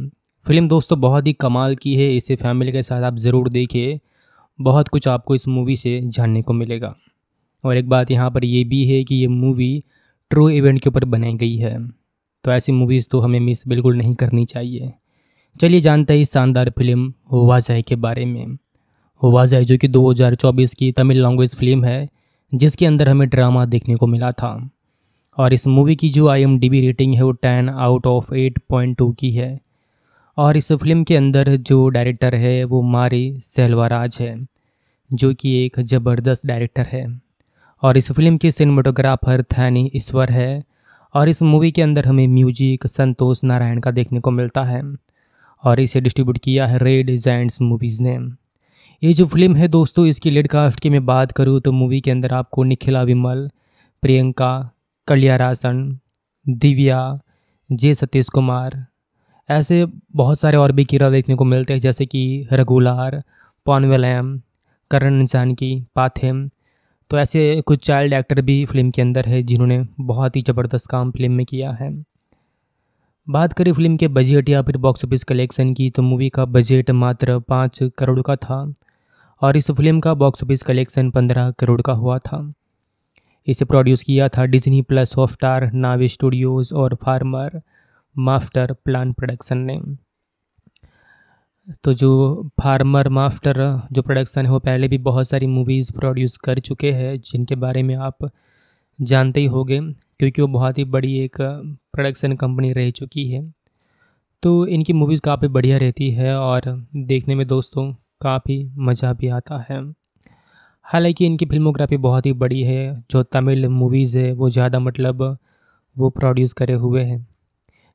फिल्म दोस्तों बहुत ही कमाल की है इसे फैमिली के साथ आप ज़रूर देखिए बहुत कुछ आपको इस मूवी से जानने को मिलेगा और एक बात यहाँ पर यह भी है कि ये मूवी ट्रू इवेंट के ऊपर बनाई गई है तो ऐसी मूवीज़ तो हमें मिस बिल्कुल नहीं करनी चाहिए चलिए जानते हैं इस शानदार फिल्म वाजह के बारे में वाजह जो कि 2024 की तमिल लैंग्वेज फिल्म है जिसके अंदर हमें ड्रामा देखने को मिला था और इस मूवी की जो आई रेटिंग है वो ten out of eight point two की है और इस फिल्म के अंदर जो डायरेक्टर है वो मारी सेल्वाराज है जो कि एक ज़बरदस्त डायरेक्टर है और इस फिल्म के सिनेमाटोग्राफर थैनी ईश्वर है और इस मूवी के अंदर हमें म्यूजिक संतोष नारायण का देखने को मिलता है और इसे डिस्ट्रीब्यूट किया है रेड जैंट्स मूवीज़ ने ये जो फिल्म है दोस्तों इसकी लेडकास्ट की मैं बात करूँ तो मूवी के अंदर आपको निखिला विमल प्रियंका कलियारासन दिव्या जे सतीश कुमार ऐसे बहुत सारे और भी किरदार देखने को मिलते हैं जैसे कि रघुलार पॉनवेलैम करण जानकी पाथेम तो ऐसे कुछ चाइल्ड एक्टर भी फिल्म के अंदर है जिन्होंने बहुत ही ज़बरदस्त काम फिल्म में किया है बात करें फिल्म के बजट या फिर बॉक्स ऑफिस कलेक्शन की तो मूवी का बजट मात्र पाँच करोड़ का था और इस फिल्म का बॉक्स ऑफिस कलेक्शन पंद्रह करोड़ का हुआ था इसे प्रोड्यूस किया था डिज्नी प्लस स्टार नावी स्टूडियोज़ और फार्मर मास्टर प्लान प्रोडक्शन ने तो जो फार्मर मास्टर जो प्रोडक्शन है वो पहले भी बहुत सारी मूवीज़ प्रोड्यूस कर चुके हैं जिनके बारे में आप जानते ही होंगे क्योंकि वो बहुत ही बड़ी एक प्रोडक्शन कंपनी रह चुकी है तो इनकी मूवीज़ काफ़ी बढ़िया रहती है और देखने में दोस्तों काफ़ी मज़ा भी आता है हालांकि इनकी फिल्मोग्राफी बहुत ही बड़ी है जो तमिल मूवीज़ है वो ज़्यादा मतलब वो प्रोड्यूस करे हुए हैं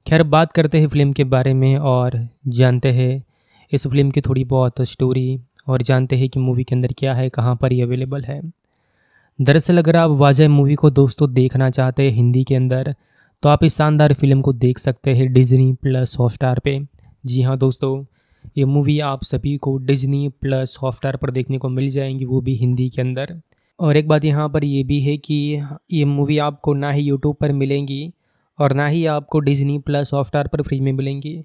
खैर बात करते हैं फिल्म के बारे में और जानते हैं इस फिल्म की थोड़ी बहुत स्टोरी और जानते हैं कि मूवी के अंदर क्या है कहाँ पर ये अवेलेबल है दरअसल अगर आप वाजह मूवी को दोस्तों देखना चाहते हैं हिंदी के अंदर तो आप इस शानदार फिल्म को देख सकते हैं डिजनी प्लस हॉट स्टार पर जी हाँ दोस्तों ये मूवी आप सभी को डिजनी प्लस सॉफ्टवेयर पर देखने को मिल जाएंगी वो भी हिंदी के अंदर और एक बात यहाँ पर ये भी है कि ये मूवी आपको ना ही यूट्यूब पर मिलेंगी और ना ही आपको डिजनी प्लस सॉफ्टवेयर पर फ्री में मिलेंगी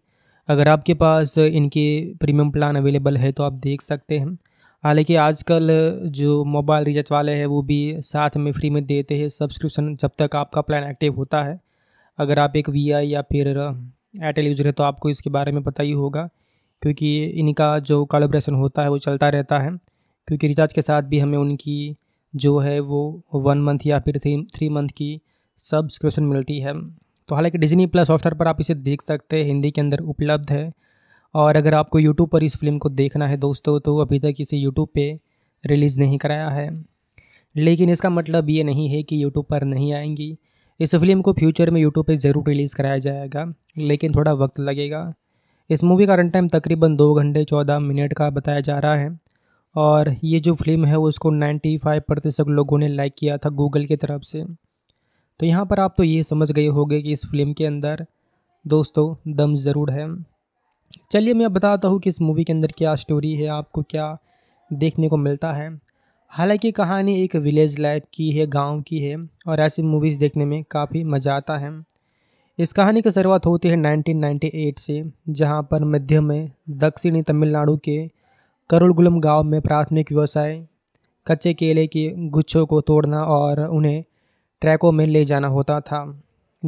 अगर आपके पास इनके प्रीमियम प्लान अवेलेबल है तो आप देख सकते हैं हालांकि आजकल जो मोबाइल रिचार्ज वाले हैं वो भी साथ में फ्री में देते हैं सब्सक्रिप्शन जब तक आपका प्लान एक्टिव होता है अगर आप एक वी या फिर एयरटेल यूजर है तो आपको इसके बारे में पता ही होगा क्योंकि इनका जो कॉलेब्रेशन होता है वो चलता रहता है क्योंकि रिचार्ज के साथ भी हमें उनकी जो है वो वन मंथ या फिर थ्री थ्री मंथ की सब्सक्रिप्शन मिलती है तो हालांकि डिजनी प्लस हॉटस्टार पर आप इसे देख सकते हैं हिंदी के अंदर उपलब्ध है और अगर आपको यूट्यूब पर इस फिल्म को देखना है दोस्तों तो अभी तक इसे यूट्यूब पर रिलीज़ नहीं कराया है लेकिन इसका मतलब ये नहीं है कि यूट्यूब पर नहीं आएंगी इस फिल्म को फ्यूचर में यूट्यूब पर ज़रूर रिलीज़ कराया जाएगा लेकिन थोड़ा वक्त लगेगा इस मूवी का रन टाइम तकरीबन दो घंटे चौदह मिनट का बताया जा रहा है और ये जो फिल्म है उसको 95 प्रतिशत लोगों ने लाइक किया था गूगल की तरफ से तो यहाँ पर आप तो ये समझ गए होंगे कि इस फिल्म के अंदर दोस्तों दम ज़रूर है चलिए मैं बताता हूँ कि इस मूवी के अंदर क्या स्टोरी है आपको क्या देखने को मिलता है हालांकि कहानी एक विलेज लाइफ की है गांव की है और ऐसी मूवीज़ देखने में काफ़ी मज़ा आता है इस कहानी की शुरुआत होती है 1998 से जहां पर मध्य में दक्षिणी तमिलनाडु के करुलगुलम गांव में प्राथमिक व्यवसाय कच्चे केले के गुच्छों को तोड़ना और उन्हें ट्रैकों में ले जाना होता था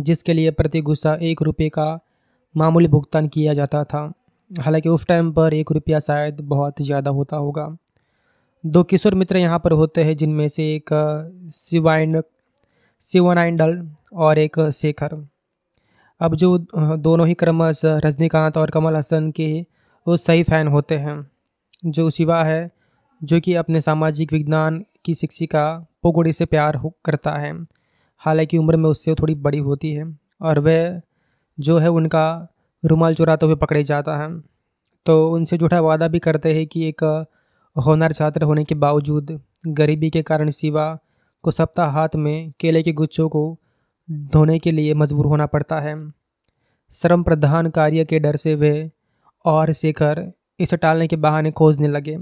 जिसके लिए प्रति गुस्सा एक रुपये का मामूली भुगतान किया जाता था हालांकि उस टाइम पर एक रुपया शायद बहुत ज़्यादा होता होगा दो किशोर मित्र यहाँ पर होते हैं जिनमें से एक शिवाइन शिवनाइंडल और एक शेखर अब जो दोनों ही क्रमश रजनीकांत और कमल हसन के वो सही फ़ैन होते हैं जो शिवा है जो कि अपने सामाजिक विज्ञान की शिक्षिका पोगोड़ी से प्यार करता है हालांकि उम्र में उससे थोड़ी बड़ी होती है और वह जो है उनका रुमाल चुराते हुए पकड़े जाता है तो उनसे जुड़ा वादा भी करते हैं कि एक होनर छात्र होने के बावजूद गरीबी के कारण शिवा को सप्ताह हाथ में केले के गुच्छों को धोने के लिए मजबूर होना पड़ता है श्रम प्रधान कार्य के डर से वे और शेखर इसे टालने के बहाने खोजने लगे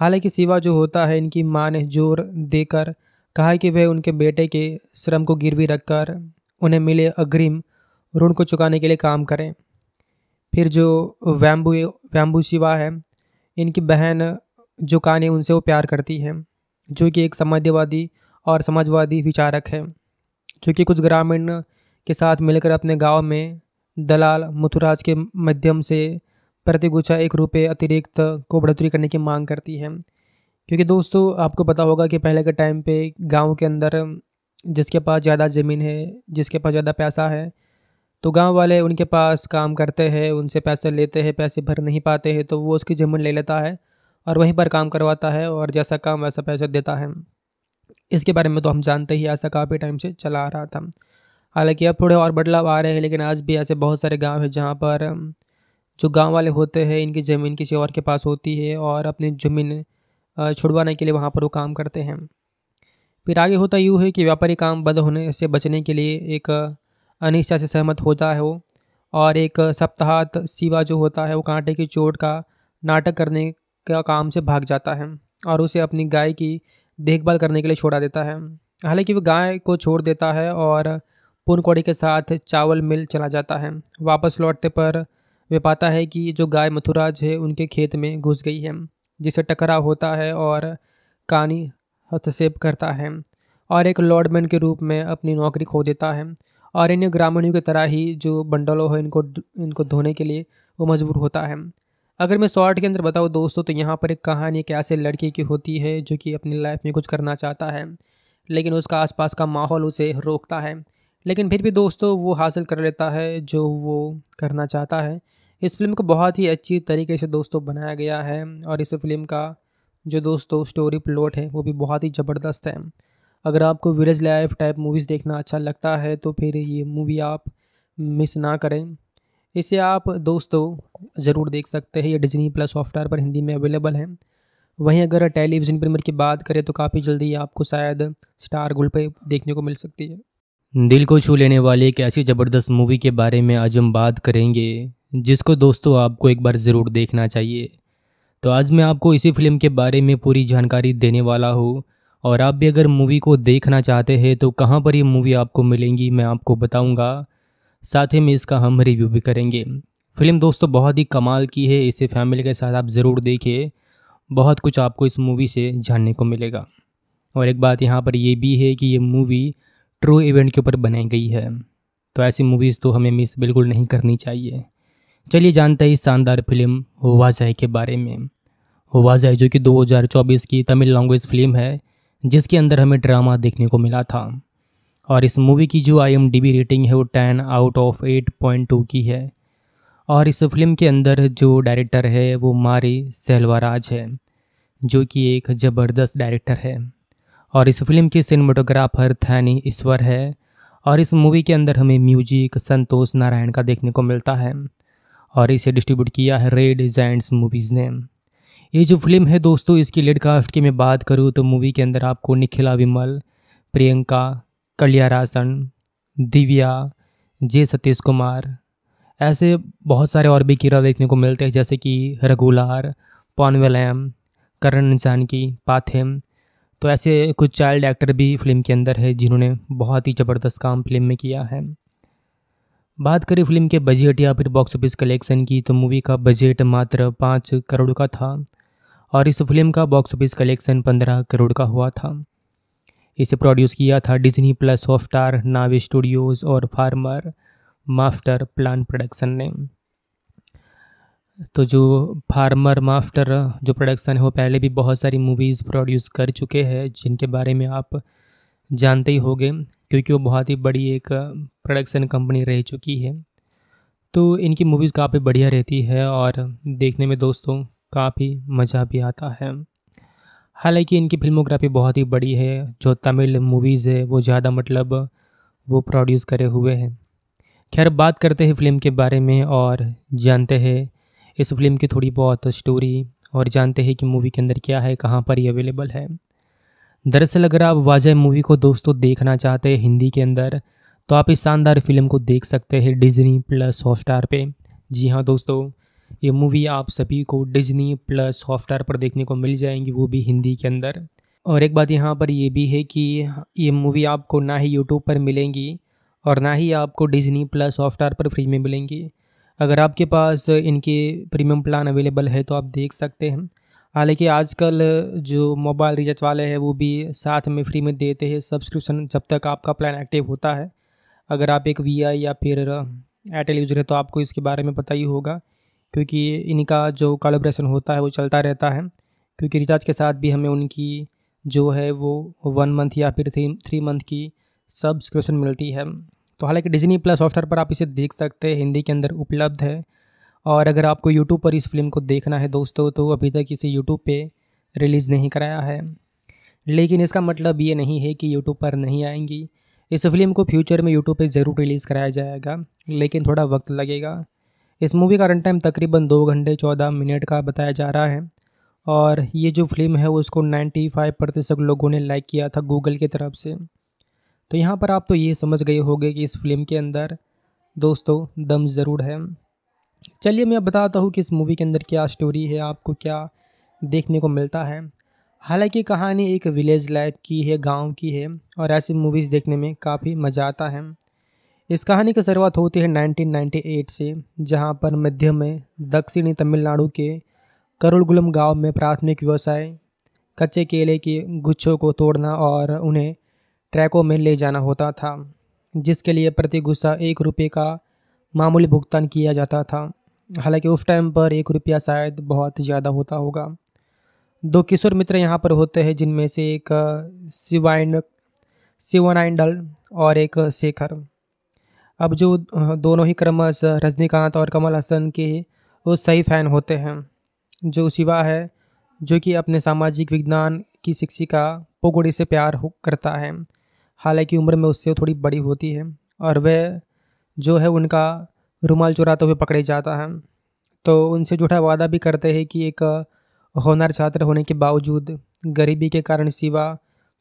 हालांकि सिवा जो होता है इनकी माँ ने जोर देकर कहा कि वह उनके बेटे के श्रम को गिरवी रखकर उन्हें मिले अग्रिम ऋण को चुकाने के लिए काम करें फिर जो वैम्बू वैम्बू शिवा है इनकी बहन जो कान है उनसे वो प्यार करती है जो कि एक समाजवादी और समाजवादी विचारक है चूँकि कुछ ग्रामीण के साथ मिलकर अपने गांव में दलाल मथुराज के माध्यम से प्रतिगुछा एक रुपये अतिरिक्त को बढ़ोतरी करने की मांग करती है क्योंकि दोस्तों आपको पता होगा कि पहले के टाइम पे गांव के अंदर जिसके पास ज़्यादा ज़मीन है जिसके पास ज़्यादा पैसा है तो गांव वाले उनके पास काम करते हैं उनसे पैसे लेते हैं पैसे भर नहीं पाते हैं तो वो उसकी ज़मीन ले लेता है और वहीं पर काम करवाता है और जैसा काम वैसा पैसा देता है इसके बारे में तो हम जानते ही ऐसा काफ़ी टाइम से चला आ रहा था हालांकि अब थोड़े और बदलाव आ रहे हैं लेकिन आज भी ऐसे बहुत सारे गांव हैं जहां पर जो गांव वाले होते हैं इनकी ज़मीन किसी और के पास होती है और अपनी ज़मीन छुड़वाने के लिए वहाँ पर वो काम करते हैं फिर आगे होता यूँ है कि व्यापारी काम बंद होने से बचने के लिए एक अनिश्चा से सहमत होता है वो और एक सप्ताहत सिवा जो होता है वो कांटे की चोट का नाटक करने का काम से भाग जाता है और उसे अपनी गाय की देखभाल करने के लिए छोड़ा देता है हालांकि वह गाय को छोड़ देता है और पूर्ण कौड़ी के साथ चावल मिल चला जाता है वापस लौटते पर वे पाता है कि जो गाय मथुराज है उनके खेत में घुस गई है जिसे टकराव होता है और कानी हस्तक्षेप करता है और एक लॉर्डमैन के रूप में अपनी नौकरी खो देता है और इन ग्रामीणों की तरह ही जो बंडलों है इनको इनको धोने के लिए वो मजबूर होता है अगर मैं शॉर्ट के अंदर बताऊँ दोस्तों तो यहाँ पर एक कहानी एक ऐसे लड़की की होती है जो कि अपनी लाइफ में कुछ करना चाहता है लेकिन उसका आसपास का माहौल उसे रोकता है लेकिन फिर भी दोस्तों वो हासिल कर लेता है जो वो करना चाहता है इस फिल्म को बहुत ही अच्छी तरीके से दोस्तों बनाया गया है और इस फिल्म का जो दोस्तों स्टोरी प्लॉट है वो भी बहुत ही ज़बरदस्त है अगर आपको विलेज लाइफ टाइप मूवीज़ देखना अच्छा लगता है तो फिर ये मूवी आप मिस ना करें इसे आप दोस्तों ज़रूर देख सकते हैं ये डिजनी प्लस सॉफ्टवेयर पर हिंदी में अवेलेबल है वहीं अगर टेलीविज़न प्रीमियर की बात करें तो काफ़ी जल्दी आपको शायद स्टार गुल पे देखने को मिल सकती है दिल को छू लेने वाली एक ऐसी ज़बरदस्त मूवी के बारे में आज हम बात करेंगे जिसको दोस्तों आपको एक बार ज़रूर देखना चाहिए तो आज मैं आपको इसी फिल्म के बारे में पूरी जानकारी देने वाला हूँ और आप भी अगर मूवी को देखना चाहते हैं तो कहाँ पर ये मूवी आपको मिलेंगी मैं आपको बताऊँगा साथ ही में इसका हम रिव्यू भी करेंगे फिल्म दोस्तों बहुत ही कमाल की है इसे फैमिली के साथ आप ज़रूर देखिए बहुत कुछ आपको इस मूवी से जानने को मिलेगा और एक बात यहाँ पर यह भी है कि ये मूवी ट्रू इवेंट के ऊपर बनाई गई है तो ऐसी मूवीज़ तो हमें मिस बिल्कुल नहीं करनी चाहिए चलिए जानते हैं इस शानदार फिल्म वाजह के बारे में वाजह जो कि 2024 की तमिल लैंग्वेज फिल्म है जिसके अंदर हमें ड्रामा देखने को मिला था और इस मूवी की जो आई रेटिंग है वो ten out of eight point two की है और इस फिल्म के अंदर जो डायरेक्टर है वो मारी सेल्वाराज है जो कि एक ज़बरदस्त डायरेक्टर है और इस फिल्म के सिनेमाटोग्राफर थैनी ईश्वर है और इस मूवी के अंदर हमें म्यूजिक संतोष नारायण का देखने को मिलता है और इसे डिस्ट्रीब्यूट किया है रेड जैंट्स मूवीज़ ने ये जो फिल्म है दोस्तों इसकी लेडकास्ट की मैं बात करूँ तो मूवी के अंदर आपको निखिला विमल प्रियंका कल्यारासन दिव्या जे सतीश कुमार ऐसे बहुत सारे और भी कीड़ा देखने को मिलते हैं जैसे कि रघुलार पॉनवेलैम करण जानकी पाथेम तो ऐसे कुछ चाइल्ड एक्टर भी फिल्म के अंदर है जिन्होंने बहुत ही ज़बरदस्त काम फिल्म में किया है बात करें फिल्म के बजट या फिर बॉक्स ऑफिस कलेक्शन की तो मूवी का बजट मात्र पाँच करोड़ का था और इस फिल्म का बॉक्स ऑफिस कलेक्शन पंद्रह करोड़ का हुआ था इसे प्रोड्यूस किया था Disney plus star Navi studios और फार्मर मास्टर प्लान प्रोडक्शन ने तो जो फार्मर मास्टर जो प्रोडक्शन है वो पहले भी बहुत सारी मूवीज़ प्रोड्यूस कर चुके हैं जिनके बारे में आप जानते ही होंगे क्योंकि वो बहुत ही बड़ी एक प्रोडक्शन कंपनी रह चुकी है तो इनकी मूवीज़ काफ़ी बढ़िया रहती है और देखने में दोस्तों काफ़ी मज़ा भी आता है हालांकि इनकी फिल्मोग्राफी बहुत ही बड़ी है जो तमिल मूवीज़ है वो ज़्यादा मतलब वो प्रोड्यूस करे हुए हैं खैर बात करते हैं फिल्म के बारे में और जानते हैं इस फिल्म की थोड़ी बहुत स्टोरी और जानते हैं कि मूवी के अंदर क्या है कहाँ पर ये अवेलेबल है दरअसल अगर आप वाजह मूवी को दोस्तों देखना चाहते हैं हिंदी के अंदर तो आप इस शानदार फिल्म को देख सकते हैं डिजनी प्लस हॉट स्टार पर जी हाँ दोस्तों ये मूवी आप सभी को डिजनी प्लस हॉटस्टार पर देखने को मिल जाएंगी वो भी हिंदी के अंदर और एक बात यहाँ पर ये भी है कि ये मूवी आपको ना ही यूट्यूब पर मिलेंगी और ना ही आपको डिजनी प्लस हॉटस्टार पर फ्री में मिलेंगी अगर आपके पास इनके प्रीमियम प्लान अवेलेबल है तो आप देख सकते हैं हालांकि आजकल जो मोबाइल रिचार्ज वाले हैं वो भी साथ में फ्री में देते हैं सब्सक्रिप्शन जब तक आपका प्लान एक्टिव होता है अगर आप एक वी या फिर एयरटेल यूजर है तो आपको इसके बारे में पता ही होगा क्योंकि इनका जो कॉलेब्रेशन होता है वो चलता रहता है क्योंकि रिचार्ज के साथ भी हमें उनकी जो है वो वन मंथ या फिर थ्री थ्री मंथ की सब्सक्रिप्शन मिलती है तो हालांकि डिजनी प्लस हॉटस्टार पर आप इसे देख सकते हैं हिंदी के अंदर उपलब्ध है और अगर आपको यूट्यूब पर इस फिल्म को देखना है दोस्तों तो अभी तक इसे यूट्यूब पर रिलीज़ नहीं कराया है लेकिन इसका मतलब ये नहीं है कि यूट्यूब पर नहीं आएंगी इस फिल्म को फ्यूचर में यूट्यूब पर ज़रूर रिलीज़ कराया जाएगा लेकिन थोड़ा वक्त लगेगा इस मूवी का रन टाइम तकरीबन दो घंटे चौदह मिनट का बताया जा रहा है और ये जो फिल्म है उसको 95 प्रतिशत लोगों ने लाइक किया था गूगल की तरफ से तो यहाँ पर आप तो ये समझ गए होंगे कि इस फिल्म के अंदर दोस्तों दम ज़रूर है चलिए मैं बताता हूँ कि इस मूवी के अंदर क्या स्टोरी है आपको क्या देखने को मिलता है हालांकि कहानी एक विलेज लाइफ की है गांव की है और ऐसी मूवीज़ देखने में काफ़ी मज़ा आता है इस कहानी की शुरुआत होती है 1998 से जहां पर मध्य में दक्षिणी तमिलनाडु के करुलगुलम गांव में प्राथमिक व्यवसाय कच्चे केले के गुच्छों को तोड़ना और उन्हें ट्रैकों में ले जाना होता था जिसके लिए प्रति गुस्सा एक रुपये का मामूली भुगतान किया जाता था हालांकि उस टाइम पर एक रुपया शायद बहुत ज़्यादा होता होगा दो किशोर मित्र यहाँ पर होते हैं जिनमें से एक शिवाइन शिवनाइंडल और एक शेखर अब जो दोनों ही क्रमश रजनीकांत और कमल हसन के वो सही फ़ैन होते हैं जो शिवा है जो कि अपने सामाजिक विज्ञान की शिक्षिका पोगोड़ी से प्यार करता है हालांकि उम्र में उससे थोड़ी बड़ी होती है और वह जो है उनका रुमाल चुराते हुए पकड़े जाता है तो उनसे झूठा वादा भी करते हैं कि एक होनर छात्र होने के बावजूद गरीबी के कारण शिवा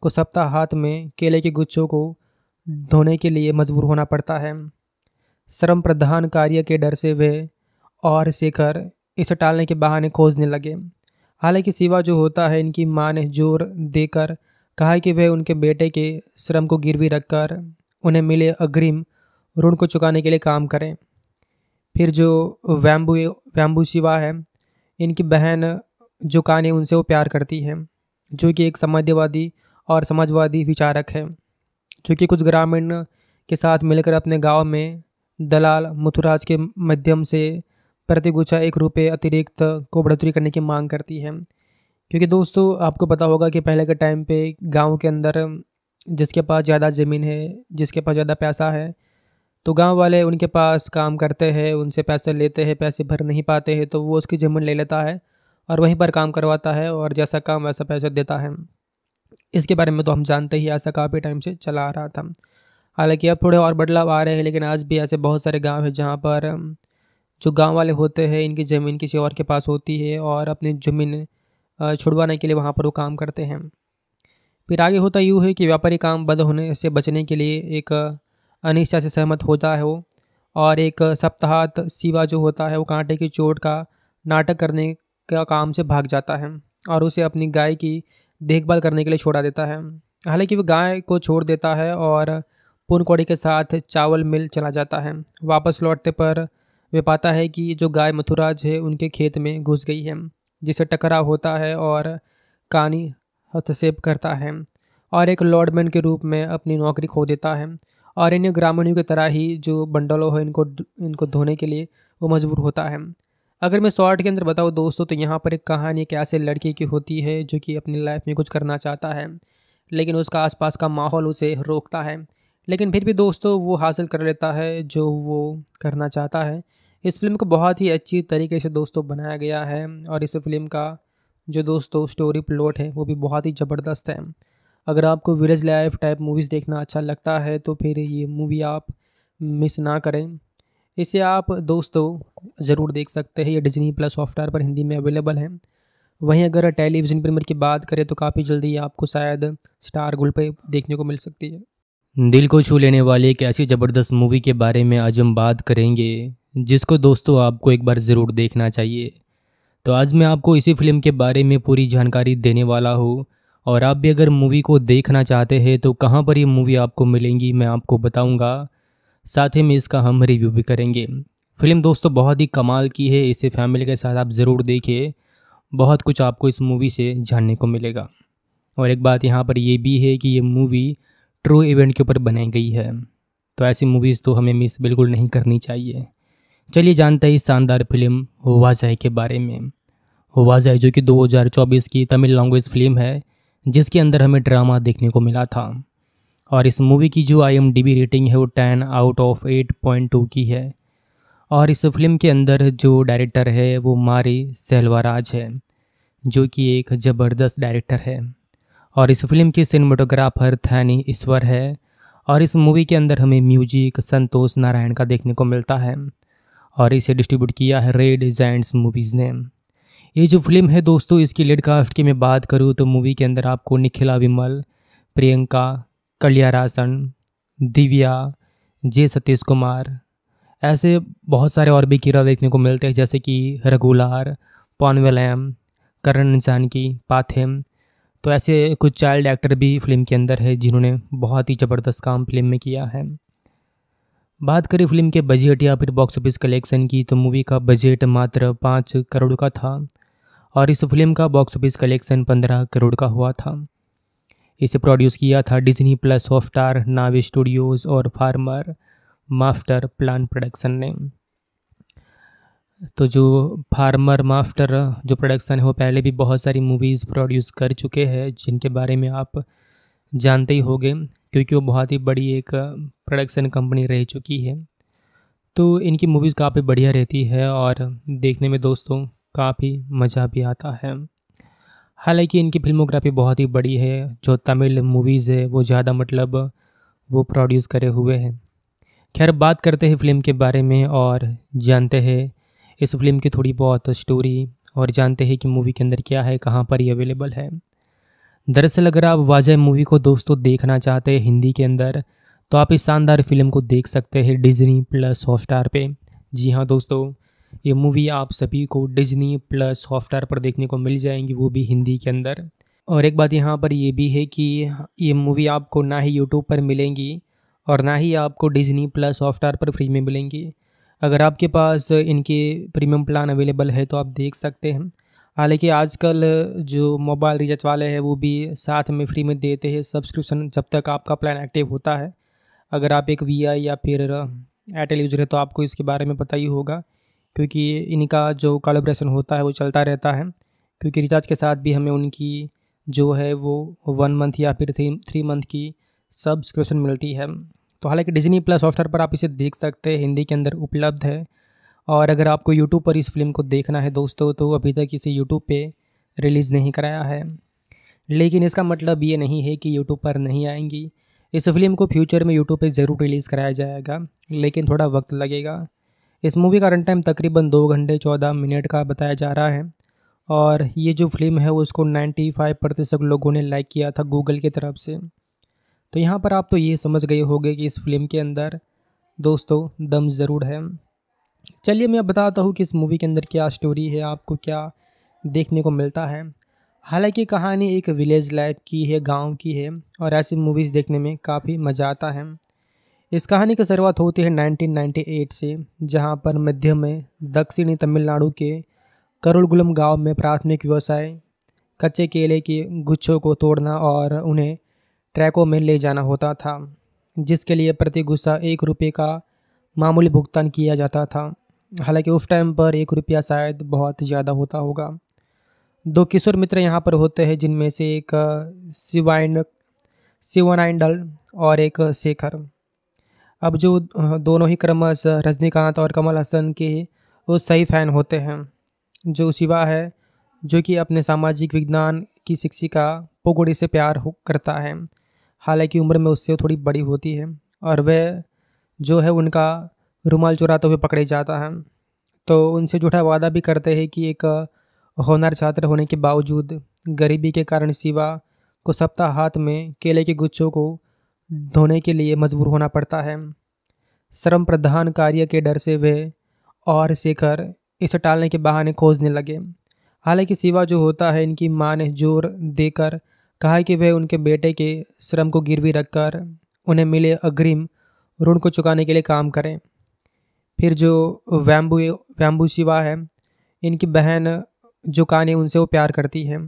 को सप्ताह हाथ में केले के गुच्छों को धोने के लिए मजबूर होना पड़ता है श्रम प्रधान कार्य के डर से वे और शेखर इसे टालने के बहाने खोजने लगे हालांकि शिवा जो होता है इनकी माँ ने जोर देकर कहा कि वह उनके बेटे के श्रम को गिरवी रखकर उन्हें मिले अग्रिम ऋण को चुकाने के लिए काम करें फिर जो वैम्बू वैम्बू शिवा है इनकी बहन जो कान उनसे वो प्यार करती है जो कि एक समाजवादी और समाजवादी विचारक है चूँकि कुछ ग्रामीण के साथ मिलकर अपने गांव में दलाल मुथुराज के माध्यम से प्रतिगुछा एक रुपये अतिरिक्त को बढ़ोतरी करने की मांग करती है क्योंकि दोस्तों आपको पता होगा कि पहले के टाइम पे गांव के अंदर जिसके पास ज़्यादा ज़मीन है जिसके पास ज़्यादा पैसा है तो गांव वाले उनके पास काम करते हैं उनसे पैसे लेते हैं पैसे भर नहीं पाते हैं तो वो उसकी ज़मीन ले लेता है और वहीं पर काम करवाता है और जैसा काम वैसा पैसा देता है इसके बारे में तो हम जानते ही ऐसा काफ़ी टाइम से चला आ रहा था हालांकि अब थोड़े और बदलाव आ रहे हैं लेकिन आज भी ऐसे बहुत सारे गांव हैं जहां पर जो गांव वाले होते हैं इनकी ज़मीन किसी और के पास होती है और अपनी ज़मीन छुड़वाने के लिए वहाँ पर वो काम करते हैं फिर आगे होता यूँ है कि व्यापारी काम बंद होने से बचने के लिए एक अनिश्चा से सहमत होता है वो और एक सप्ताहत सिवा जो होता है वो कांटे की चोट का नाटक करने का काम से भाग जाता है और उसे अपनी गाय की देखभाल करने के लिए छोड़ा देता है हालांकि वह गाय को छोड़ देता है और पूर्णकौड़ी के साथ चावल मिल चला जाता है वापस लौटते पर वे पाता है कि जो गाय मथुराज है उनके खेत में घुस गई है जिसे टकराव होता है और कानी हस्तक्षेप करता है और एक लॉर्डमैन के रूप में अपनी नौकरी खो देता है और इन ग्रामीणों की तरह ही जो बंडलों है इनको इनको धोने के लिए वो मजबूर होता है अगर मैं शॉर्ट के अंदर बताऊँ दोस्तों तो यहाँ पर एक कहानी एक ऐसे लड़के की होती है जो कि अपनी लाइफ में कुछ करना चाहता है लेकिन उसका आसपास का माहौल उसे रोकता है लेकिन फिर भी दोस्तों वो हासिल कर लेता है जो वो करना चाहता है इस फिल्म को बहुत ही अच्छी तरीके से दोस्तों बनाया गया है और इस फिल्म का जो दोस्तों स्टोरी प्लॉट है वो भी बहुत ही ज़बरदस्त है अगर आपको विलेज लाइफ टाइप मूवीज़ देखना अच्छा लगता है तो फिर ये मूवी आप मिस ना करें इसे आप दोस्तों ज़रूर देख सकते हैं ये डिजनी प्लस सॉफ्टवेयर पर हिंदी में अवेलेबल है वहीं अगर टेलीविज़न प्रीमियर की बात करें तो काफ़ी जल्दी आपको शायद स्टार गोल्ड पर देखने को मिल सकती है दिल को छू लेने वाली एक ऐसी ज़बरदस्त मूवी के बारे में आज हम बात करेंगे जिसको दोस्तों आपको एक बार ज़रूर देखना चाहिए तो आज मैं आपको इसी फिल्म के बारे में पूरी जानकारी देने वाला हूँ और आप भी अगर मूवी को देखना चाहते हैं तो कहाँ पर ये मूवी आपको मिलेंगी मैं आपको बताऊँगा साथ ही में इसका हम रिव्यू भी करेंगे फिल्म दोस्तों बहुत ही कमाल की है इसे फैमिली के साथ आप ज़रूर देखिए बहुत कुछ आपको इस मूवी से जानने को मिलेगा और एक बात यहाँ पर यह भी है कि ये मूवी ट्रू इवेंट के ऊपर बनाई गई है तो ऐसी मूवीज़ तो हमें मिस बिल्कुल नहीं करनी चाहिए चलिए जानते हैं इस शानदार फिल्म वाजह के बारे में वाजह जो कि 2024 की तमिल लैंग्वेज फिल्म है जिसके अंदर हमें ड्रामा देखने को मिला था और इस मूवी की जो आई रेटिंग है वो ten out of eight point two की है और इस फिल्म के अंदर जो डायरेक्टर है वो मारी सेल्वाराज है जो कि एक ज़बरदस्त डायरेक्टर है और इस फिल्म के सिनेमाटोग्राफर थैनी ईश्वर है और इस मूवी के अंदर हमें म्यूजिक संतोष नारायण का देखने को मिलता है और इसे डिस्ट्रीब्यूट किया है रेड जैंड्स मूवीज़ ने ये जो फिल्म है दोस्तों इसकी लेडकास्ट की मैं बात करूँ तो मूवी के अंदर आपको निखिला विमल प्रियंका कलियारासन दिव्या जे सतीश कुमार ऐसे बहुत सारे और भी किरदार देखने को मिलते हैं जैसे कि रघुलार पॉनवेलैम करण जानकी पाथेम तो ऐसे कुछ चाइल्ड एक्टर भी फिल्म के अंदर है जिन्होंने बहुत ही ज़बरदस्त काम फिल्म में किया है बात करें फिल्म के बजट या फिर बॉक्स ऑफिस कलेक्शन की तो मूवी का बजट मात्र पाँच करोड़ का था और इस फिल्म का बॉक्स ऑफिस कलेक्शन पंद्रह करोड़ का हुआ था इसे प्रोड्यूस किया था डिज्नी प्लस हॉटस्टार नावी स्टूडियोज़ और फार्मर मास्टर प्लान प्रोडक्शन ने तो जो फार्मर मास्टर जो प्रोडक्शन है वो पहले भी बहुत सारी मूवीज़ प्रोड्यूस कर चुके हैं जिनके बारे में आप जानते ही होंगे क्योंकि वो बहुत ही बड़ी एक प्रोडक्शन कंपनी रह चुकी है तो इनकी मूवीज़ काफ़ी बढ़िया रहती है और देखने में दोस्तों काफ़ी मज़ा भी आता है हालांकि इनकी फिल्मोग्राफी बहुत ही बड़ी है जो तमिल मूवीज़ है वो ज़्यादा मतलब वो प्रोड्यूस करे हुए हैं खैर बात करते हैं फिल्म के बारे में और जानते हैं इस फिल्म की थोड़ी बहुत स्टोरी और जानते हैं कि मूवी के अंदर क्या है कहाँ पर ये अवेलेबल है दरअसल अगर आप वाजह मूवी को दोस्तों देखना चाहते हैं हिंदी के अंदर तो आप इस शानदार फिल्म को देख सकते हैं डिजनी प्लस हॉट स्टार पे जी हाँ दोस्तों ये मूवी आप सभी को डिजनी प्लस हॉटस्टार पर देखने को मिल जाएंगी वो भी हिंदी के अंदर और एक बात यहाँ पर ये भी है कि ये मूवी आपको ना ही यूट्यूब पर मिलेंगी और ना ही आपको डिजनी प्लस हॉटस्टार पर फ्री में मिलेंगी अगर आपके पास इनके प्रीमियम प्लान अवेलेबल है तो आप देख सकते हैं हालांकि आजकल जो मोबाइल रिचार्ज वाले हैं वो भी साथ में फ्री में देते हैं सब्सक्रिप्शन जब तक आपका प्लान एक्टिव होता है अगर आप एक वी या फिर एयरटेल यूजर है तो आपको इसके बारे में पता ही होगा क्योंकि इनका जो कॉलोब्रेशन होता है वो चलता रहता है क्योंकि रिचार्ज के साथ भी हमें उनकी जो है वो वन मंथ या फिर थ्री थ्री मंथ की सब्सक्रिप्शन मिलती है तो हालांकि डिजनी प्लस सॉफ्टवेयर पर आप इसे देख सकते हैं हिंदी के अंदर उपलब्ध है और अगर आपको यूट्यूब पर इस फिल्म को देखना है दोस्तों तो अभी तक इसे यूट्यूब पर रिलीज़ नहीं कराया है लेकिन इसका मतलब ये नहीं है कि यूट्यूब पर नहीं आएंगी इस फिल्म को फ्यूचर में यूट्यूब पर ज़रूर रिलीज़ कराया जाएगा लेकिन थोड़ा वक्त लगेगा इस मूवी का रन टाइम तकरीबन दो घंटे चौदह मिनट का बताया जा रहा है और ये जो फिल्म है उसको 95 प्रतिशत लोगों ने लाइक किया था गूगल की तरफ से तो यहाँ पर आप तो ये समझ गए होंगे कि इस फिल्म के अंदर दोस्तों दम ज़रूर है चलिए मैं बताता हूँ कि इस मूवी के अंदर क्या स्टोरी है आपको क्या देखने को मिलता है हालांकि कहानी एक विलेज लाइफ की है गांव की है और ऐसी मूवीज़ देखने में काफ़ी मज़ा आता है इस कहानी की शुरुआत होती है 1998 से जहां पर मध्य में दक्षिणी तमिलनाडु के करुलगुलम गांव में प्राथमिक व्यवसाय कच्चे केले के गुच्छों को तोड़ना और उन्हें ट्रैकों में ले जाना होता था जिसके लिए प्रति गुस्सा एक रुपये का मामूली भुगतान किया जाता था हालांकि उस टाइम पर एक रुपया शायद बहुत ज़्यादा होता होगा दो किशोर मित्र यहाँ पर होते हैं जिनमें से एक शिवाइन शिवनाइंडल और एक शेखर अब जो दोनों ही क्रमश रजनीकांत और कमल हसन के वो सही फ़ैन होते हैं जो शिवा है जो कि अपने सामाजिक विज्ञान की शिक्षिका पोगोड़ी से प्यार हो करता है हालांकि उम्र में उससे थोड़ी बड़ी होती है और वह जो है उनका रुमाल चुराते हुए पकड़े जाता है तो उनसे जुड़ा वादा भी करते हैं कि एक होनर छात्र होने के बावजूद गरीबी के कारण शिवा को सप्ताह हाथ में केले के गुच्छों को धोने के लिए मजबूर होना पड़ता है श्रम प्रधान कार्य के डर से वे और शेखर इसे टालने के बहाने खोजने लगे हालांकि सिवा जो होता है इनकी माँ ने जोर देकर कहा कि वह उनके बेटे के श्रम को गिरवी रखकर उन्हें मिले अग्रिम ऋण को चुकाने के लिए काम करें फिर जो वैम्बू वैम्बू शिवा है इनकी बहन जो कहानी उनसे वो प्यार करती है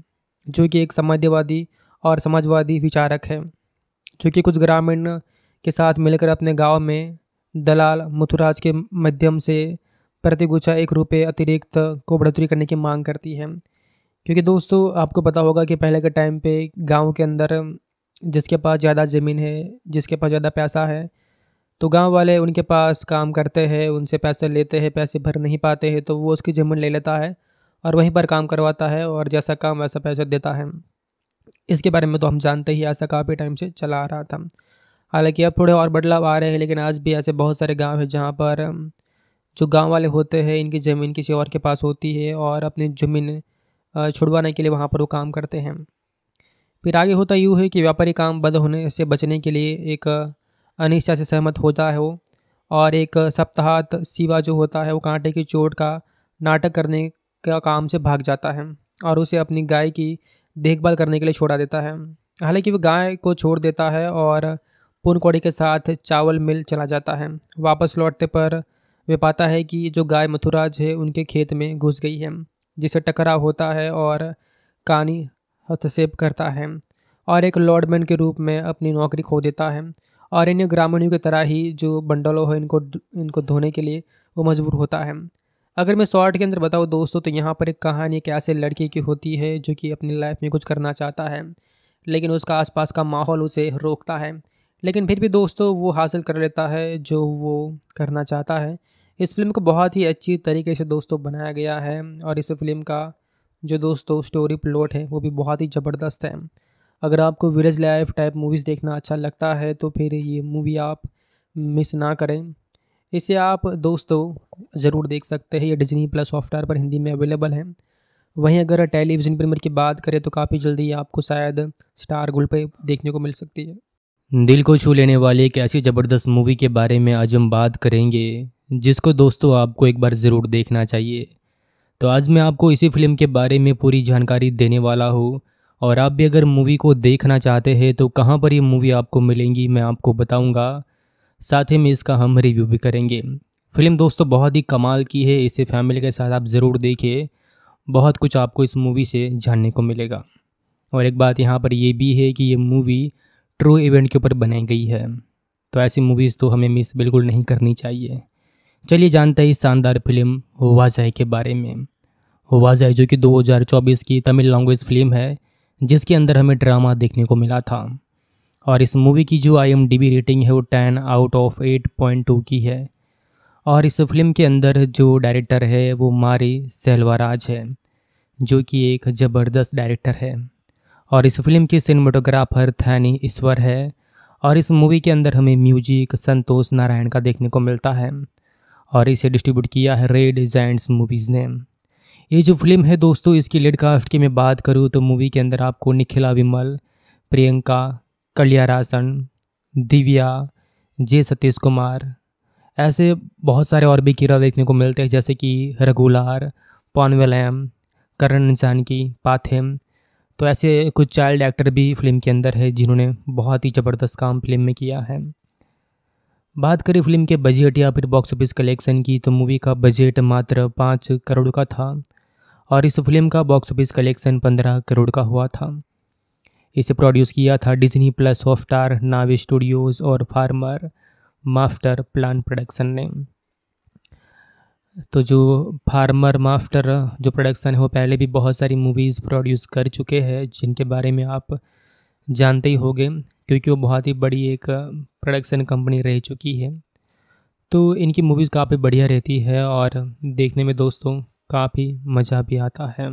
जो कि एक समाजवादी और समाजवादी विचारक है चूँकि कुछ ग्रामीण के साथ मिलकर अपने गांव में दलाल मथुराज के माध्यम से प्रति गुच्छा एक रुपये अतिरिक्त को बढ़ोतरी करने की मांग करती है क्योंकि दोस्तों आपको पता होगा कि पहले के टाइम पे गांव के अंदर जिसके पास ज़्यादा ज़मीन है जिसके पास ज़्यादा पैसा है तो गांव वाले उनके पास काम करते हैं उनसे पैसे लेते हैं पैसे भर नहीं पाते हैं तो वो उसकी ज़मीन ले लेता है और वहीं पर काम करवाता है और जैसा काम वैसा पैसा देता है इसके बारे में तो हम जानते ही ऐसा काफ़ी टाइम से चला आ रहा था हालांकि अब थोड़े और बदलाव आ रहे हैं लेकिन आज भी ऐसे बहुत सारे गांव हैं जहां पर जो गांव वाले होते हैं इनकी ज़मीन किसी और के पास होती है और अपनी ज़मीन छुड़वाने के लिए वहाँ पर वो काम करते हैं फिर आगे होता यूँ है कि व्यापारी काम बंद होने से बचने के लिए एक अनिश्चा से सहमत होता है वो और एक सप्ताहत सिवा जो होता है वो कांटे की चोट का नाटक करने का काम से भाग जाता है और उसे अपनी गाय की देखभाल करने के लिए छोड़ा देता है हालांकि वह गाय को छोड़ देता है और पुनकोड़ी के साथ चावल मिल चला जाता है वापस लौटते पर वे पाता है कि जो गाय मथुराज है उनके खेत में घुस गई है जिसे टकराव होता है और कानी हस्तक्षेप करता है और एक लॉर्डमैन के रूप में अपनी नौकरी खो देता है और इन ग्रामीणों की तरह ही जो बंडलों है इनको इनको धोने के लिए वो मजबूर होता है अगर मैं शॉर्ट के अंदर बताऊँ दोस्तों तो यहाँ पर एक कहानी एक ऐसे लड़के की होती है जो कि अपनी लाइफ में कुछ करना चाहता है लेकिन उसका आसपास का माहौल उसे रोकता है लेकिन फिर भी दोस्तों वो हासिल कर लेता है जो वो करना चाहता है इस फिल्म को बहुत ही अच्छी तरीके से दोस्तों बनाया गया है और इस फिल्म का जो दोस्तों स्टोरी प्लॉट है वो भी बहुत ही ज़बरदस्त है अगर आपको विलेज लाइफ टाइप मूवीज़ देखना अच्छा लगता है तो फिर ये मूवी आप मिस ना करें इसे आप दोस्तों ज़रूर देख सकते हैं ये डिजनी प्लस सॉफ्टवेयर पर हिंदी में अवेलेबल है वहीं अगर टेलीविज़न प्रीमियर की बात करें तो काफ़ी जल्दी आपको शायद स्टार गुल पर देखने को मिल सकती है दिल को छू लेने वाली एक ऐसी ज़बरदस्त मूवी के बारे में आज हम बात करेंगे जिसको दोस्तों आपको एक बार ज़रूर देखना चाहिए तो आज मैं आपको इसी फिल्म के बारे में पूरी जानकारी देने वाला हूँ और आप भी अगर मूवी को देखना चाहते हैं तो कहाँ पर ये मूवी आपको मिलेंगी मैं आपको बताऊँगा साथ ही में इसका हम रिव्यू भी करेंगे फिल्म दोस्तों बहुत ही कमाल की है इसे फैमिली के साथ आप ज़रूर देखिए बहुत कुछ आपको इस मूवी से जानने को मिलेगा और एक बात यहाँ पर यह भी है कि ये मूवी ट्रू इवेंट के ऊपर बनाई गई है तो ऐसी मूवीज़ तो हमें मिस बिल्कुल नहीं करनी चाहिए चलिए जानते हैं इस शानदार फिल्म वाजह के बारे में वाजह जो कि 2024 की तमिल लैंग्वेज फिल्म है जिसके अंदर हमें ड्रामा देखने को मिला था और इस मूवी की जो आई रेटिंग है वो ten out of eight point two की है और इस फिल्म के अंदर जो डायरेक्टर है वो मारी सेल्वाराज है जो कि एक ज़बरदस्त डायरेक्टर है और इस फिल्म के सिनेमाटोग्राफर थैनी ईश्वर है और इस मूवी के अंदर हमें म्यूजिक संतोष नारायण का देखने को मिलता है और इसे डिस्ट्रीब्यूट किया है रेड जैंट्स मूवीज़ ने ये जो फिल्म है दोस्तों इसकी लेडकास्ट की मैं बात करूँ तो मूवी के अंदर आपको निखिला विमल प्रियंका कलियारासन दिव्या जे सतीश कुमार ऐसे बहुत सारे और भी किरदार देखने को मिलते हैं जैसे कि रघुलार पॉनवेलैम करण जानकी पाथेम तो ऐसे कुछ चाइल्ड एक्टर भी फिल्म के अंदर है जिन्होंने बहुत ही ज़बरदस्त काम फिल्म में किया है बात करें फिल्म के बजट या फिर बॉक्स ऑफिस कलेक्शन की तो मूवी का बजट मात्र पाँच करोड़ का था और इस फिल्म का बॉक्स ऑफिस कलेक्शन पंद्रह करोड़ का हुआ था इसे प्रोड्यूस किया था डिज्नी प्लस स्टार नावी स्टूडियोज़ और फार्मर मास्टर प्लान प्रोडक्शन ने तो जो फार्मर मास्टर जो प्रोडक्शन है वो पहले भी बहुत सारी मूवीज़ प्रोड्यूस कर चुके हैं जिनके बारे में आप जानते ही होंगे क्योंकि वो बहुत ही बड़ी एक प्रोडक्शन कंपनी रह चुकी है तो इनकी मूवीज़ काफ़ी बढ़िया रहती है और देखने में दोस्तों काफ़ी मज़ा भी आता है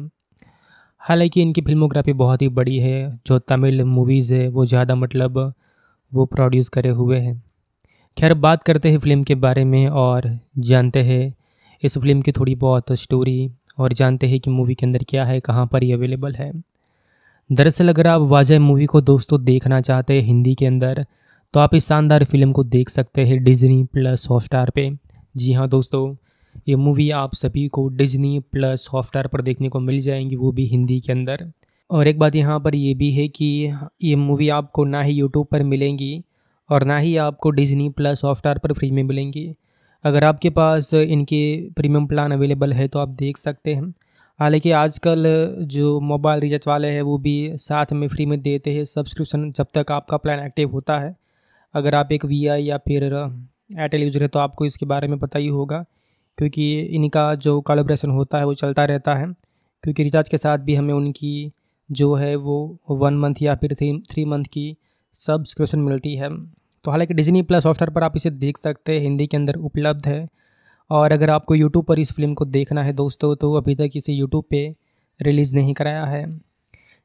हालांकि इनकी फिल्मोग्राफी बहुत ही बड़ी है जो तमिल मूवीज़ है वो ज़्यादा मतलब वो प्रोड्यूस करे हुए हैं खैर बात करते हैं फिल्म के बारे में और जानते हैं इस फिल्म की थोड़ी बहुत स्टोरी और जानते हैं कि मूवी के अंदर क्या है कहाँ पर ये अवेलेबल है दरअसल अगर आप वाजह मूवी को दोस्तों देखना चाहते हैं हिंदी के अंदर तो आप इस शानदार फिल्म को देख सकते हैं डिजनी प्लस हॉट स्टार पर जी हाँ दोस्तों ये मूवी आप सभी को डिजनी प्लस हॉटस्टार पर देखने को मिल जाएंगी वो भी हिंदी के अंदर और एक बात यहाँ पर ये भी है कि ये मूवी आपको ना ही यूट्यूब पर मिलेंगी और ना ही आपको डिजनी प्लस हॉटस्टार पर फ्री में मिलेंगी अगर आपके पास इनके प्रीमियम प्लान अवेलेबल है तो आप देख सकते हैं हालांकि आजकल जो मोबाइल रिचार्ज वाले हैं वो भी साथ में फ्री में देते हैं सब्सक्रिप्शन जब तक आपका प्लान एक्टिव होता है अगर आप एक वी या फिर एयरटेल यूजर है तो आपको इसके बारे में पता ही होगा क्योंकि इनका जो कॉलेब्रेशन होता है वो चलता रहता है क्योंकि रिचार्ज के साथ भी हमें उनकी जो है वो वन मंथ या फिर थ्री थ्री मंथ की सब्सक्रिप्शन मिलती है तो हालांकि डिजनी प्लस हॉटस्टार पर आप इसे देख सकते हैं हिंदी के अंदर उपलब्ध है और अगर आपको यूट्यूब पर इस फिल्म को देखना है दोस्तों तो अभी तक इसे यूट्यूब पर रिलीज़ नहीं कराया है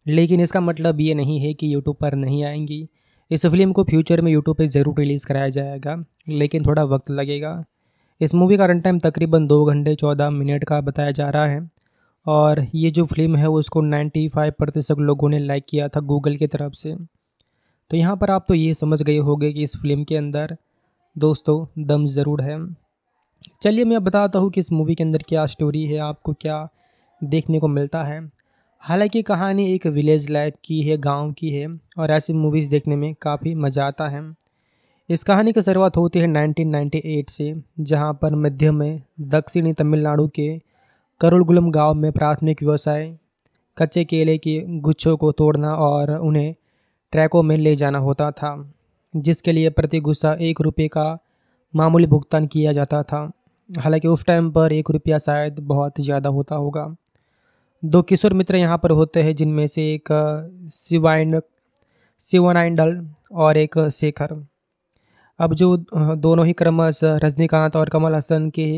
लेकिन इसका मतलब ये नहीं है कि यूट्यूब पर नहीं आएंगी इस फिल्म को फ्यूचर में यूट्यूब पर ज़रूर रिलीज़ कराया जाएगा लेकिन थोड़ा वक्त लगेगा इस मूवी का रन टाइम तकरीबन दो घंटे चौदह मिनट का बताया जा रहा है और ये जो फिल्म है उसको 95 प्रतिशत लोगों ने लाइक किया था गूगल की तरफ से तो यहाँ पर आप तो ये समझ गए होंगे कि इस फिल्म के अंदर दोस्तों दम ज़रूर है चलिए मैं बताता हूँ कि इस मूवी के अंदर क्या स्टोरी है आपको क्या देखने को मिलता है हालांकि कहानी एक विलेज लाइफ की है गांव की है और ऐसी मूवीज़ देखने में काफ़ी मज़ा आता है इस कहानी की शुरुआत होती है 1998 से जहां पर मध्य में दक्षिणी तमिलनाडु के करुलगुलम गांव में प्राथमिक व्यवसाय कच्चे केले के गुच्छों को तोड़ना और उन्हें ट्रैकों में ले जाना होता था जिसके लिए प्रति गुस्सा एक रुपये का मामूली भुगतान किया जाता था हालांकि उस टाइम पर एक रुपया शायद बहुत ज़्यादा होता होगा दो किशोर मित्र यहाँ पर होते हैं जिनमें से एक शिवाइन शिवनाइंडल और एक शेखर अब जो दोनों ही क्रमश रजनीकांत और कमल हसन के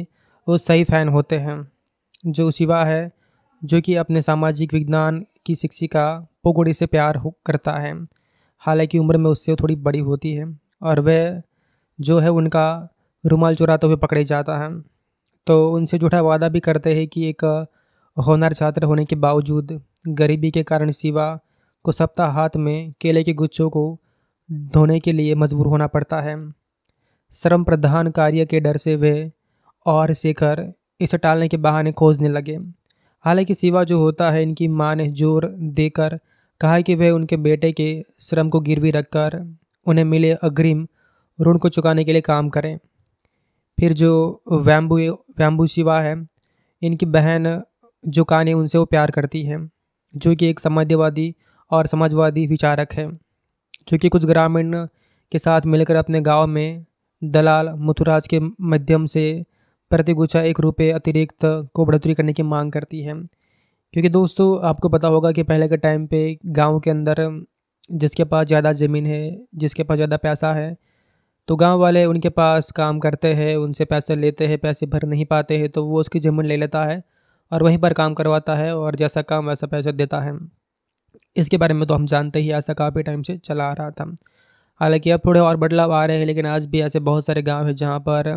वो सही फ़ैन होते हैं जो शिवा है जो कि अपने सामाजिक विज्ञान की शिक्षिका पोगोड़ी से प्यार करता है हालांकि उम्र में उससे थोड़ी बड़ी होती है और वह जो है उनका रुमाल चुराते हुए पकड़े जाता है तो उनसे जुड़ा वादा भी करते हैं कि एक होनर छात्र होने के बावजूद गरीबी के कारण शिवा को सप्ताह हाथ में केले के गुच्छों को धोने के लिए मजबूर होना पड़ता है श्रम प्रधान कार्य के डर से वे और शेखर इसे टालने के बहाने खोजने लगे हालांकि सिवा जो होता है इनकी माँ ने जोर देकर कहा कि वह उनके बेटे के श्रम को गिरवी रखकर उन्हें मिले अग्रिम ऋण को चुकाने के लिए काम करें फिर जो वैम्बू वैम्बू शिवा है इनकी बहन जो कान उनसे वो प्यार करती है जो कि एक समाजवादी और समाजवादी विचारक है चूँकि कुछ ग्रामीण के साथ मिलकर अपने गांव में दलाल मथुराज के माध्यम से प्रतिगुछा एक रुपये अतिरिक्त को बढ़ोतरी करने की मांग करती है क्योंकि दोस्तों आपको पता होगा कि पहले के टाइम पे गांव के अंदर जिसके पास ज़्यादा ज़मीन है जिसके पास ज़्यादा पैसा है तो गांव वाले उनके पास काम करते हैं उनसे पैसे लेते हैं पैसे भर नहीं पाते हैं तो वो उसकी ज़मीन ले लेता है और वहीं पर काम करवाता है और जैसा काम वैसा पैसा देता है इसके बारे में तो हम जानते ही ऐसा काफ़ी टाइम से चला आ रहा था हालांकि अब थोड़े और बदलाव आ रहे हैं लेकिन आज भी ऐसे बहुत सारे गांव हैं जहां पर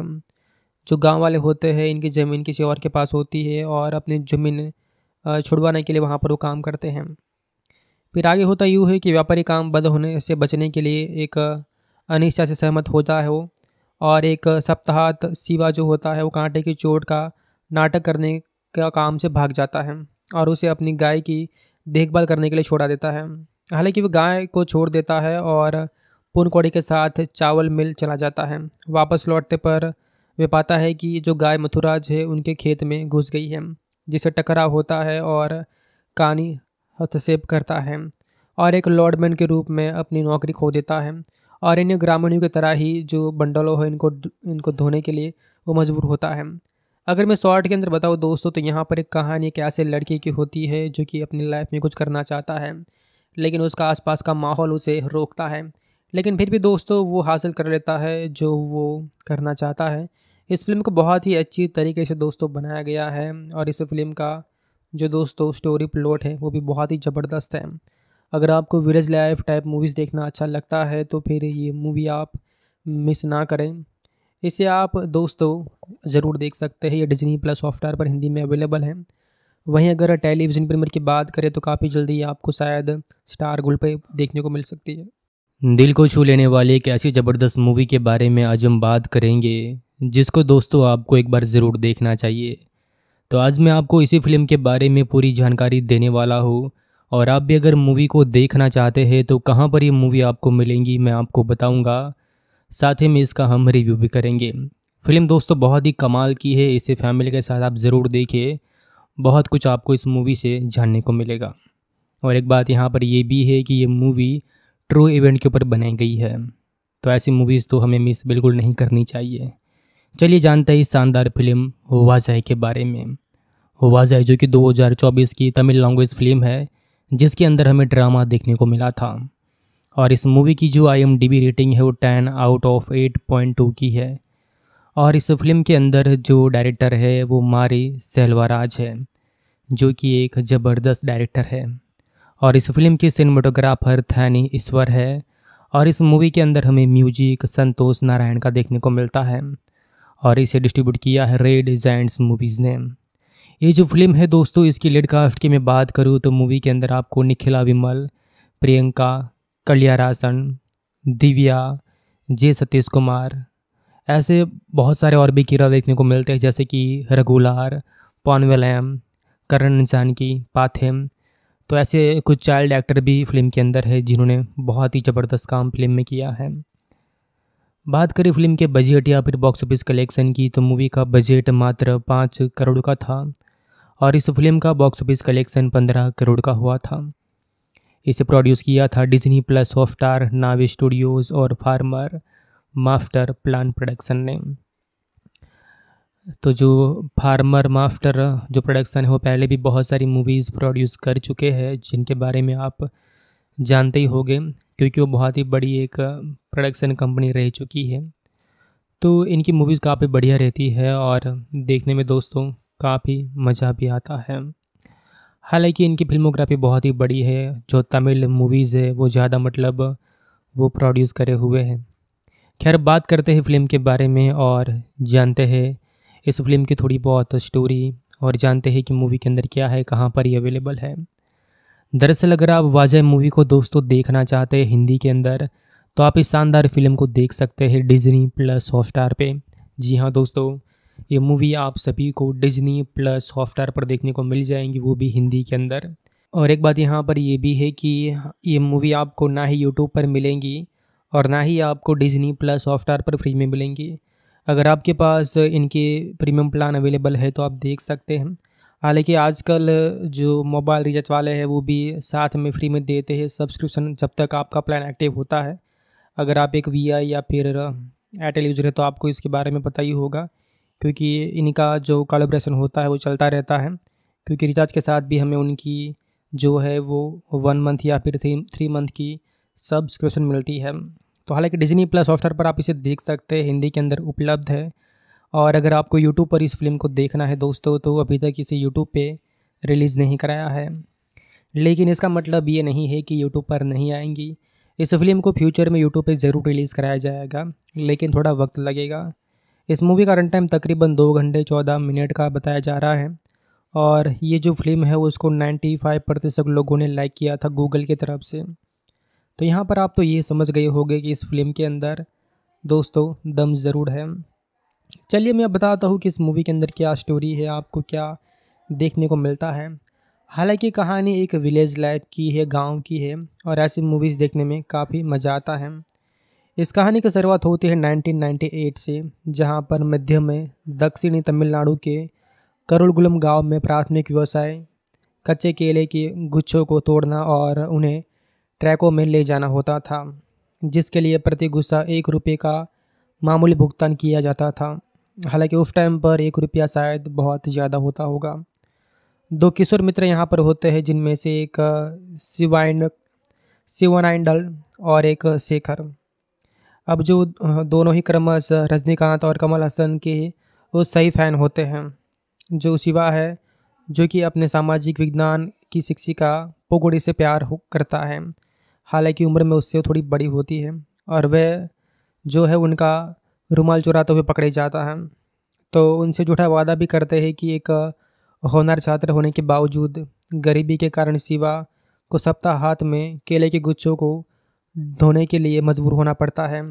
जो गांव वाले होते हैं इनकी ज़मीन किसी और के पास होती है और अपनी ज़मीन छुड़वाने के लिए वहाँ पर वो काम करते हैं फिर आगे होता यूँ है कि व्यापारी काम बंद होने से बचने के लिए एक अनिश्चा से सहमत होता है वो और एक सप्ताहत सिवा जो होता है वो कांटे की चोट का नाटक करने का काम से भाग जाता है और उसे अपनी गाय की देखभाल करने के लिए छोड़ा देता है हालांकि वह गाय को छोड़ देता है और पूर्णकौड़ी के साथ चावल मिल चला जाता है वापस लौटते पर वे पाता है कि जो गाय मथुराज है उनके खेत में घुस गई है जिसे टकराव होता है और कानी हस्तक्षेप करता है और एक लॉर्डमैन के रूप में अपनी नौकरी खो देता है और इन ग्रामीणों की तरह ही जो बंडलों है इनको इनको धोने के लिए वो मजबूर होता है अगर मैं शॉर्ट के अंदर बताऊँ दोस्तों तो यहाँ पर एक कहानी एक ऐसे लड़की की होती है जो कि अपनी लाइफ में कुछ करना चाहता है लेकिन उसका आसपास का माहौल उसे रोकता है लेकिन फिर भी दोस्तों वो हासिल कर लेता है जो वो करना चाहता है इस फिल्म को बहुत ही अच्छी तरीके से दोस्तों बनाया गया है और इस फिल्म का जो दोस्तों स्टोरी प्लॉट है वो भी बहुत ही ज़बरदस्त है अगर आपको विलेज लाइफ टाइप मूवीज़ देखना अच्छा लगता है तो फिर ये मूवी आप मिस ना करें इसे आप दोस्तों ज़रूर देख सकते हैं ये डिजनी प्लस सॉफ्टवेयर पर हिंदी में अवेलेबल है वहीं अगर टेलीविज़न प्रीमियर की बात करें तो काफ़ी जल्दी आपको शायद स्टार गुल पे देखने को मिल सकती है दिल को छू लेने वाली एक ऐसी ज़बरदस्त मूवी के बारे में आज हम बात करेंगे जिसको दोस्तों आपको एक बार ज़रूर देखना चाहिए तो आज मैं आपको इसी फिल्म के बारे में पूरी जानकारी देने वाला हूँ और आप भी अगर मूवी को देखना चाहते हैं तो कहाँ पर ये मूवी आपको मिलेंगी मैं आपको बताऊँगा साथ ही में इसका हम रिव्यू भी करेंगे फिल्म दोस्तों बहुत ही कमाल की है इसे फैमिली के साथ आप ज़रूर देखिए बहुत कुछ आपको इस मूवी से जानने को मिलेगा और एक बात यहाँ पर यह भी है कि ये मूवी ट्रू इवेंट के ऊपर बनाई गई है तो ऐसी मूवीज़ तो हमें मिस बिल्कुल नहीं करनी चाहिए चलिए जानते हैं इस शानदार फिल्म वाजह के बारे में वाजह जो कि 2024 की तमिल लैंग्वेज फिल्म है जिसके अंदर हमें ड्रामा देखने को मिला था और इस मूवी की जो आई रेटिंग है वो ten out of eight point two की है और इस फिल्म के अंदर जो डायरेक्टर है वो मारी सेल्वाराज है जो कि एक ज़बरदस्त डायरेक्टर है और इस फिल्म के सिनेमाटोग्राफर थैनी ईश्वर है और इस मूवी के अंदर हमें म्यूजिक संतोष नारायण का देखने को मिलता है और इसे डिस्ट्रीब्यूट किया है रेड जैंट्स मूवीज़ ने ये जो फिल्म है दोस्तों इसकी लेडकास्ट की मैं बात करूँ तो मूवी के अंदर आपको निखिला विमल प्रियंका कल्यारासन दिव्या जे सतीश कुमार ऐसे बहुत सारे और भी कीड़ा देखने को मिलते हैं जैसे कि रघुलार पॉनवेलैम करण जानकी पाथेम तो ऐसे कुछ चाइल्ड एक्टर भी फिल्म के अंदर है जिन्होंने बहुत ही ज़बरदस्त काम फिल्म में किया है बात करें फिल्म के बजट या फिर बॉक्स ऑफिस कलेक्शन की तो मूवी का बजट मात्र पाँच करोड़ का था और इस फिल्म का बॉक्स ऑफिस कलेक्शन पंद्रह करोड़ का हुआ था इसे प्रोड्यूस किया था डिज्नी प्लस हॉटस्टार नावी स्टूडियोज़ और फार्मर मास्टर प्लान प्रोडक्शन ने तो जो फार्मर मास्टर जो प्रोडक्शन है वो पहले भी बहुत सारी मूवीज़ प्रोड्यूस कर चुके हैं जिनके बारे में आप जानते ही होंगे क्योंकि वो बहुत ही बड़ी एक प्रोडक्शन कंपनी रह चुकी है तो इनकी मूवीज़ काफ़ी बढ़िया रहती है और देखने में दोस्तों काफ़ी मज़ा भी आता है हालांकि इनकी फिल्मोग्राफी बहुत ही बड़ी है जो तमिल मूवीज़ है वो ज़्यादा मतलब वो प्रोड्यूस करे हुए हैं खैर बात करते हैं फिल्म के बारे में और जानते हैं इस फिल्म की थोड़ी बहुत स्टोरी और जानते हैं कि मूवी के अंदर क्या है कहाँ पर ये अवेलेबल है दरअसल अगर आप वाजह मूवी को दोस्तों देखना चाहते हैं हिंदी के अंदर तो आप इस शानदार फिल्म को देख सकते हैं डिजनी प्लस हॉट स्टार पर जी हाँ दोस्तों ये मूवी आप सभी को डिजनी प्लस सॉफ्टवेयर पर देखने को मिल जाएंगी वो भी हिंदी के अंदर और एक बात यहाँ पर ये भी है कि ये मूवी आपको ना ही यूट्यूब पर मिलेंगी और ना ही आपको डिजनी प्लस सॉफ्टवेयर पर फ्री में मिलेंगी अगर आपके पास इनके प्रीमियम प्लान अवेलेबल है तो आप देख सकते हैं हालांकि आजकल जो मोबाइल रिचार्ज वाले हैं वो भी साथ में फ्री में देते हैं सब्सक्रिप्शन जब तक आपका प्लान एक्टिव होता है अगर आप एक वी या फिर एयरटेल यूजर है तो आपको इसके बारे में पता ही होगा क्योंकि इनका जो कॉलेब्रेशन होता है वो चलता रहता है क्योंकि रिचार्ज के साथ भी हमें उनकी जो है वो वन मंथ या फिर थ्री थ्री मंथ की सब्सक्रिप्शन मिलती है तो हालांकि डिजनी प्लस हॉटस्टार पर आप इसे देख सकते हैं हिंदी के अंदर उपलब्ध है और अगर आपको यूट्यूब पर इस फिल्म को देखना है दोस्तों तो अभी तक इसे यूट्यूब पर रिलीज़ नहीं कराया है लेकिन इसका मतलब ये नहीं है कि यूट्यूब पर नहीं आएंगी इस फिल्म को फ्यूचर में यूट्यूब पर ज़रूर रिलीज़ कराया जाएगा लेकिन थोड़ा वक्त लगेगा इस मूवी का रन टाइम तकरीबन दो घंटे चौदह मिनट का बताया जा रहा है और ये जो फिल्म है उसको 95 प्रतिशत लोगों ने लाइक किया था गूगल की तरफ से तो यहाँ पर आप तो ये समझ गए होंगे कि इस फिल्म के अंदर दोस्तों दम ज़रूर है चलिए मैं बताता हूँ कि इस मूवी के अंदर क्या स्टोरी है आपको क्या देखने को मिलता है हालांकि कहानी एक विलेज लाइफ की है गांव की है और ऐसी मूवीज़ देखने में काफ़ी मज़ा आता है इस कहानी की शुरुआत होती है 1998 से जहां पर मध्य में दक्षिणी तमिलनाडु के करुलगुलम गांव में प्राथमिक व्यवसाय कच्चे केले के गुच्छों को तोड़ना और उन्हें ट्रैकों में ले जाना होता था जिसके लिए प्रति गुस्सा एक रुपये का मामूली भुगतान किया जाता था हालांकि उस टाइम पर एक रुपया शायद बहुत ज़्यादा होता होगा दो किशोर मित्र यहाँ पर होते हैं जिनमें से एक शिवाइन शिवानाइंडल और एक शेखर अब जो दोनों ही क्रमश रजनीकांत और कमल हसन के वो सही फ़ैन होते हैं जो शिवा है जो कि अपने सामाजिक विज्ञान की शिक्षिका पोगोड़ी से प्यार करता है हालांकि उम्र में उससे थोड़ी बड़ी होती है और वह जो है उनका रुमाल चुराते हुए पकड़े जाता है तो उनसे झूठा वादा भी करते हैं कि एक होनहार छात्र होने के बावजूद गरीबी के कारण शिवा को सप्ताह हाथ में केले के गुच्छों को धोने के लिए मजबूर होना पड़ता है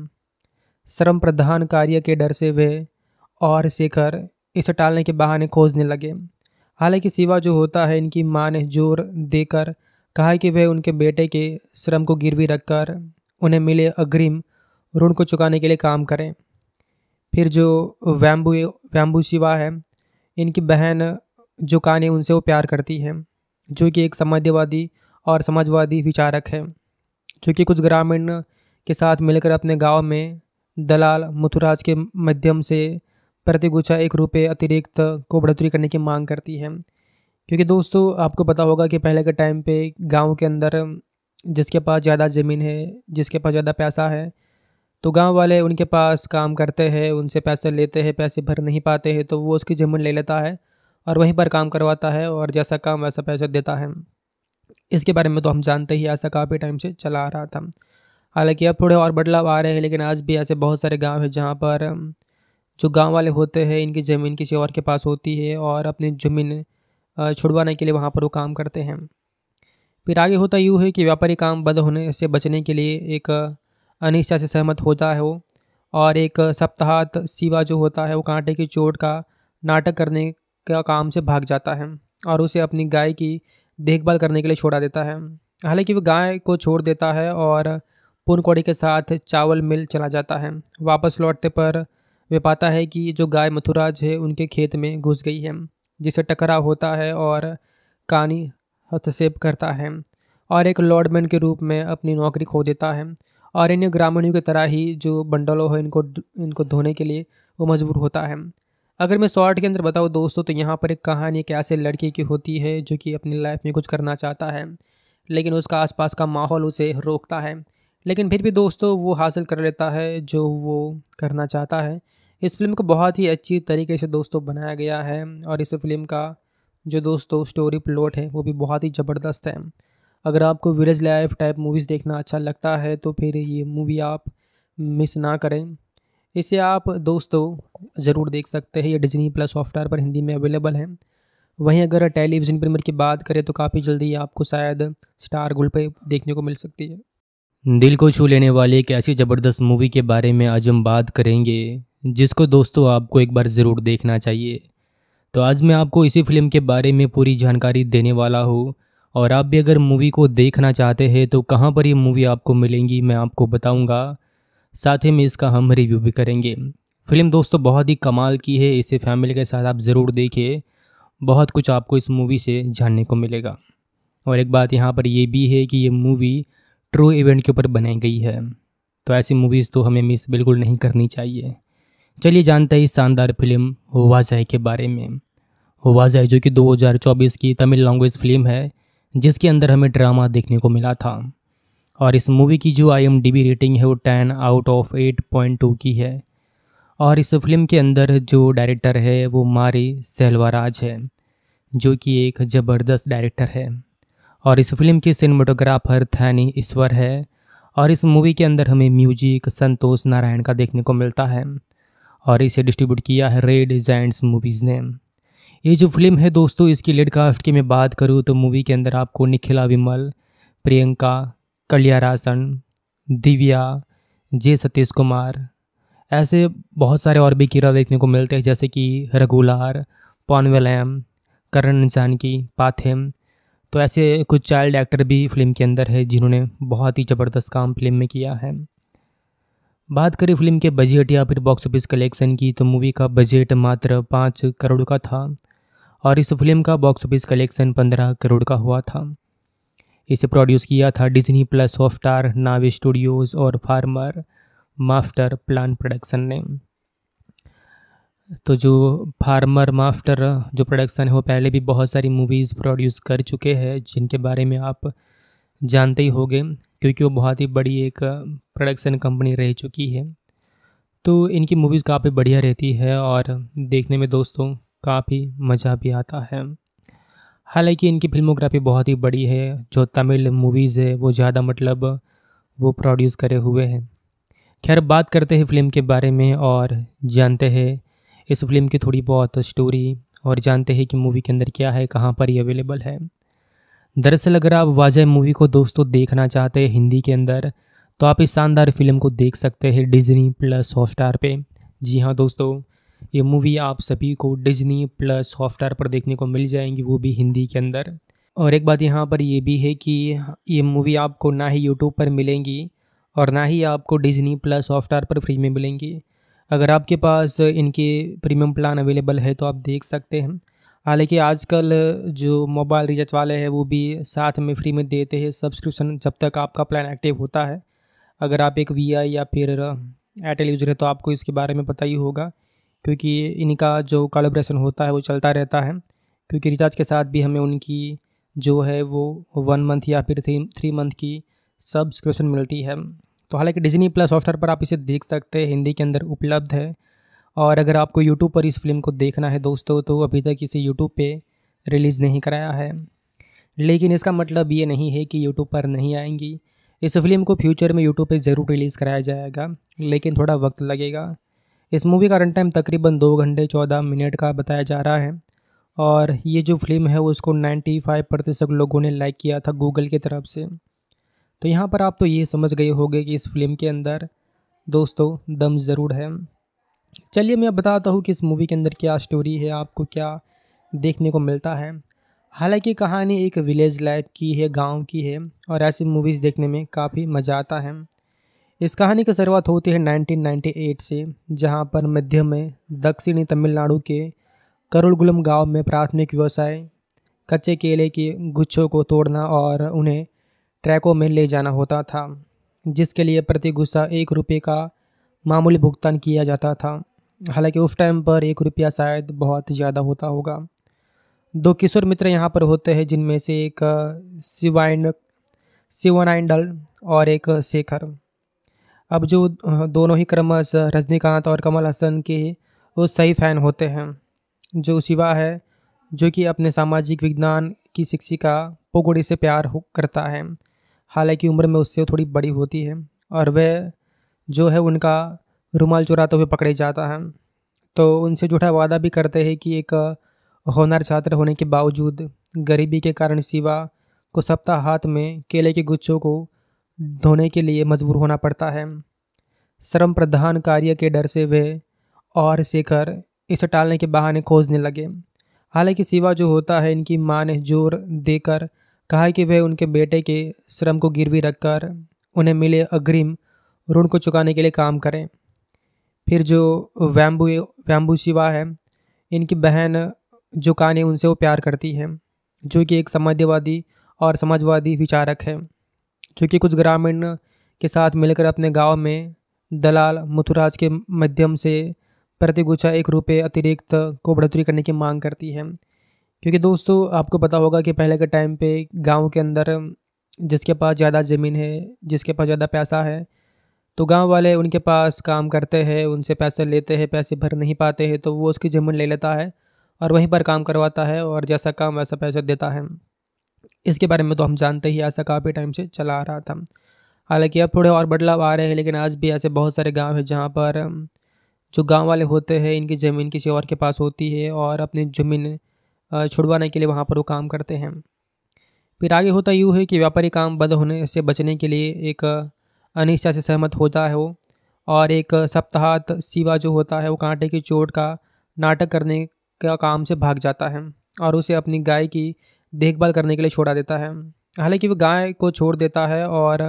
श्रम प्रधान कार्य के डर से वे और शेखर इसे टालने के बहाने खोजने लगे हालांकि शिवा जो होता है इनकी माँ ने जोर देकर कहा कि वह उनके बेटे के श्रम को गिरवी रखकर उन्हें मिले अग्रिम ऋण को चुकाने के लिए काम करें फिर जो वैम्बू वैम्बू शिवा है इनकी बहन जो कान उनसे वो प्यार करती है जो कि एक समाजवादी और समाजवादी विचारक है चूँकि कुछ ग्रामीण के साथ मिलकर अपने गांव में दलाल मुथुराज के माध्यम से प्रतिगुछा एक रुपये अतिरिक्त को बढ़ोतरी करने की मांग करती है क्योंकि दोस्तों आपको पता होगा कि पहले के टाइम पे गांव के अंदर जिसके पास ज़्यादा ज़मीन है जिसके पास ज़्यादा पैसा है तो गांव वाले उनके पास काम करते हैं उनसे पैसे लेते हैं पैसे भर नहीं पाते हैं तो वो उसकी ज़मीन ले लेता है और वहीं पर काम करवाता है और जैसा काम वैसा पैसा देता है इसके बारे में तो हम जानते ही ऐसा काफ़ी टाइम से चला आ रहा था हालांकि अब थोड़े और बदलाव आ रहे हैं लेकिन आज भी ऐसे बहुत सारे गांव हैं जहां पर जो गांव वाले होते हैं इनकी ज़मीन किसी और के पास होती है और अपनी ज़मीन छुड़वाने के लिए वहाँ पर वो काम करते हैं फिर आगे होता यूँ है कि व्यापारी काम बंद होने से बचने के लिए एक अनिश्चा से सहमत होता है वो और एक सप्ताहत सिवा जो होता है वो कांटे की चोट का नाटक करने का काम से भाग जाता है और उसे अपनी गाय की देखभाल करने के लिए छोड़ा देता है हालांकि वह गाय को छोड़ देता है और पूर्णकौड़ी के साथ चावल मिल चला जाता है वापस लौटते पर वे पाता है कि जो गाय मथुराज है उनके खेत में घुस गई है जिसे टकराव होता है और कानी हस्तक्षेप करता है और एक लॉर्डमैन के रूप में अपनी नौकरी खो देता है और इन ग्रामीणों की तरह ही जो बंडलों है इनको इनको धोने के लिए वो मजबूर होता है अगर मैं शॉर्ट के अंदर बताऊँ दोस्तों तो यहाँ पर एक कहानी एक ऐसे लड़के की होती है जो कि अपनी लाइफ में कुछ करना चाहता है लेकिन उसका आसपास का माहौल उसे रोकता है लेकिन फिर भी दोस्तों वो हासिल कर लेता है जो वो करना चाहता है इस फिल्म को बहुत ही अच्छी तरीके से दोस्तों बनाया गया है और इस फिल्म का जो दोस्तों स्टोरी प्लॉट है वो भी बहुत ही ज़बरदस्त है अगर आपको विलेज लाइफ टाइप मूवीज़ देखना अच्छा लगता है तो फिर ये मूवी आप मिस ना करें इसे आप दोस्तों ज़रूर देख सकते हैं ये डिजनी प्लस सॉफ्टवेयर पर हिंदी में अवेलेबल है वहीं अगर टेलीविज़न प्रीमियर की बात करें तो काफ़ी जल्दी आपको शायद स्टार गोल्ड पर देखने को मिल सकती है दिल को छू लेने वाली एक ऐसी ज़बरदस्त मूवी के बारे में आज हम बात करेंगे जिसको दोस्तों आपको एक बार ज़रूर देखना चाहिए तो आज मैं आपको इसी फिल्म के बारे में पूरी जानकारी देने वाला हूँ और आप भी अगर मूवी को देखना चाहते हैं तो कहाँ पर ये मूवी आपको मिलेंगी मैं आपको बताऊँगा साथ ही में इसका हम रिव्यू भी करेंगे फिल्म दोस्तों बहुत ही कमाल की है इसे फैमिली के साथ आप ज़रूर देखिए बहुत कुछ आपको इस मूवी से जानने को मिलेगा और एक बात यहाँ पर यह भी है कि ये मूवी ट्रू इवेंट के ऊपर बनाई गई है तो ऐसी मूवीज़ तो हमें मिस बिल्कुल नहीं करनी चाहिए चलिए जानते हैं इस शानदार फिल्म वाजह के बारे में वाजह जो कि 2024 की तमिल लैंग्वेज फिल्म है जिसके अंदर हमें ड्रामा देखने को मिला था और इस मूवी की जो आई रेटिंग है वो ten out of eight point two की है और इस फिल्म के अंदर जो डायरेक्टर है वो मारी सेलवाज है जो कि एक ज़बरदस्त डायरेक्टर है और इस फिल्म के सिनेमाटोग्राफर थैनी ईश्वर है और इस मूवी के अंदर हमें म्यूजिक संतोष नारायण का देखने को मिलता है और इसे डिस्ट्रीब्यूट किया है रेड जैंड मूवीज़ ने ये जो फिल्म है दोस्तों इसकी लेडकास्ट की मैं बात करूँ तो मूवी के अंदर आपको निखिला विमल प्रियंका कल्यारासन दिव्या जे सतीश कुमार ऐसे बहुत सारे और भी किरदार देखने को मिलते हैं जैसे कि रघुलार पॉनवेलैम करण जानकी पाथेम तो ऐसे कुछ चाइल्ड एक्टर भी फिल्म के अंदर है जिन्होंने बहुत ही ज़बरदस्त काम फिल्म में किया है बात करें फिल्म के बजट या फिर बॉक्स ऑफिस कलेक्शन की तो मूवी का बजट मात्र पाँच करोड़ का था और इस फिल्म का बॉक्स ऑफिस कलेक्शन पंद्रह करोड़ का हुआ था इसे प्रोड्यूस किया था डिज्नी प्लस हॉटस्टार नावे स्टूडियोज़ और फार्मर मास्टर प्लान प्रोडक्शन ने तो जो फार्मर मास्टर जो प्रोडक्शन है वो पहले भी बहुत सारी मूवीज़ प्रोड्यूस कर चुके हैं जिनके बारे में आप जानते ही होंगे क्योंकि वो बहुत ही बड़ी एक प्रोडक्शन कंपनी रह चुकी है तो इनकी मूवीज़ काफ़ी बढ़िया रहती है और देखने में दोस्तों काफ़ी मज़ा भी आता है हालांकि इनकी फिल्मोग्राफी बहुत ही बड़ी है जो तमिल मूवीज़ है वो ज़्यादा मतलब वो प्रोड्यूस करे हुए हैं खैर बात करते हैं फिल्म के बारे में और जानते हैं इस फिल्म की थोड़ी बहुत स्टोरी और जानते हैं कि मूवी के अंदर क्या है कहाँ पर ये अवेलेबल है दरअसल अगर आप वाजह मूवी को दोस्तों देखना चाहते हैं हिंदी के अंदर तो आप इस शानदार फिल्म को देख सकते हैं डिजनी प्लस हॉट स्टार पर जी हाँ दोस्तों ये मूवी आप सभी को डिजनी प्लस हॉटस्टार पर देखने को मिल जाएंगी वो भी हिंदी के अंदर और एक बात यहाँ पर ये भी है कि ये मूवी आपको ना ही यूट्यूब पर मिलेंगी और ना ही आपको डिजनी प्लस हॉटस्टार पर फ्री में मिलेंगी अगर आपके पास इनके प्रीमियम प्लान अवेलेबल है तो आप देख सकते हैं हालांकि आजकल जो मोबाइल रिचार्ज वाले हैं वो भी साथ में फ्री में देते हैं सब्सक्रिप्शन जब तक आपका प्लान एक्टिव होता है अगर आप एक वी या फिर एयरटेल यूजर है तो आपको इसके बारे में पता ही होगा क्योंकि इनका जो कॉलेब्रेशन होता है वो चलता रहता है क्योंकि रिचार्ज के साथ भी हमें उनकी जो है वो वन मंथ या फिर थ्री थ्री मंथ की सब्सक्रिप्शन मिलती है तो हालांकि डिजनी प्लस हॉटस्टार पर आप इसे देख सकते हैं हिंदी के अंदर उपलब्ध है और अगर आपको यूट्यूब पर इस फिल्म को देखना है दोस्तों तो अभी तक इसे यूट्यूब पर रिलीज़ नहीं कराया है लेकिन इसका मतलब ये नहीं है कि यूट्यूब पर नहीं आएंगी इस फिल्म को फ्यूचर में यूट्यूब पर ज़रूर रिलीज़ कराया जाएगा लेकिन थोड़ा वक्त लगेगा इस मूवी का रन टाइम तकरीबन दो घंटे चौदह मिनट का बताया जा रहा है और ये जो फिल्म है उसको 95 प्रतिशत लोगों ने लाइक किया था गूगल की तरफ से तो यहाँ पर आप तो ये समझ गए होंगे कि इस फिल्म के अंदर दोस्तों दम ज़रूर है चलिए मैं बताता हूँ कि इस मूवी के अंदर क्या स्टोरी है आपको क्या देखने को मिलता है हालांकि कहानी एक विलेज लाइफ की है गांव की है और ऐसी मूवीज़ देखने में काफ़ी मज़ा आता है इस कहानी की शुरुआत होती है 1998 से जहां पर मध्य में दक्षिणी तमिलनाडु के करुलगुलम गांव में प्राथमिक व्यवसाय कच्चे केले के गुच्छों को तोड़ना और उन्हें ट्रैकों में ले जाना होता था जिसके लिए प्रति गुस्सा एक रुपये का मामूली भुगतान किया जाता था हालांकि उस टाइम पर एक रुपया शायद बहुत ज़्यादा होता होगा दो किशोर मित्र यहाँ पर होते हैं जिनमें से एक शिवाइन शिवनाइंडल और एक शेखर अब जो दोनों ही क्रमश रजनीकांत और कमल हसन के वो सही फ़ैन होते हैं जो शिवा है जो कि अपने सामाजिक विज्ञान की शिक्षिका पोगोड़ी से प्यार हो करता है हालांकि उम्र में उससे थोड़ी बड़ी होती है और वह जो है उनका रुमाल चुराते हुए पकड़े जाता है तो उनसे जुटा वादा भी करते हैं कि एक होनर छात्र होने के बावजूद गरीबी के कारण शिवा को सप्ताह हाथ में केले के गुच्छों को धोने के लिए मजबूर होना पड़ता है श्रम प्रधान कार्य के डर से वे और शेखर इसे टालने के बहाने खोजने लगे हालांकि सिवा जो होता है इनकी माँ ने जोर देकर कहा कि वह उनके बेटे के श्रम को गिरवी रखकर उन्हें मिले अग्रिम ऋण को चुकाने के लिए काम करें फिर जो वैम्बू वैम्बू शिवा है इनकी बहन जो कहानी उनसे वो प्यार करती है जो कि एक समाजवादी और समाजवादी विचारक है चूँकि कुछ ग्रामीण के साथ मिलकर अपने गांव में दलाल मुथुराज के माध्यम से प्रतिगुछा एक रुपये अतिरिक्त को बढ़ोतरी करने की मांग करती है क्योंकि दोस्तों आपको पता होगा कि पहले के टाइम पे गांव के अंदर जिसके पास ज़्यादा ज़मीन है जिसके पास ज़्यादा पैसा है तो गांव वाले उनके पास काम करते हैं उनसे पैसे लेते हैं पैसे भर नहीं पाते हैं तो वो उसकी ज़मीन ले लेता है और वहीं पर काम करवाता है और जैसा काम वैसा पैसा देता है इसके बारे में तो हम जानते ही ऐसा काफ़ी टाइम से चला आ रहा था हालांकि अब थोड़े और बदलाव आ रहे हैं लेकिन आज भी ऐसे बहुत सारे गांव हैं जहाँ पर जो गांव वाले होते हैं इनकी ज़मीन किसी और के पास होती है और अपनी ज़मीन छुड़वाने के लिए वहाँ पर वो काम करते हैं फिर आगे होता यूँ है कि व्यापारी काम बंद होने से बचने के लिए एक अनिश्चा से सहमत होता है वो और एक सप्ताहत सिवा जो होता है वो कांटे की चोट का नाटक करने का काम से भाग जाता है और उसे अपनी गाय की देखभाल करने के लिए छोड़ा देता है हालांकि वह गाय को छोड़ देता है और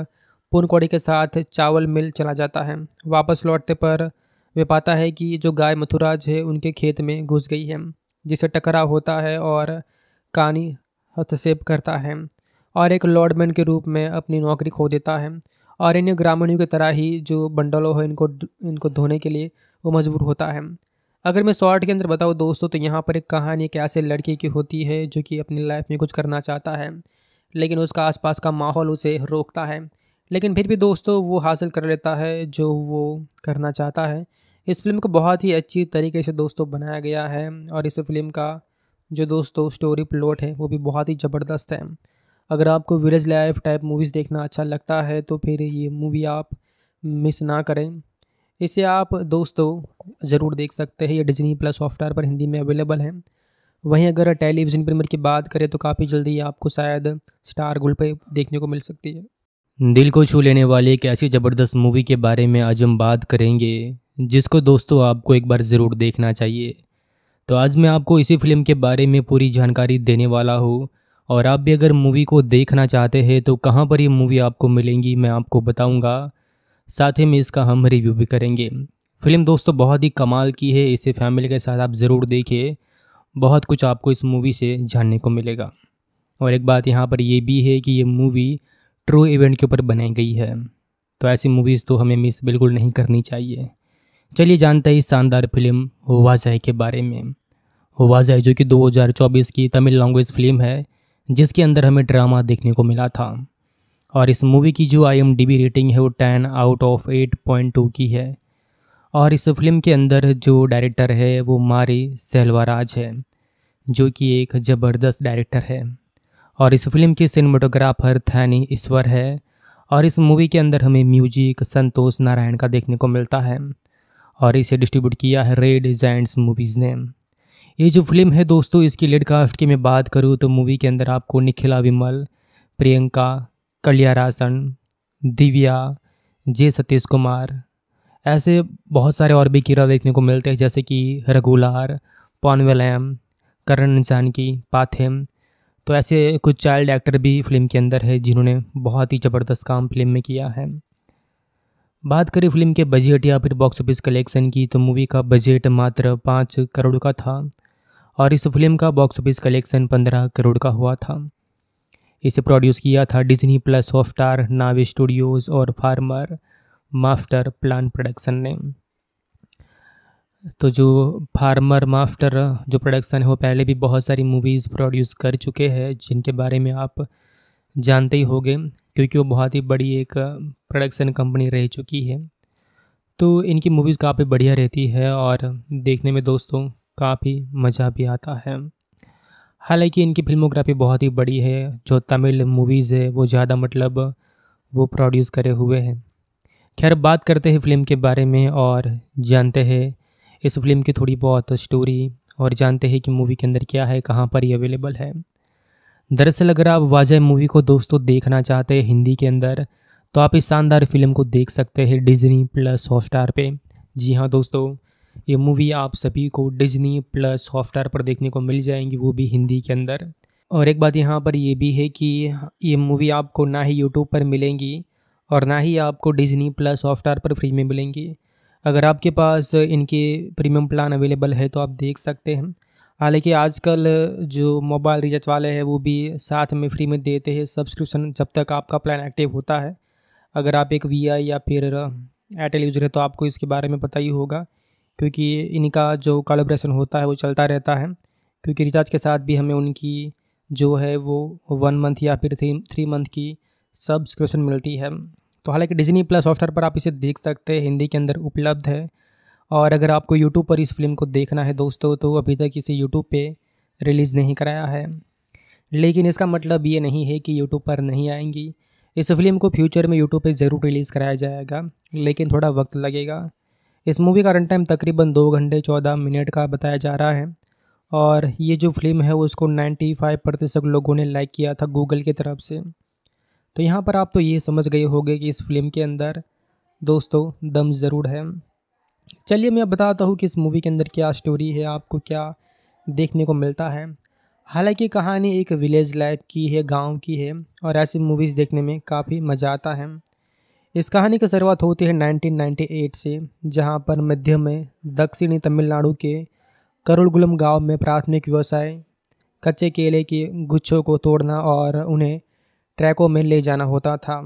पूनकौड़ी के साथ चावल मिल चला जाता है वापस लौटते पर वे पाता है कि जो गाय मथुराज है उनके खेत में घुस गई है जिसे टकराव होता है और कानी हस्तक्षेप करता है और एक लॉर्डमैन के रूप में अपनी नौकरी खो देता है और इन ग्रामीणों की तरह ही जो बंडलों है इनको इनको धोने के लिए वो मजबूर होता है अगर मैं शॉर्ट के अंदर बताऊँ दोस्तों तो यहाँ पर एक कहानी एक ऐसे लड़की की होती है जो कि अपनी लाइफ में कुछ करना चाहता है लेकिन उसका आसपास का माहौल उसे रोकता है लेकिन फिर भी दोस्तों वो हासिल कर लेता है जो वो करना चाहता है इस फिल्म को बहुत ही अच्छी तरीके से दोस्तों बनाया गया है और इस फिल्म का जो दोस्तों स्टोरी प्लॉट है वो भी बहुत ही ज़बरदस्त है अगर आपको विलेज लाइफ टाइप मूवीज़ देखना अच्छा लगता है तो फिर ये मूवी आप मिस ना करें इसे आप दोस्तों ज़रूर देख सकते हैं ये डिजनी प्लस सॉफ्टवेयर पर हिंदी में अवेलेबल है वहीं अगर टेलीविज़न प्रीमियर की बात करें तो काफ़ी जल्दी आपको शायद स्टार गुल पर देखने को मिल सकती है दिल को छू लेने वाली एक ऐसी ज़बरदस्त मूवी के बारे में आज हम बात करेंगे जिसको दोस्तों आपको एक बार ज़रूर देखना चाहिए तो आज मैं आपको इसी फिल्म के बारे में पूरी जानकारी देने वाला हूँ और आप भी अगर मूवी को देखना चाहते हैं तो कहाँ पर ये मूवी आपको मिलेंगी मैं आपको बताऊँगा साथ ही में इसका हम रिव्यू भी करेंगे फिल्म दोस्तों बहुत ही कमाल की है इसे फैमिली के साथ आप ज़रूर देखिए बहुत कुछ आपको इस मूवी से जानने को मिलेगा और एक बात यहाँ पर यह भी है कि ये मूवी ट्रू इवेंट के ऊपर बनाई गई है तो ऐसी मूवीज़ तो हमें मिस बिल्कुल नहीं करनी चाहिए चलिए जानते हैं इस शानदार फिल्म वाजह के बारे में वाजह जो कि 2024 की तमिल लैंग्वेज फिल्म है जिसके अंदर हमें ड्रामा देखने को मिला था और इस मूवी की जो आई रेटिंग है वो ten out of eight point two की है और इस फिल्म के अंदर जो डायरेक्टर है वो मारी सेल्वाराज है जो कि एक ज़बरदस्त डायरेक्टर है और इस फिल्म के सिनेमाटोग्राफर थैनी ईश्वर है और इस मूवी के अंदर हमें म्यूजिक संतोष नारायण का देखने को मिलता है और इसे डिस्ट्रीब्यूट किया है रेड जाइंट्स मूवीज़ ने ये जो फिल्म है दोस्तों इसकी लेडकास्ट की मैं बात करूँ तो मूवी के अंदर आपको निखिला विमल प्रियंका कलियारासन दिव्या जे सतीश कुमार ऐसे बहुत सारे और भी किरदार देखने को मिलते हैं जैसे कि रघुलार पॉनवेलैम करण जानकी पाथेम तो ऐसे कुछ चाइल्ड एक्टर भी फिल्म के अंदर है जिन्होंने बहुत ही ज़बरदस्त काम फिल्म में किया है बात करें फिल्म के बजट या फिर बॉक्स ऑफिस कलेक्शन की तो मूवी का बजट मात्र पाँच करोड़ का था और इस फिल्म का बॉक्स ऑफिस कलेक्शन पंद्रह करोड़ का हुआ था इसे प्रोड्यूस किया था Disney plus of star Navi studios और फार्मर मास्टर प्लान प्रोडक्शन ने तो जो फार्मर मास्टर जो प्रोडक्शन है वो पहले भी बहुत सारी मूवीज़ प्रोड्यूस कर चुके हैं जिनके बारे में आप जानते ही होंगे क्योंकि वो बहुत ही बड़ी एक प्रोडक्शन कंपनी रह चुकी है तो इनकी मूवीज़ काफ़ी बढ़िया रहती है और देखने में दोस्तों काफ़ी मज़ा भी आता है हालांकि इनकी फिल्मोग्राफी बहुत ही बड़ी है जो तमिल मूवीज़ है वो ज़्यादा मतलब वो प्रोड्यूस करे हुए हैं खैर बात करते हैं फिल्म के बारे में और जानते हैं इस फिल्म की थोड़ी बहुत स्टोरी और जानते हैं कि मूवी के अंदर क्या है कहाँ पर ये अवेलेबल है दरअसल अगर आप वाजह मूवी को दोस्तों देखना चाहते हैं हिंदी के अंदर तो आप इस शानदार फिल्म को देख सकते हैं डिजनी प्लस हॉट स्टार पर जी हाँ दोस्तों ये मूवी आप सभी को डिज्नी प्लस हॉटस्टार पर देखने को मिल जाएंगी वो भी हिंदी के अंदर और एक बात यहाँ पर ये भी है कि ये मूवी आपको ना ही यूट्यूब पर मिलेंगी और ना ही आपको डिज्नी प्लस हॉटस्टार पर फ्री में मिलेंगी अगर आपके पास इनके प्रीमियम प्लान अवेलेबल है तो आप देख सकते हैं हालांकि आजकल जो मोबाइल रिचार्ज वाले हैं वो भी साथ में फ्री में देते हैं सब्सक्रिप्शन जब तक आपका प्लान एक्टिव होता है अगर आप एक वी या फिर एयरटेल यूजर है तो आपको इसके बारे में पता ही होगा क्योंकि इनका जो कॉलेब्रेशन होता है वो चलता रहता है क्योंकि रिचार्ज के साथ भी हमें उनकी जो है वो वन मंथ या फिर थ्री थ्री मंथ की सब्सक्रिप्शन मिलती है तो हालांकि डिजनी प्लस हॉटस्टार पर आप इसे देख सकते हैं हिंदी के अंदर उपलब्ध है और अगर आपको यूट्यूब पर इस फिल्म को देखना है दोस्तों तो अभी तक इसे यूट्यूब पर रिलीज़ नहीं कराया है लेकिन इसका मतलब ये नहीं है कि यूट्यूब पर नहीं आएंगी इस फिल्म को फ्यूचर में यूट्यूब पर ज़रूर रिलीज़ कराया जाएगा लेकिन थोड़ा वक्त लगेगा इस मूवी का रन टाइम तकरीबन दो घंटे चौदह मिनट का बताया जा रहा है और ये जो फिल्म है उसको 95 प्रतिशत लोगों ने लाइक किया था गूगल की तरफ से तो यहाँ पर आप तो ये समझ गए होंगे कि इस फिल्म के अंदर दोस्तों दम ज़रूर है चलिए मैं बताता हूँ कि इस मूवी के अंदर क्या स्टोरी है आपको क्या देखने को मिलता है हालांकि कहानी एक विलेज लाइफ की है गांव की है और ऐसी मूवीज़ देखने में काफ़ी मज़ा आता है इस कहानी की शुरुआत होती है 1998 से जहां पर मध्य में दक्षिणी तमिलनाडु के करुलगुलम गांव में प्राथमिक व्यवसाय कच्चे केले के गुच्छों को तोड़ना और उन्हें ट्रैकों में ले जाना होता था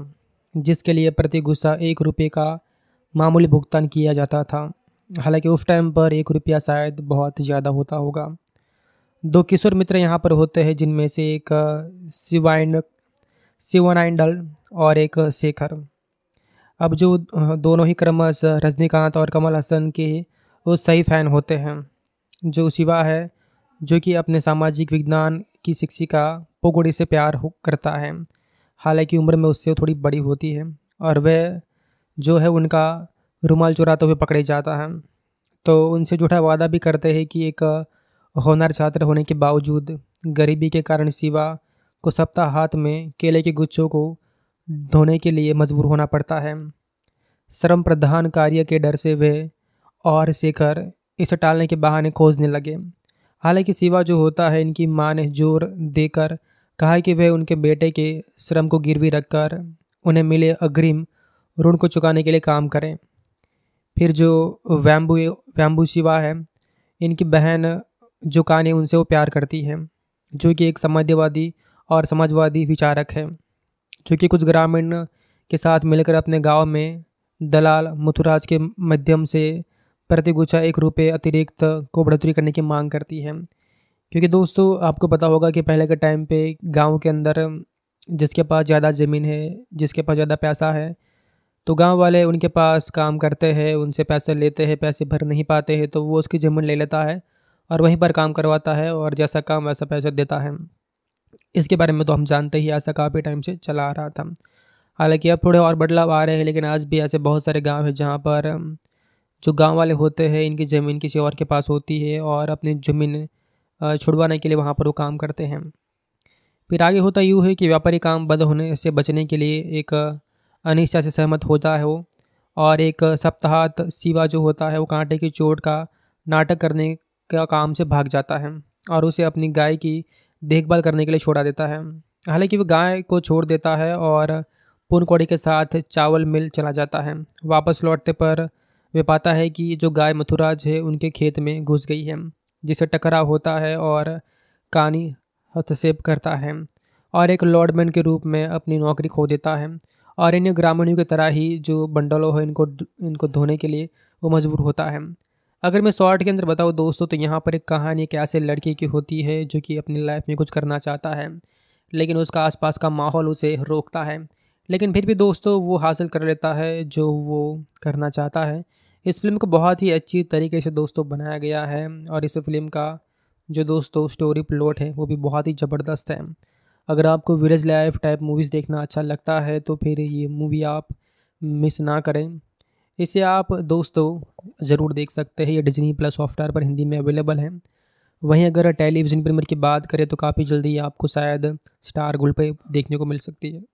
जिसके लिए प्रति गुस्सा एक रुपये का मामूली भुगतान किया जाता था हालांकि उस टाइम पर एक रुपया शायद बहुत ज़्यादा होता होगा दो किशोर मित्र यहाँ पर होते हैं जिनमें से एक शिवाइन शिवनाइंडल और एक शेखर अब जो दोनों ही क्रमश रजनीकांत और कमल हसन के वो सही फ़ैन होते हैं जो शिवा है जो कि अपने सामाजिक विज्ञान की शिक्षिका पोगोड़ी से प्यार करता है हालांकि उम्र में उससे थोड़ी बड़ी होती है और वह जो है उनका रुमाल चुराते हुए पकड़े जाता है तो उनसे जुड़ा वादा भी करते हैं कि एक होनर छात्र होने के बावजूद गरीबी के कारण शिवा को सप्ताह हाथ में केले के गुच्छों को धोने के लिए मजबूर होना पड़ता है श्रम प्रधान कार्य के डर से वे और शेखर इसे टालने के बहाने खोजने लगे हालांकि सिवा जो होता है इनकी माँ ने जोर देकर कहा कि वह उनके बेटे के श्रम को गिरवी रखकर उन्हें मिले अग्रिम ऋण को चुकाने के लिए काम करें फिर जो वैम्बू वैम्बू शिवा है इनकी बहन जो कहानी उनसे वो प्यार करती है जो कि एक समाजवादी और समाजवादी विचारक है चूँकि कुछ ग्रामीण के साथ मिलकर अपने गांव में दलाल मथुराज के माध्यम से प्रतिगुछा एक रुपये अतिरिक्त को बढ़ोतरी करने की मांग करती है क्योंकि दोस्तों आपको पता होगा कि पहले के टाइम पे गांव के अंदर जिसके पास ज़्यादा ज़मीन है जिसके पास ज़्यादा पैसा है तो गांव वाले उनके पास काम करते हैं उनसे पैसे लेते हैं पैसे भर नहीं पाते हैं तो वो उसकी ज़मीन ले लेता है और वहीं पर काम करवाता है और जैसा काम वैसा पैसा देता है इसके बारे में तो हम जानते ही ऐसा काफ़ी टाइम से चला आ रहा था हालांकि अब थोड़े और बदलाव आ रहे हैं लेकिन आज भी ऐसे बहुत सारे गांव हैं जहां पर जो गांव वाले होते हैं इनकी ज़मीन किसी और के पास होती है और अपनी ज़मीन छुड़वाने के लिए वहाँ पर वो काम करते हैं फिर आगे होता यूँ है कि व्यापारी काम बंद होने से बचने के लिए एक अनिश्चा से सहमत होता है वो और एक सप्ताहत सिवा जो होता है वो कांटे की चोट का नाटक करने का काम से भाग जाता है और उसे अपनी गाय की देखभाल करने के लिए छोड़ा देता है हालांकि वह गाय को छोड़ देता है और पून कौड़ी के साथ चावल मिल चला जाता है वापस लौटते पर वे पाता है कि जो गाय मथुराज है उनके खेत में घुस गई है जिसे टकराव होता है और कानी हस्तक्षेप करता है और एक लॉर्डमैन के रूप में अपनी नौकरी खो देता है और इन ग्रामीणों की तरह ही जो बंडलों है इनको इनको धोने के लिए वो मजबूर होता है अगर मैं शॉर्ट के अंदर बताऊँ दोस्तों तो यहाँ पर एक कहानी एक ऐसे लड़के की होती है जो कि अपनी लाइफ में कुछ करना चाहता है लेकिन उसका आसपास का माहौल उसे रोकता है लेकिन फिर भी दोस्तों वो हासिल कर लेता है जो वो करना चाहता है इस फिल्म को बहुत ही अच्छी तरीके से दोस्तों बनाया गया है और इस फिल्म का जो दोस्तों स्टोरी प्लॉट है वो भी बहुत ही ज़बरदस्त है अगर आपको विलेज लाइफ टाइप मूवीज़ देखना अच्छा लगता है तो फिर ये मूवी आप मिस ना करें इसे आप दोस्तों ज़रूर देख सकते हैं ये डिजनी प्लस सॉफ्टवेयर पर हिंदी में अवेलेबल है वहीं अगर टेलीविज़न प्रीमियर की बात करें तो काफ़ी जल्दी आपको शायद स्टार गुल पे देखने को मिल सकती है